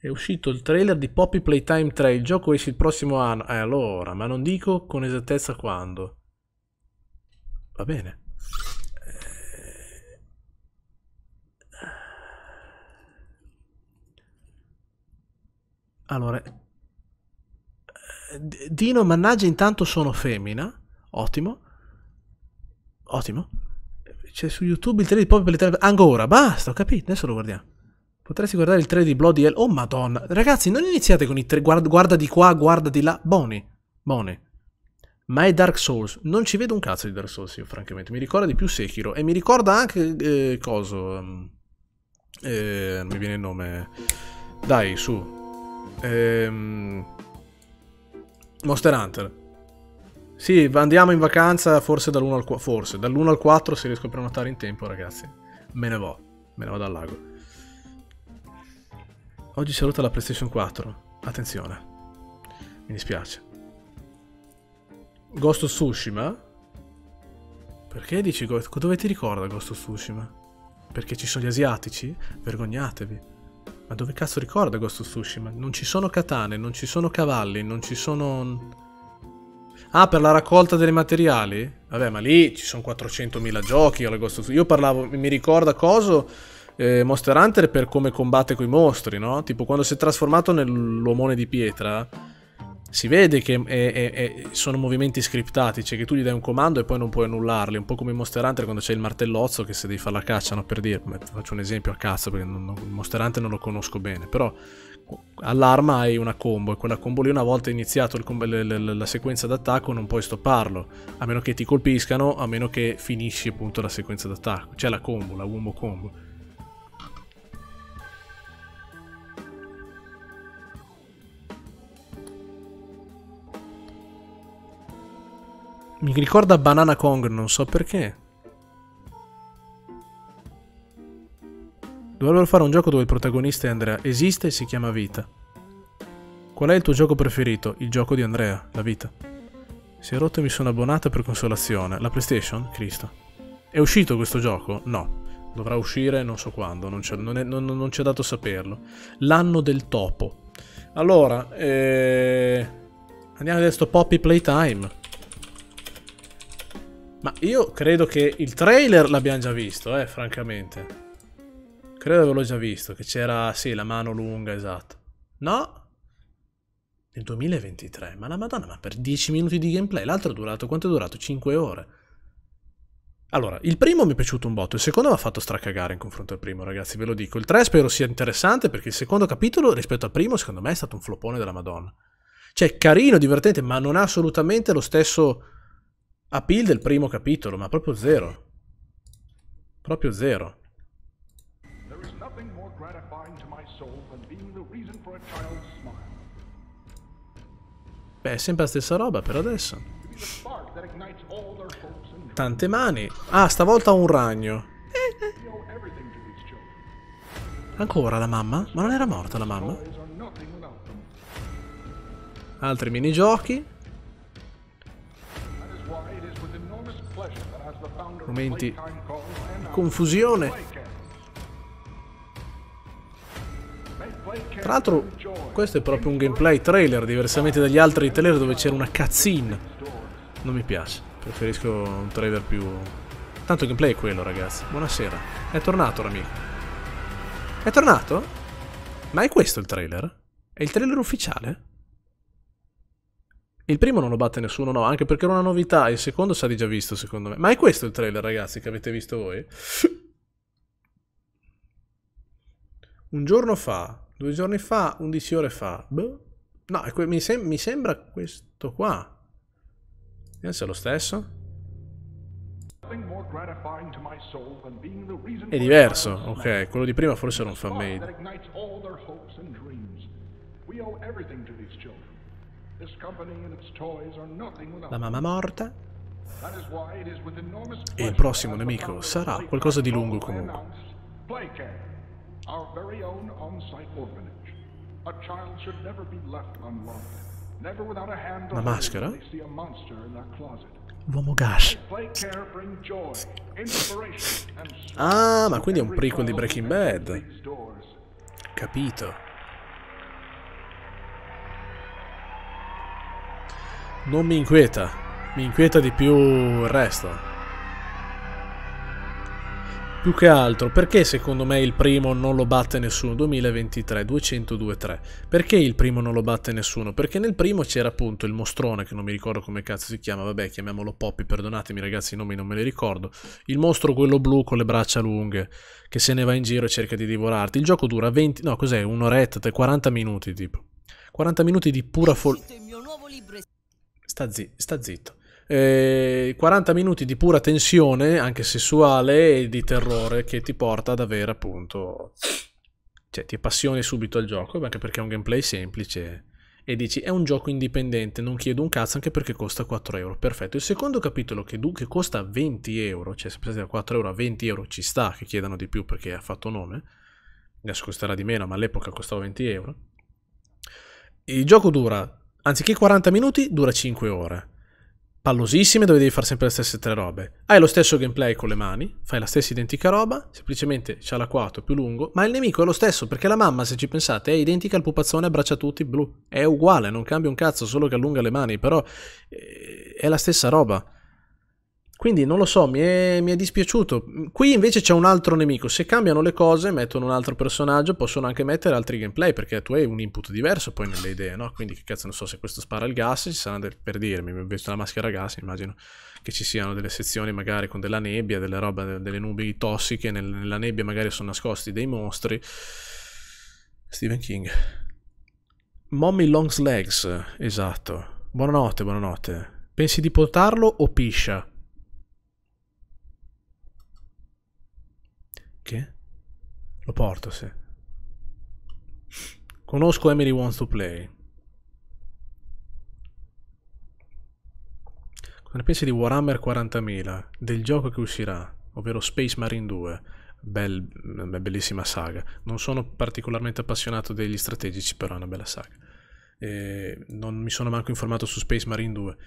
Speaker 1: È uscito il trailer di Poppy Playtime 3, il gioco esce il prossimo anno. Eh allora, ma non dico con esattezza quando. Va bene. Eh. Allora, eh, Dino, mannaggia, intanto sono femmina. Ottimo. Ottimo. C'è su YouTube il trailer di Poppy Playtime. Ancora, basta, ho capito. Adesso lo guardiamo. Potresti guardare il 3 di Bloody Hell. Oh madonna. Ragazzi, non iniziate con i 3. Guarda, guarda, di qua, guarda di là. Boni. Boni. Ma è Dark Souls. Non ci vedo un cazzo di Dark Souls, io francamente. Mi ricorda di più Sekiro. E mi ricorda anche... Eh, coso... Ehm, eh, mi viene il nome. Dai, su. Ehm... Monster Hunter. Sì, andiamo in vacanza forse dall'1 al 4. Forse dall'1 al 4 se riesco a prenotare in tempo, ragazzi. Me ne vo. Me ne vado al lago. Oggi saluta la PlayStation 4. Attenzione. Mi dispiace. Ghost of Tsushima? Perché dici Dove ti ricorda Ghost of Tsushima? Perché ci sono gli asiatici? Vergognatevi. Ma dove cazzo ricorda Ghost of Tsushima? Non ci sono katane, non ci sono cavalli, non ci sono... Ah, per la raccolta dei materiali? Vabbè, ma lì ci sono 400.000 giochi Io parlavo, mi ricorda coso eh, Monster Hunter per come combatte coi mostri, no? Tipo quando si è trasformato nell'omone di pietra, si vede che è, è, è, sono movimenti scriptati, cioè che tu gli dai un comando e poi non puoi annullarli, un po' come in Monster Hunter quando c'è il martellozzo che se devi fare la caccia, no? Per dire, faccio un esempio a cazzo perché non, non, Monster Hunter non lo conosco bene, però all'arma hai una combo e quella combo lì una volta iniziato combo, le, le, la sequenza d'attacco non puoi stopparlo a meno che ti colpiscano a meno che finisci appunto la sequenza d'attacco c'è cioè la combo la wombo combo Mi ricorda Banana Kong, non so perché. Dovrebbero fare un gioco dove il protagonista è Andrea. Esiste e si chiama Vita. Qual è il tuo gioco preferito? Il gioco di Andrea, la vita. Si è rotto e mi sono abbonata per consolazione. La PlayStation? Cristo. È uscito questo gioco? No. Dovrà uscire non so quando, non c'è, non, non, non c'è dato saperlo. L'anno del topo. Allora, eh... andiamo adesso a Poppy Playtime. Ma io credo che il trailer l'abbiamo già visto, eh, francamente. Credo che l'ho già visto, che c'era, sì, la mano lunga, esatto. No? Nel 2023, ma la madonna, ma per 10 minuti di gameplay, l'altro è durato, quanto è durato? 5 ore. Allora, il primo mi è piaciuto un botto, il secondo mi ha fatto stracagare in confronto al primo, ragazzi, ve lo dico. Il 3 spero sia interessante perché il secondo capitolo, rispetto al primo, secondo me è stato un flopone della madonna. Cioè, carino, divertente, ma non ha assolutamente lo stesso appeal del primo capitolo, ma proprio zero. Proprio zero. Beh, è sempre la stessa roba per adesso. Tante mani. Ah, stavolta un ragno. Ancora la mamma? Ma non era morta la mamma? Altri minigiochi. momenti di confusione. Tra l'altro questo è proprio un gameplay trailer, diversamente dagli altri trailer dove c'era una cutscene. Non mi piace, preferisco un trailer più... Tanto il gameplay è quello ragazzi, buonasera. È tornato l'amico. È tornato? Ma è questo il trailer? È il trailer ufficiale? Il primo non lo batte nessuno, no, anche perché era una novità, il secondo si di già visto, secondo me. Ma è questo il trailer, ragazzi, che avete visto voi? Un giorno fa, due giorni fa, undici ore fa. Boh. No, mi, sem mi, sembra questo qua. Vediamo se è lo stesso. È diverso, ok. Quello di prima forse non fa made.
Speaker 3: We owe everything to these children. La
Speaker 1: mamma morta. E il prossimo nemico sarà qualcosa di lungo comunque. La maschera? L'uomo Gash. Ah, ma quindi è un prequel di Breaking Bad. Capito. non mi inquieta, mi inquieta di più il resto. Più che altro, perché secondo me il primo non lo batte nessuno? 2023, 2023. Perché il primo non lo batte nessuno? Perché nel primo c'era appunto il mostrone, che non mi ricordo come cazzo si chiama, vabbè, chiamiamolo Poppy, perdonatemi ragazzi, i nomi non me li ricordo. Il mostro quello blu con le braccia lunghe, che se ne va in giro e cerca di divorarti. Il gioco dura 20, no cos'è, un'oretta, 40 minuti tipo. 40 minuti di pura follia. Sta, zi- sta zitto. Eh, 40 minuti di pura tensione, anche sessuale, e di terrore che ti porta ad avere appunto... Cioè, ti appassioni subito al gioco, anche perché è un gameplay semplice. E dici, è un gioco indipendente, non chiedo un cazzo anche perché costa 4 euro. Perfetto. Il secondo capitolo che, che costa 20 euro, cioè se pensate da 4 euro a 20 euro ci sta che chiedano di più perché ha fatto nome. Adesso costerà di meno, ma all'epoca costava 20 euro. Il gioco dura Anziché 40 minuti, dura 5 ore. Pallosissime dove devi fare sempre le stesse tre robe. Hai lo stesso gameplay con le mani, fai la stessa identica roba, semplicemente c'ha l'acquato più lungo, ma il nemico è lo stesso perché la mamma, se ci pensate, è identica al pupazzone abbraccia tutti blu. È uguale, non cambia un cazzo, solo che allunga le mani, però eh, è la stessa roba. Quindi non lo so, mi è, mi è, dispiaciuto. Qui invece c'è un altro nemico. Se cambiano le cose, mettono un altro personaggio, possono anche mettere altri gameplay, perché tu hai un input diverso poi nelle idee, no? Quindi che cazzo non so se questo spara il gas, ci sarà del, per dirmi, mi vesto la maschera a gas, immagino che ci siano delle sezioni magari con della nebbia, delle roba, delle nubi tossiche, nel, nella nebbia magari sono nascosti dei mostri. Stephen King. Mommy Longs Legs, esatto. Buonanotte, buonanotte. Pensi di portarlo o piscia? Lo porto, sì. Conosco Emily Wants to Play. Cosa ne pensi di Warhammer 40.000? Del gioco che uscirà, ovvero Space Marine 2. Bel, bellissima saga. Non sono particolarmente appassionato degli strategici, però è una bella saga. E non mi sono manco informato su Space Marine 2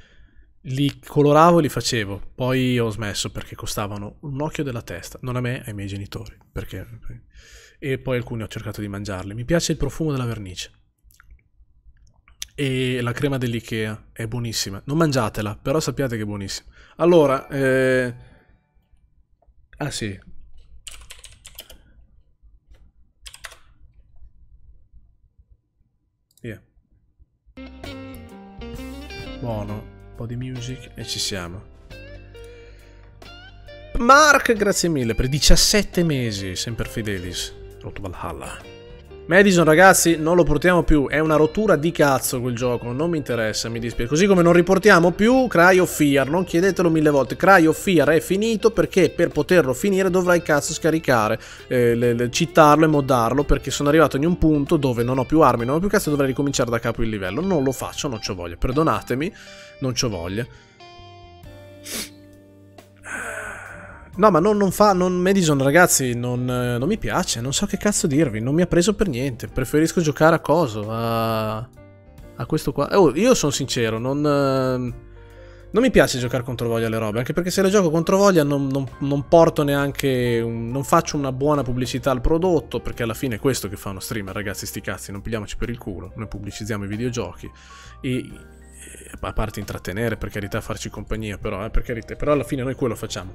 Speaker 1: li coloravo e li facevo, poi ho smesso perché costavano un occhio della testa, non a me, ai miei genitori, perché... e poi alcuni ho cercato di mangiarli. Mi piace il profumo della vernice e la crema dell'Ikea è buonissima, non mangiatela, però sappiate che è buonissima. Allora, eh... ah sì. Yeah. Buono po' di music e ci siamo. Mark, grazie mille per 17 mesi, sempre Fidelis. Rotto Valhalla. Madison ragazzi non lo portiamo più, è una rottura di cazzo quel gioco, non mi interessa, mi dispiace. Così come non riportiamo più Cry of Fear, non chiedetelo mille volte, Cry of Fear è finito perché per poterlo finire dovrai cazzo scaricare, eh, le, le, citarlo e modarlo perché sono arrivato in un punto dove non ho più armi, non ho più cazzo e dovrei ricominciare da capo il livello, non lo faccio, non ci voglio, perdonatemi non c'ho voglia. No, ma non, non fa. Non, Madison, ragazzi, non, eh, non, mi piace. Non so che cazzo dirvi. Non mi ha preso per niente. Preferisco giocare a coso. A, a questo qua. Oh, io sono sincero, non. Eh, non mi piace giocare contro voglia alle robe, anche perché se le gioco contro voglia non, non, non porto neanche. Un, non faccio una buona pubblicità al prodotto, perché alla fine è questo che fa uno streamer, ragazzi, sti cazzi, non pigliamoci per il culo. Noi pubblicizziamo i videogiochi. E a parte intrattenere, per carità, farci compagnia, però, eh, per carità, però alla fine noi quello facciamo.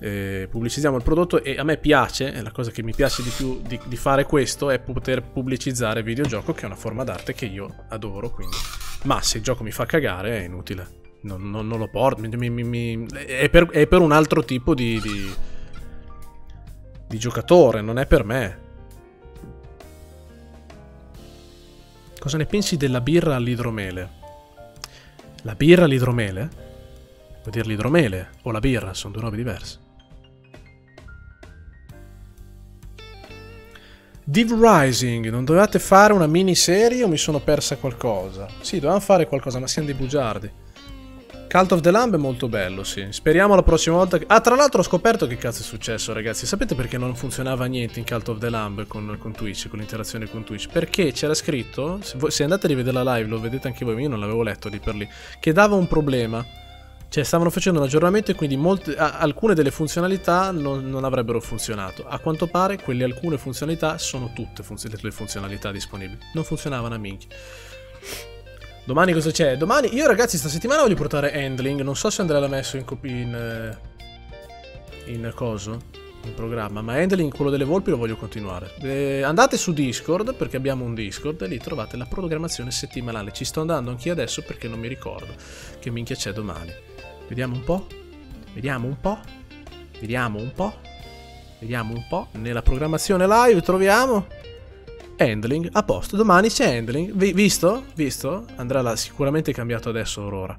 Speaker 1: Eh, pubblicizziamo il prodotto e a me piace, la cosa che mi piace di più di, di fare questo è poter pubblicizzare videogioco che è una forma d'arte che io adoro, quindi. Ma se il gioco mi fa cagare è inutile, non, non, non lo porto, mi, mi, mi, è, per, è, per, un altro tipo di, di, di giocatore, non è per me. Cosa ne pensi della birra all'idromele? La birra l'idromele? Vuol dire l'idromele o la birra, sono due robe diverse. Div Rising, non dovevate fare una miniserie o mi sono persa qualcosa? Sì, dovevamo fare qualcosa, ma siamo dei bugiardi. Cult of the Lamb è molto bello, sì. Speriamo la prossima volta che... Ah, tra l'altro ho scoperto che cazzo è successo, ragazzi. Sapete perché non funzionava niente in Cult of the Lamb con, con Twitch, con l'interazione con Twitch? Perché c'era scritto, se, voi, se andate a rivedere la live, lo vedete anche voi, io non l'avevo letto lì per lì, che dava un problema. Cioè, stavano facendo un aggiornamento e quindi molte, a, alcune delle funzionalità non, non, avrebbero funzionato. A quanto pare, quelle alcune funzionalità sono tutte funz le funzionalità disponibili. Non funzionavano a minchia. Domani cosa c'è? Domani... Io ragazzi sta settimana voglio portare handling. Non so se andrà l'ha messo in... In, eh, in coso. In programma. Ma handling, quello delle volpi, lo voglio continuare. Eh, andate su Discord, perché abbiamo un Discord. E lì trovate la programmazione settimanale. Ci sto andando anch'io adesso perché non mi ricordo che minchia c'è domani. Vediamo un po'. Vediamo un po'. Vediamo un po'. Vediamo un po'. Nella programmazione live troviamo handling, a posto, domani c'è handling, v visto? Visto? Andrà là, sicuramente cambiato adesso Aurora.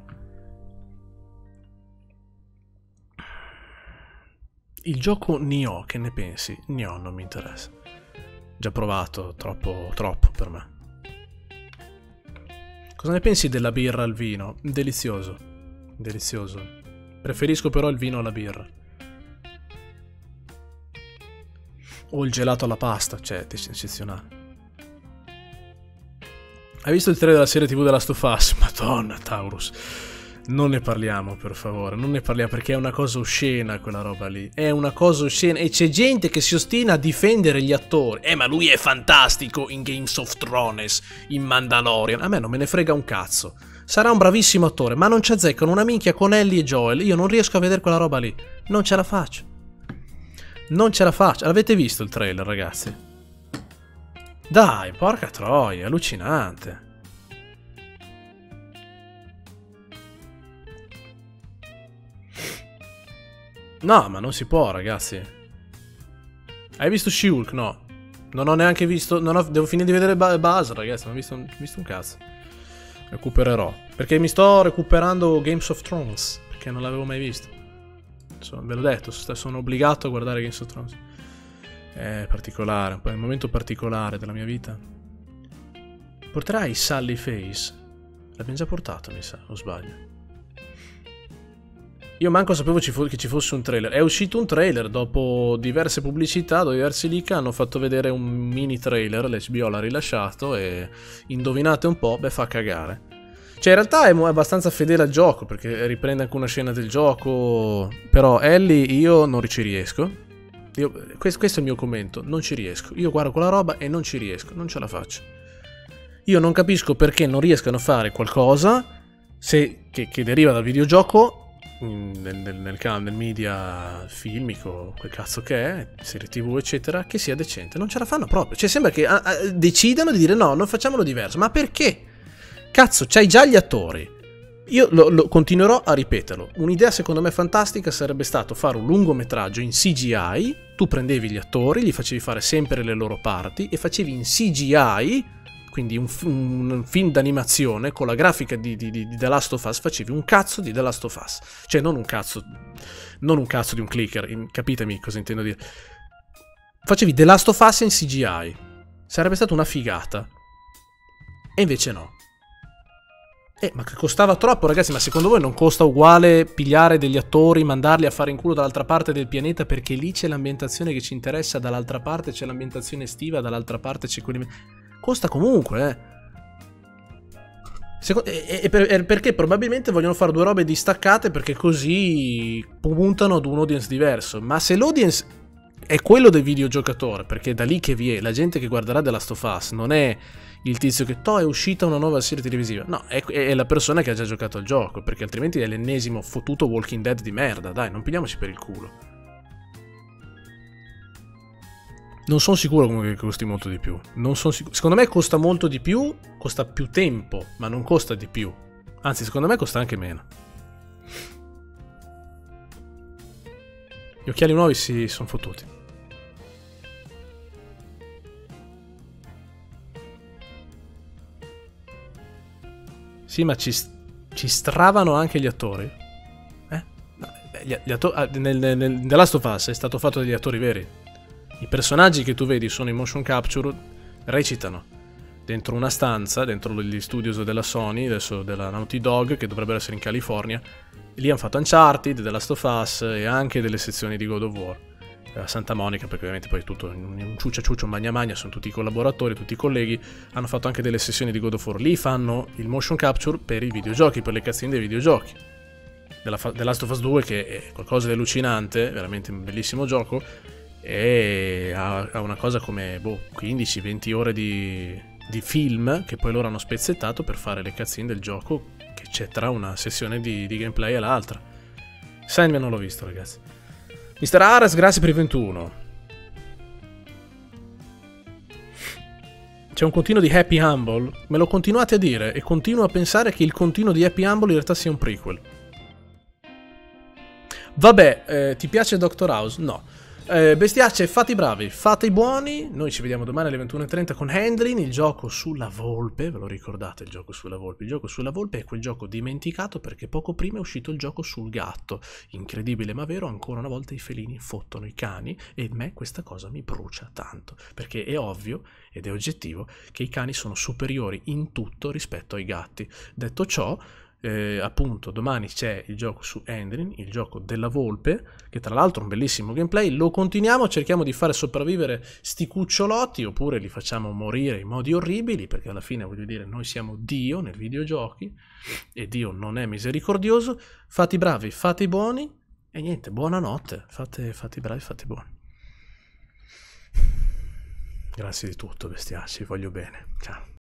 Speaker 1: Il gioco Nioh, che ne pensi? Nioh non mi interessa. Già provato, troppo, troppo per me. Cosa ne pensi della birra al vino? Delizioso, delizioso. Preferisco però il vino alla birra. o il gelato alla pasta, cioè eccezionale. Hai visto il trailer della serie tv della Stufas? Madonna, Taurus. Non ne parliamo, per favore, non ne parliamo perché è una cosa oscena quella roba lì. È una cosa oscena e c'è gente che si ostina a difendere gli attori. Eh, ma lui è fantastico in Games of Thrones, in Mandalorian. A me non me ne frega un cazzo. Sarà un bravissimo attore, ma non ci azzeccano una minchia con Ellie e Joel. Io non riesco a vedere quella roba lì. Non ce la faccio. Non ce la faccio. L'avete visto il trailer, ragazzi? Dai, porca troia, allucinante. No, ma non si può, ragazzi. Hai visto Shulk? No. Non ho neanche visto... Ho, devo finire di vedere ba Buzz, ragazzi. Non ho visto, visto, un cazzo. Recupererò. Perché mi sto recuperando Games of Thrones. Perché non l'avevo mai visto. Insomma, ve l'ho detto, sono obbligato a guardare Games of Thrones è particolare, è un momento particolare della mia vita. Porterai Sally Face? L'abbiamo già portato, mi sa, o sbaglio. Io manco sapevo che ci fosse un trailer. È uscito un trailer dopo diverse pubblicità, dopo diversi leak, hanno fatto vedere un mini trailer, l'HBO l'ha rilasciato e indovinate un po', beh fa cagare. Cioè in realtà è abbastanza fedele al gioco perché riprende anche una scena del gioco, però Ellie io non ci riesco. Io, questo, questo è il mio commento, non ci riesco. Io guardo quella roba e non ci riesco, non ce la faccio. Io non capisco perché non riescano a fare qualcosa se, che, che, deriva dal videogioco, mm, nel, nel, nel, nel media filmico, quel cazzo che è, serie tv eccetera, che sia decente. Non ce la fanno proprio. Cioè sembra che a, a, decidano di dire no, non facciamolo diverso. Ma perché? Cazzo, c'hai già gli attori io lo, lo continuerò a ripeterlo. Un'idea secondo me fantastica sarebbe stato fare un lungometraggio in CGI, tu prendevi gli attori, gli facevi fare sempre le loro parti e facevi in CGI, quindi un, un, film d'animazione con la grafica di, di, di, The Last of Us, facevi un cazzo di The Last of Us. Cioè non un cazzo, non un cazzo di un clicker, capitemi cosa intendo dire. Facevi The Last of Us in CGI. Sarebbe stata una figata. E invece no. Eh, ma che costava troppo, ragazzi, ma secondo voi non costa uguale pigliare degli attori, mandarli a fare in culo dall'altra parte del pianeta perché lì c'è l'ambientazione che ci interessa, dall'altra parte c'è l'ambientazione estiva, dall'altra parte c'è quelli... Costa comunque, eh. e, per, perché probabilmente vogliono fare due robe distaccate perché così puntano ad un audience diverso. Ma se l'audience è quello del videogiocatore, perché è da lì che vi è, la gente che guarderà The Last of Us non è il tizio che to è uscita una nuova serie televisiva. No, è, è, la persona che ha già giocato al gioco, perché altrimenti è l'ennesimo fottuto Walking Dead di merda, dai, non pigliamoci per il culo. Non sono sicuro comunque che costi molto di più. Secondo me costa molto di più, costa più tempo, ma non costa di più. Anzi, secondo me costa anche meno. Gli occhiali nuovi si sono fottuti. Sì, ma ci, ci stravano anche gli attori. Eh? gli, gli attori ah, nel, nel, nel, The Last of Us è stato fatto dagli attori veri. I personaggi che tu vedi sono in motion capture, recitano. Dentro una stanza, dentro gli studios della Sony, adesso della Naughty Dog, che dovrebbero essere in California. Lì hanno fatto Uncharted, The Last of Us e anche delle sezioni di God of War a Santa Monica, perché ovviamente poi tutto un ciuccia ciuccia, un magna magna, sono tutti i collaboratori, tutti i colleghi, hanno fatto anche delle sessioni di God of War. Lì fanno il motion capture per i videogiochi, per le cazzine dei videogiochi. Della, The Last of Us 2 che è qualcosa di allucinante, veramente un bellissimo gioco, e ha, ha una cosa come boh, 15-20 ore di, di, film che poi loro hanno spezzettato per fare le cazzine del gioco che c'è tra una sessione di, di gameplay e l'altra. Sandman non l'ho visto ragazzi Mister Aras, grazie per il 21. C'è un continuo di Happy Humble. Me lo continuate a dire e continuo a pensare che il continuo di Happy Humble in realtà sia un prequel. Vabbè, eh, ti piace Doctor House? No. Eh, bestiacce, fate i bravi, fate i buoni. Noi ci vediamo domani alle 21.30 con Handrin, il gioco sulla volpe. Ve lo ricordate il gioco sulla volpe? Il gioco sulla volpe è quel gioco dimenticato perché poco prima è uscito il gioco sul gatto. Incredibile ma vero, ancora una volta i felini fottono i cani e a me questa cosa mi brucia tanto. Perché è ovvio ed è oggettivo che i cani sono superiori in tutto rispetto ai gatti. Detto ciò eh, appunto domani c'è il gioco su Endrin, il gioco della volpe, che tra l'altro è un bellissimo gameplay, lo continuiamo, cerchiamo di fare sopravvivere sti cucciolotti oppure li facciamo morire in modi orribili, perché alla fine voglio dire noi siamo Dio nei videogiochi e Dio non è misericordioso, fate i bravi, fate i buoni e niente, buonanotte, fate i bravi, fate i buoni. Grazie di tutto, bestiaci, voglio bene. Ciao.